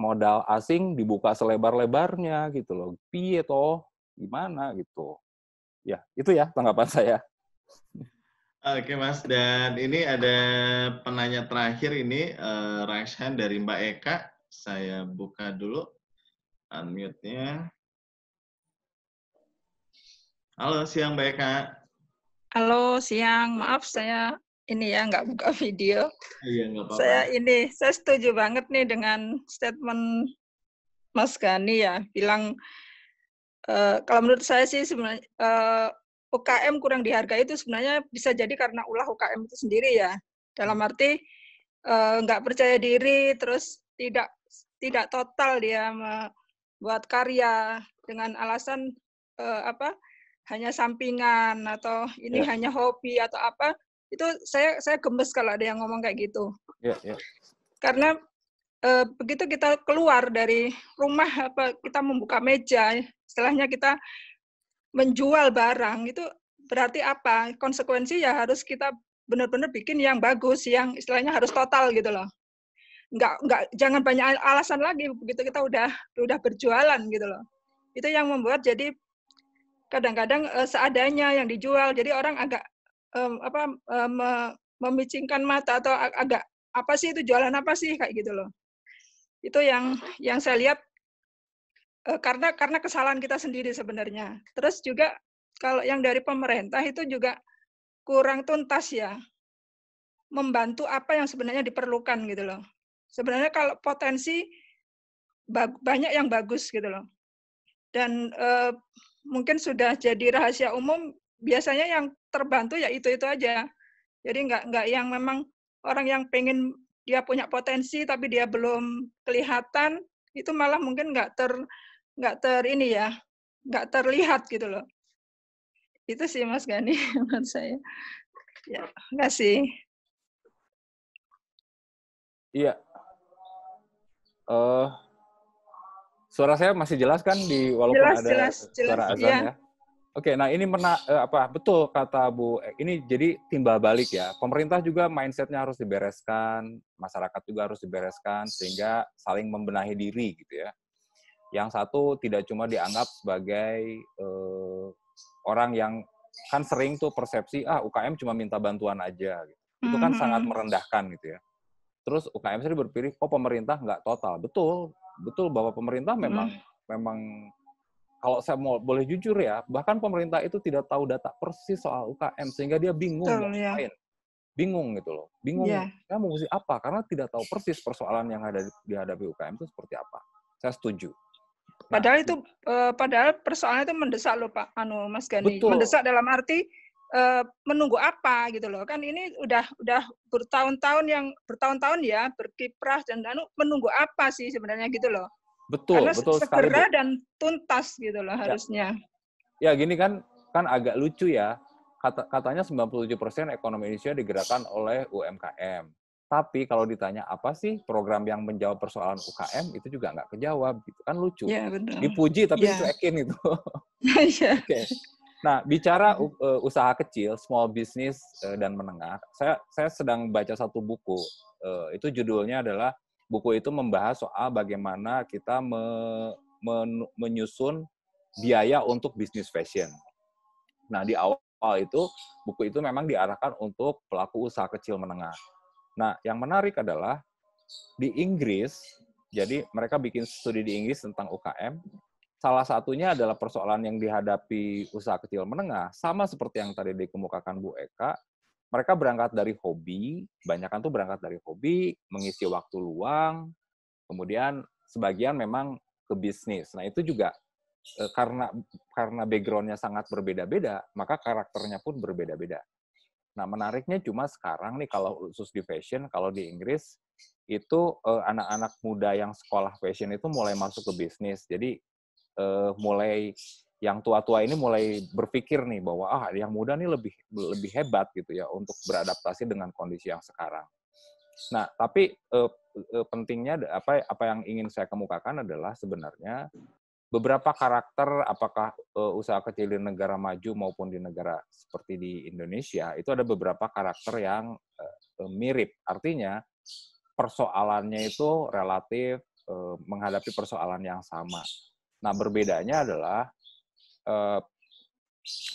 modal asing dibuka selebar-lebarnya gitu loh. Piye toh? Gimana gitu. Ya, itu ya tanggapan saya. Oke Mas, dan ini ada penanya terakhir ini uh, eh, raise hand dari Mbak Eka. Saya buka dulu unmute-nya. Halo, siang Mbak Eka. Halo, siang. Maaf saya ini ya nggak buka video. Iya, nggak apa-apa. Saya ini, saya setuju banget nih dengan statement Mas Gani ya, bilang uh, kalau menurut saya sih sebenarnya uh, UKM kurang dihargai itu sebenarnya bisa jadi karena ulah UKM itu sendiri ya. Dalam hmm. arti eh, nggak e, percaya diri, terus tidak tidak total dia membuat karya dengan alasan e, apa hanya sampingan atau ini yeah. hanya hobi atau apa itu saya saya gemes kalau ada yang ngomong kayak gitu. Yeah, yeah. Karena e, begitu kita keluar dari rumah apa kita membuka meja, setelahnya kita menjual barang itu berarti apa? Konsekuensi ya harus kita benar-benar bikin yang bagus, yang istilahnya harus total gitu loh. Nggak, nggak, jangan banyak alasan lagi begitu kita udah udah berjualan gitu loh. Itu yang membuat jadi kadang-kadang uh, seadanya yang dijual. Jadi orang agak um, apa um, memicingkan mata atau agak apa sih itu jualan apa sih kayak gitu loh. Itu yang yang saya lihat Eh, karena karena kesalahan kita sendiri sebenarnya. Terus juga kalau yang dari pemerintah itu juga kurang tuntas ya membantu apa yang sebenarnya diperlukan gitu loh. Sebenarnya kalau potensi banyak yang bagus gitu loh. Dan e, mungkin sudah jadi rahasia umum biasanya yang terbantu ya itu itu aja. Jadi nggak nggak yang memang orang yang pengen dia punya potensi tapi dia belum kelihatan itu malah mungkin nggak ter nggak ter ini ya nggak terlihat gitu loh itu sih Mas Gani menurut saya ya nggak sih iya uh, suara saya masih jelas kan di walaupun jelas, ada jelas, suara jelas, azan ya, ya? Oke, nah ini mena, eh, apa betul kata Bu. Eh, ini jadi timbal balik ya. Pemerintah juga mindsetnya harus dibereskan, masyarakat juga harus dibereskan sehingga saling membenahi diri gitu ya yang satu tidak cuma dianggap sebagai uh, orang yang kan sering tuh persepsi ah UKM cuma minta bantuan aja gitu. itu kan sangat mhm. merendahkan gitu ya terus UKM sendiri berpikir kok oh, pemerintah nggak total betul betul bahwa pemerintah memang mm. memang kalau saya mau boleh jujur ya bahkan pemerintah itu tidak tahu data persis soal UKM sehingga dia bingung betul, ya. lain bingung gitu loh bingung yeah. ya mau mesti apa karena tidak tahu persis persoalan yang ada dihadapi UKM itu seperti apa saya setuju Nah, padahal itu eh, padahal persoalannya itu mendesak loh Pak anu Mas Gani. Betul. Mendesak dalam arti eh, menunggu apa gitu loh. Kan ini udah udah bertahun-tahun yang bertahun-tahun ya berkiprah dan anu menunggu apa sih sebenarnya gitu loh. Betul, Karena betul segera sekali. dan tuntas gitu loh ya. harusnya. Ya gini kan kan agak lucu ya. Kata, katanya 97% ekonomi Indonesia digerakkan oleh UMKM. Tapi kalau ditanya apa sih program yang menjawab persoalan UKM itu juga nggak kejawab gitu kan lucu. Ya, benar. Dipuji tapi ya. dicuekin itu. ya. Oke. Okay. Nah, bicara uh, usaha kecil, small business uh, dan menengah, saya saya sedang baca satu buku. Uh, itu judulnya adalah buku itu membahas soal bagaimana kita me, men, menyusun biaya untuk bisnis fashion. Nah, di awal itu buku itu memang diarahkan untuk pelaku usaha kecil menengah. Nah, yang menarik adalah di Inggris, jadi mereka bikin studi di Inggris tentang UKM. Salah satunya adalah persoalan yang dihadapi usaha kecil menengah, sama seperti yang tadi dikemukakan Bu Eka. Mereka berangkat dari hobi, banyakkan tuh berangkat dari hobi, mengisi waktu luang, kemudian sebagian memang ke bisnis. Nah itu juga eh, karena karena backgroundnya sangat berbeda-beda, maka karakternya pun berbeda-beda. Nah, menariknya cuma sekarang nih kalau khusus di fashion, kalau di Inggris itu eh, anak-anak eh, muda yang sekolah fashion itu mulai masuk ke bisnis. Jadi eh, mulai yang tua-tua ini mulai berpikir nih bahwa ah yang muda nih lebih lebih hebat gitu ya untuk beradaptasi dengan kondisi yang sekarang. Nah, tapi eh, eh pentingnya apa apa yang ingin saya kemukakan adalah sebenarnya beberapa karakter apakah uh, usaha kecil di negara maju maupun di negara seperti di Indonesia itu ada beberapa karakter yang uh, mirip artinya persoalannya itu relatif uh, menghadapi persoalan yang sama. Nah berbedanya adalah uh,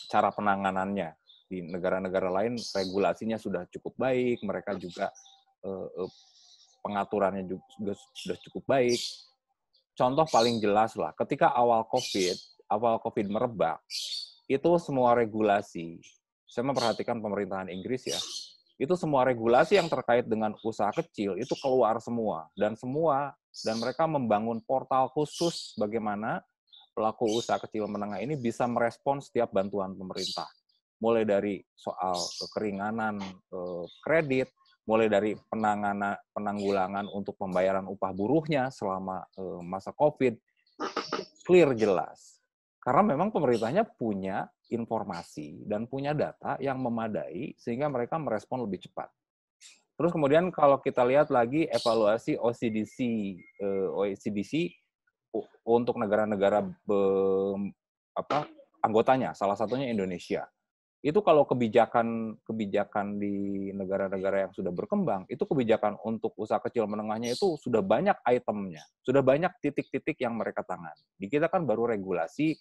cara penanganannya di negara-negara lain regulasinya sudah cukup baik, mereka juga uh, pengaturannya juga sudah cukup baik contoh paling jelas lah, ketika awal COVID, awal COVID merebak, itu semua regulasi, saya memperhatikan pemerintahan Inggris ya, itu semua regulasi yang terkait dengan usaha kecil itu keluar semua dan semua dan mereka membangun portal khusus bagaimana pelaku usaha kecil menengah ini bisa merespon setiap bantuan pemerintah mulai dari soal keringanan eh, kredit mulai dari penanganan penanggulangan untuk pembayaran upah buruhnya selama eh, masa Covid clear jelas. Karena memang pemerintahnya punya informasi dan punya data yang memadai sehingga mereka merespon lebih cepat. Terus kemudian kalau kita lihat lagi evaluasi OCDC eh, e untuk negara-negara apa anggotanya, salah satunya Indonesia itu kalau kebijakan kebijakan di negara-negara yang sudah berkembang itu kebijakan untuk usaha kecil menengahnya itu sudah banyak itemnya sudah banyak titik-titik yang mereka tangani. di kita kan baru regulasi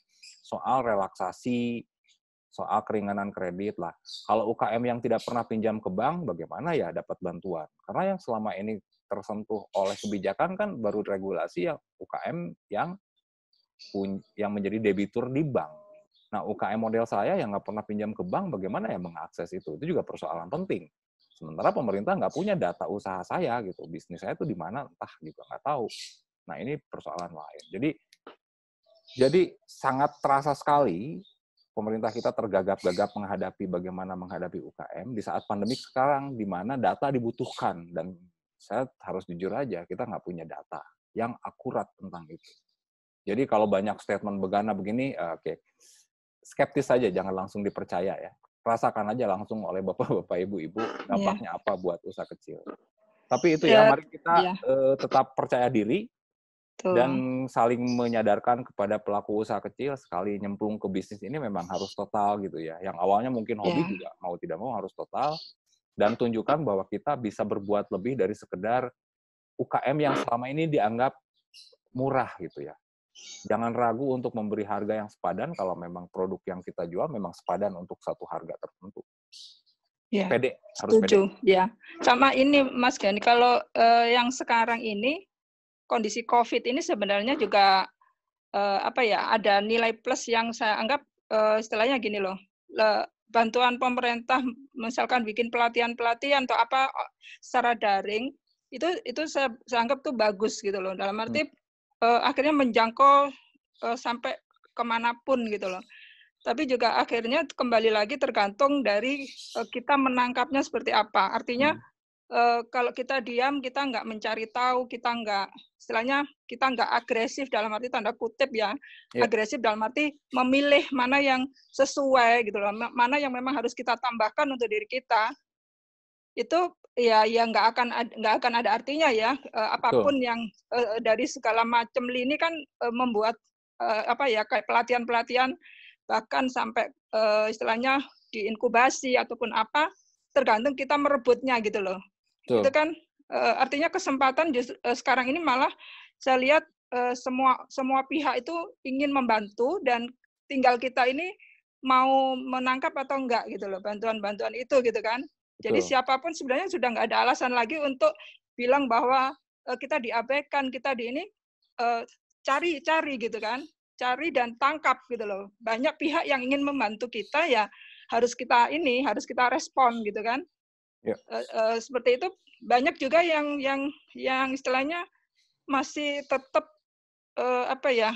soal relaksasi soal keringanan kredit lah kalau UKM yang tidak pernah pinjam ke bank bagaimana ya dapat bantuan karena yang selama ini tersentuh oleh kebijakan kan baru regulasi ya UKM yang yang menjadi debitur di bank Nah, UKM model saya yang nggak pernah pinjam ke bank, bagaimana ya mengakses itu? Itu juga persoalan penting. Sementara pemerintah nggak punya data usaha saya gitu, bisnis saya itu di mana entah juga gitu, nggak tahu. Nah, ini persoalan lain. Jadi jadi sangat terasa sekali pemerintah kita tergagap-gagap menghadapi bagaimana menghadapi UKM di saat pandemi sekarang di mana data dibutuhkan dan saya harus jujur aja kita nggak punya data yang akurat tentang itu. Jadi kalau banyak statement begana begini, eh, oke, okay, skeptis saja, jangan langsung dipercaya ya. Rasakan aja langsung oleh bapak-bapak, ibu-ibu iya. dampaknya yeah. apa buat usaha kecil. Tapi itu yeah. ya, iya, mari kita yeah. Iya. uh, tetap percaya diri Tuh. dan saling menyadarkan kepada pelaku usaha kecil sekali nyemplung ke bisnis ini memang harus total gitu ya. Yang awalnya mungkin hobi yeah. juga mau tidak mau harus total dan tunjukkan bahwa kita bisa berbuat lebih dari sekedar UKM yang selama ini dianggap murah gitu ya jangan ragu untuk memberi harga yang sepadan kalau memang produk yang kita jual memang sepadan untuk satu harga tertentu. Ya, pede, harus setuju. Pede. Ya, sama ini Mas Gani. Kalau eh, yang sekarang ini kondisi COVID ini sebenarnya juga eh, apa ya? Ada nilai plus yang saya anggap eh, istilahnya gini loh. Le, bantuan pemerintah misalkan bikin pelatihan-pelatihan atau apa secara daring itu itu saya, saya anggap tuh bagus gitu loh. Dalam arti hmm uh, akhirnya menjangkau uh, sampai kemanapun gitu loh. Tapi juga akhirnya kembali lagi tergantung dari uh, kita menangkapnya seperti apa. Artinya hmm. uh, kalau kita diam, kita nggak mencari tahu, kita nggak, istilahnya kita nggak agresif dalam arti tanda kutip ya. Yeah. Agresif dalam arti memilih mana yang sesuai gitu loh, mana yang memang harus kita tambahkan untuk diri kita, itu ya ya nggak akan nggak akan ada artinya ya uh, apapun Tuh. yang uh, dari segala macam lini kan uh, membuat uh, apa ya kayak pelatihan pelatihan bahkan sampai uh, istilahnya diinkubasi ataupun apa tergantung kita merebutnya gitu loh Tuh. itu kan uh, artinya kesempatan just, uh, sekarang ini malah saya lihat uh, semua semua pihak itu ingin membantu dan tinggal kita ini mau menangkap atau enggak gitu loh bantuan-bantuan itu gitu kan jadi Betul. siapapun sebenarnya sudah nggak ada alasan lagi untuk bilang bahwa uh, kita diabaikan, kita di ini eh, cari-cari uh, gitu kan, cari dan tangkap gitu loh. Banyak pihak yang ingin membantu kita ya harus kita ini, harus kita respon gitu kan. Ya. Uh, uh, seperti itu banyak juga yang yang yang istilahnya masih tetap uh, apa ya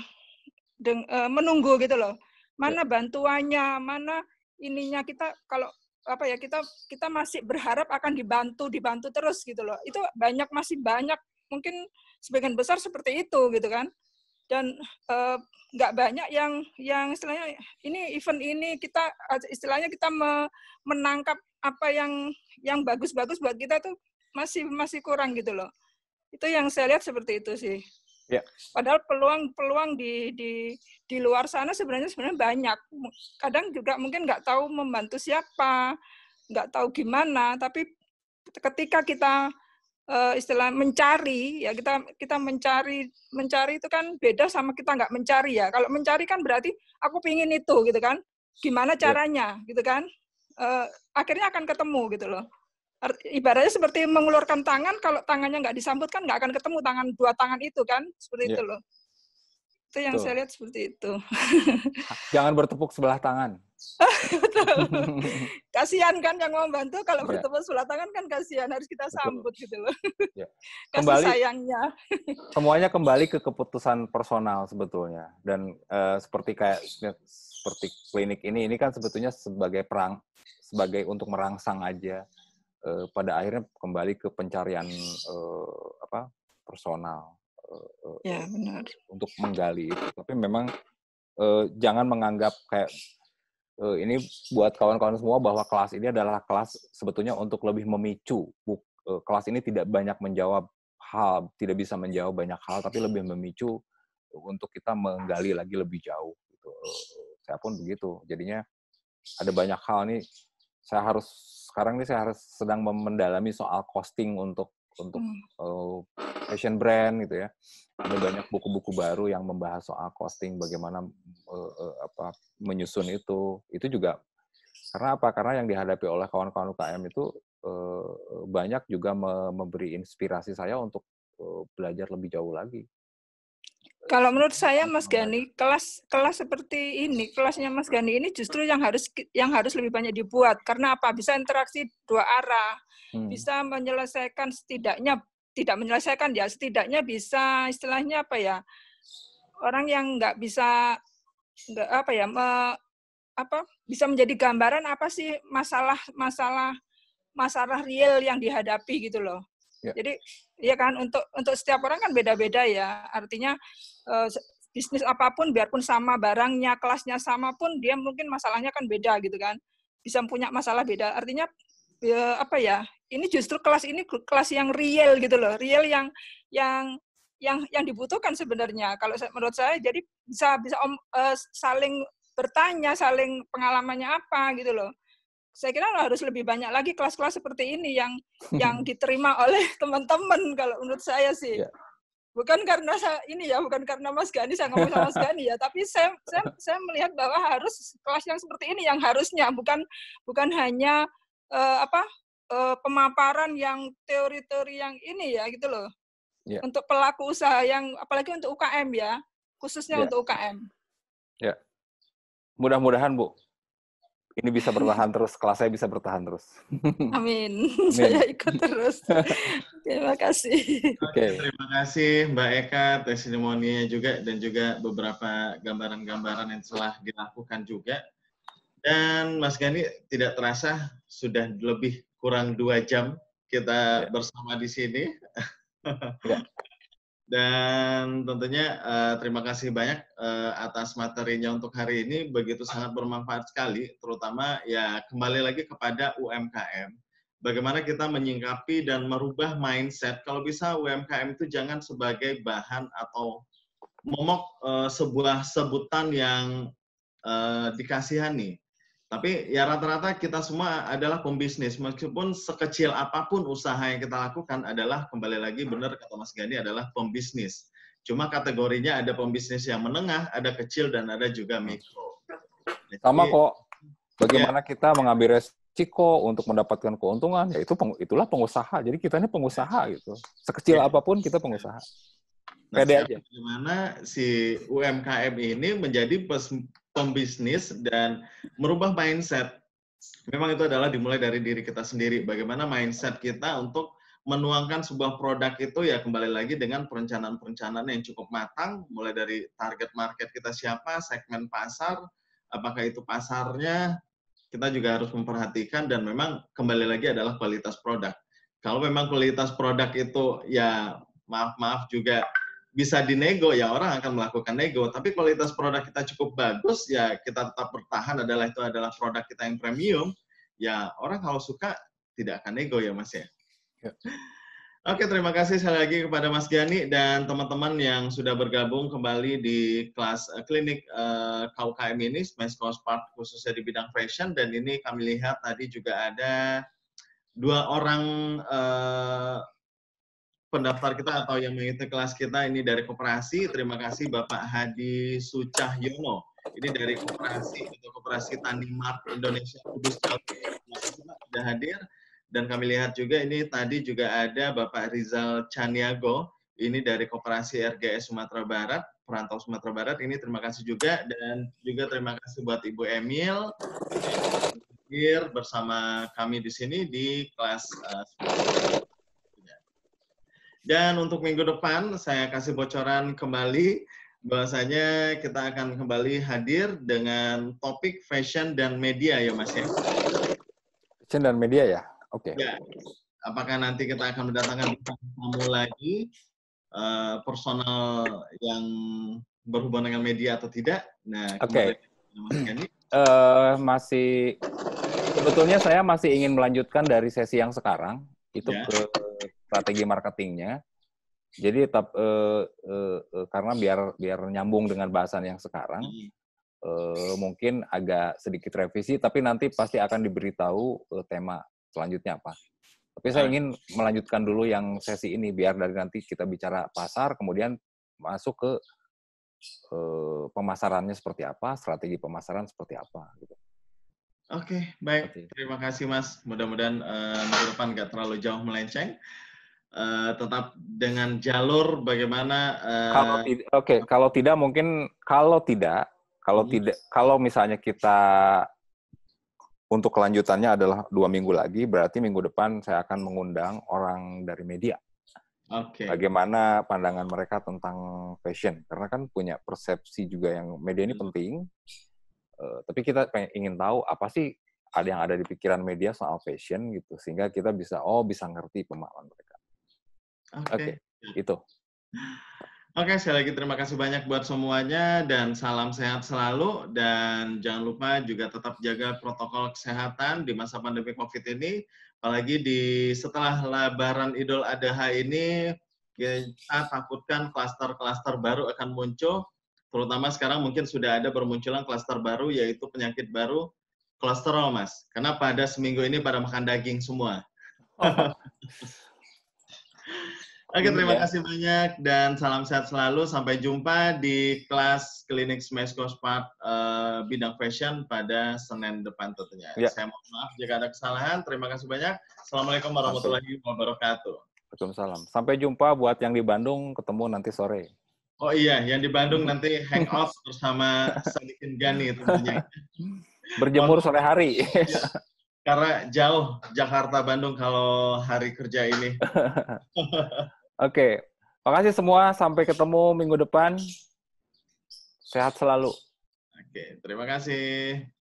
deng, uh, menunggu gitu loh. Mana ya. bantuannya, mana ininya kita kalau apa ya kita kita masih berharap akan dibantu dibantu terus gitu loh itu banyak masih banyak mungkin sebagian besar seperti itu gitu kan dan eh, nggak uh, banyak yang yang istilahnya ini event ini kita istilahnya kita me, menangkap apa yang yang bagus-bagus buat kita tuh masih masih kurang gitu loh itu yang saya lihat seperti itu sih Ya. Padahal peluang-peluang di, di di luar sana sebenarnya sebenarnya banyak. Kadang juga mungkin nggak tahu membantu siapa, nggak tahu gimana. Tapi ketika kita uh, istilah mencari, ya kita kita mencari mencari itu kan beda sama kita nggak mencari ya. Kalau mencari kan berarti aku pingin itu gitu kan. Gimana ya. caranya ya. gitu kan? Uh, akhirnya akan ketemu gitu loh ibaratnya seperti mengulurkan tangan kalau tangannya nggak disambut kan nggak akan ketemu tangan dua tangan itu kan seperti yeah. itu loh itu yang Tuh. saya lihat seperti itu jangan bertepuk sebelah tangan kasihan kan yang mau bantu kalau yeah. bertepuk sebelah tangan kan kasihan harus kita sambut Betul. gitu loh yeah. kembali Kasih sayangnya semuanya kembali ke keputusan personal sebetulnya dan uh, seperti kayak seperti klinik ini ini kan sebetulnya sebagai perang sebagai untuk merangsang aja eh, pada akhirnya kembali ke pencarian eh, apa personal eh, eh, ya, benar. untuk menggali itu tapi memang eh, jangan menganggap kayak eh, ini buat kawan-kawan semua bahwa kelas ini adalah kelas sebetulnya untuk lebih memicu Buk, eh, kelas ini tidak banyak menjawab hal tidak bisa menjawab banyak hal tapi lebih memicu untuk kita menggali lagi lebih jauh gitu eh, saya pun begitu jadinya ada banyak hal nih saya harus sekarang ini saya harus sedang mendalami soal costing untuk untuk uh, fashion brand gitu ya. Ada banyak buku-buku baru yang membahas soal costing, bagaimana uh, uh, apa menyusun itu. Itu juga karena apa? Karena yang dihadapi oleh kawan-kawan UKM itu uh, banyak juga memberi inspirasi saya untuk uh, belajar lebih jauh lagi kalau menurut saya Mas Gani, kelas kelas seperti ini, kelasnya Mas Gani ini justru yang harus yang harus lebih banyak dibuat karena apa? Bisa interaksi dua arah, hmm. bisa menyelesaikan setidaknya tidak menyelesaikan ya, setidaknya bisa istilahnya apa ya? Orang yang nggak bisa nggak apa ya me, apa bisa menjadi gambaran apa sih masalah masalah masalah real yang dihadapi gitu loh. Yeah. Jadi ya kan untuk untuk setiap orang kan beda-beda ya. Artinya uh, bisnis apapun biarpun sama barangnya, kelasnya sama pun dia mungkin masalahnya kan beda gitu kan. Bisa punya masalah beda. Artinya ya, apa ya? Ini justru kelas ini kelas yang real gitu loh. Real yang yang yang yang dibutuhkan sebenarnya kalau menurut saya jadi bisa bisa om, uh, saling bertanya saling pengalamannya apa gitu loh saya kira harus lebih banyak lagi kelas-kelas seperti ini yang yang diterima oleh teman-teman kalau menurut saya sih. Ya. Bukan karena saya ini ya, bukan karena Mas Gani saya ngomong sama Mas Gani ya, tapi saya saya saya melihat bahwa harus kelas yang seperti ini yang harusnya bukan bukan hanya uh, apa uh, pemaparan yang teori-teori yang ini ya gitu loh. Ya. Untuk pelaku usaha yang apalagi untuk UKM ya, khususnya ya. untuk UKM. Ya. Mudah-mudahan Bu ini bisa bertahan terus, kelas saya bisa bertahan terus. Amin. Amin. Saya ikut terus. Terima kasih. Oke, okay. terima kasih Mbak Eka testimoninya juga dan juga beberapa gambaran-gambaran yang telah dilakukan juga. Dan Mas Gani tidak terasa sudah lebih kurang dua jam kita ya. bersama di sini. Ya. Dan tentunya uh, terima kasih banyak uh, atas materinya untuk hari ini. Begitu sangat bermanfaat sekali, terutama ya kembali lagi kepada UMKM. Bagaimana kita menyingkapi dan merubah mindset. Kalau bisa UMKM itu jangan sebagai bahan atau momok uh, sebuah sebutan yang uh, dikasihani. Tapi ya rata-rata kita semua adalah pembisnis, meskipun sekecil apapun usaha yang kita lakukan adalah kembali lagi benar kata Mas Gani adalah pembisnis. Cuma kategorinya ada pembisnis yang menengah, ada kecil dan ada juga mikro. Jadi, Sama kok. Bagaimana ya. kita mengambil resiko untuk mendapatkan keuntungan, Ya itu itulah pengusaha. Jadi kita ini pengusaha gitu. Sekecil ya. apapun kita pengusaha. Nah, Pede aja. Gimana si UMKM ini menjadi pembisnis dan merubah mindset. Memang itu adalah dimulai dari diri kita sendiri. Bagaimana mindset kita untuk menuangkan sebuah produk itu ya kembali lagi dengan perencanaan-perencanaan yang cukup matang, mulai dari target market kita siapa, segmen pasar, apakah itu pasarnya, kita juga harus memperhatikan dan memang kembali lagi adalah kualitas produk. Kalau memang kualitas produk itu ya maaf-maaf juga bisa dinego ya orang akan melakukan nego tapi kualitas produk kita cukup bagus ya kita tetap bertahan adalah itu adalah produk kita yang premium ya orang kalau suka tidak akan nego ya mas ya, ya. Oke, terima kasih sekali lagi kepada Mas Gani dan teman-teman yang sudah bergabung kembali di kelas uh, klinik uh, eh, KUKM ini, Smash Part khususnya di bidang fashion, dan ini kami lihat tadi juga ada dua orang uh, pendaftar kita atau yang mengikuti kelas kita ini dari koperasi. Terima kasih Bapak Hadi Yono. Ini dari koperasi atau koperasi Tani Mart Indonesia Kudus sudah hadir. Dan kami lihat juga ini tadi juga ada Bapak Rizal Chaniago, Ini dari koperasi RGS Sumatera Barat perantau Sumatera Barat ini terima kasih juga dan juga terima kasih buat Ibu Emil hadir bersama kami di sini di kelas uh, dan untuk minggu depan saya kasih bocoran kembali bahwasanya kita akan kembali hadir dengan topik fashion dan media ya Mas ya. Fashion dan media ya. Oke. Okay. Ya. Apakah nanti kita akan mendatangkan tamu lagi uh, personal yang berhubungan dengan media atau tidak? Nah, Oke. Okay. uh, eh, masih sebetulnya saya masih ingin melanjutkan dari sesi yang sekarang itu ya. ke strategi marketingnya. Jadi tetap eh, eh, eh, karena biar biar nyambung dengan bahasan yang sekarang, hmm. eh, mungkin agak sedikit revisi, tapi nanti pasti akan diberitahu eh, tema selanjutnya apa. Tapi saya ah. ingin melanjutkan dulu yang sesi ini biar dari nanti kita bicara pasar, kemudian masuk ke eh, pemasarannya seperti apa, strategi pemasaran seperti apa. Gitu. Oke, okay, baik. Terima kasih, Mas. Mudah-mudahan uh, minggu depan nggak terlalu jauh melenceng. Uh, tetap dengan jalur bagaimana uh, kalau tidak oke okay. kalau tidak mungkin kalau tidak kalau yes. Hmm. tidak kalau misalnya kita untuk kelanjutannya adalah dua minggu lagi berarti minggu depan saya akan mengundang orang dari media okay. bagaimana pandangan mereka tentang fashion karena kan punya persepsi juga yang media ini hmm. penting uh, tapi kita pengen, ingin tahu apa sih ada yang ada di pikiran media soal fashion gitu sehingga kita bisa oh bisa ngerti pemahaman mereka Oke, okay. okay. itu. Oke, okay, sekali lagi terima kasih banyak buat semuanya dan salam sehat selalu dan jangan lupa juga tetap jaga protokol kesehatan di masa pandemi Covid ini, apalagi di setelah Lebaran Idul Adha ini kita takutkan klaster-klaster baru akan muncul, terutama sekarang mungkin sudah ada bermunculan klaster baru yaitu penyakit baru kolesterol, Mas. Karena pada seminggu ini pada makan daging semua. Oh. Oke, iya. terima kasih banyak dan salam sehat selalu. Sampai jumpa di kelas klinik Smesco Part uh, eh, bidang fashion pada Senin depan tentunya. Ya. Saya mohon maaf jika ada kesalahan. Terima kasih banyak. Assalamualaikum warahmatullahi wabarakatuh. Waalaikumsalam. Sampai jumpa buat yang di Bandung, ketemu nanti sore. Oh iya, yang di Bandung nanti hangout bersama Sadikin Gani tentunya. Berjemur sore hari. Iya. karena jauh Jakarta Bandung kalau hari kerja ini. Oke, makasih semua. Sampai ketemu minggu depan. Sehat selalu. Oke, terima kasih.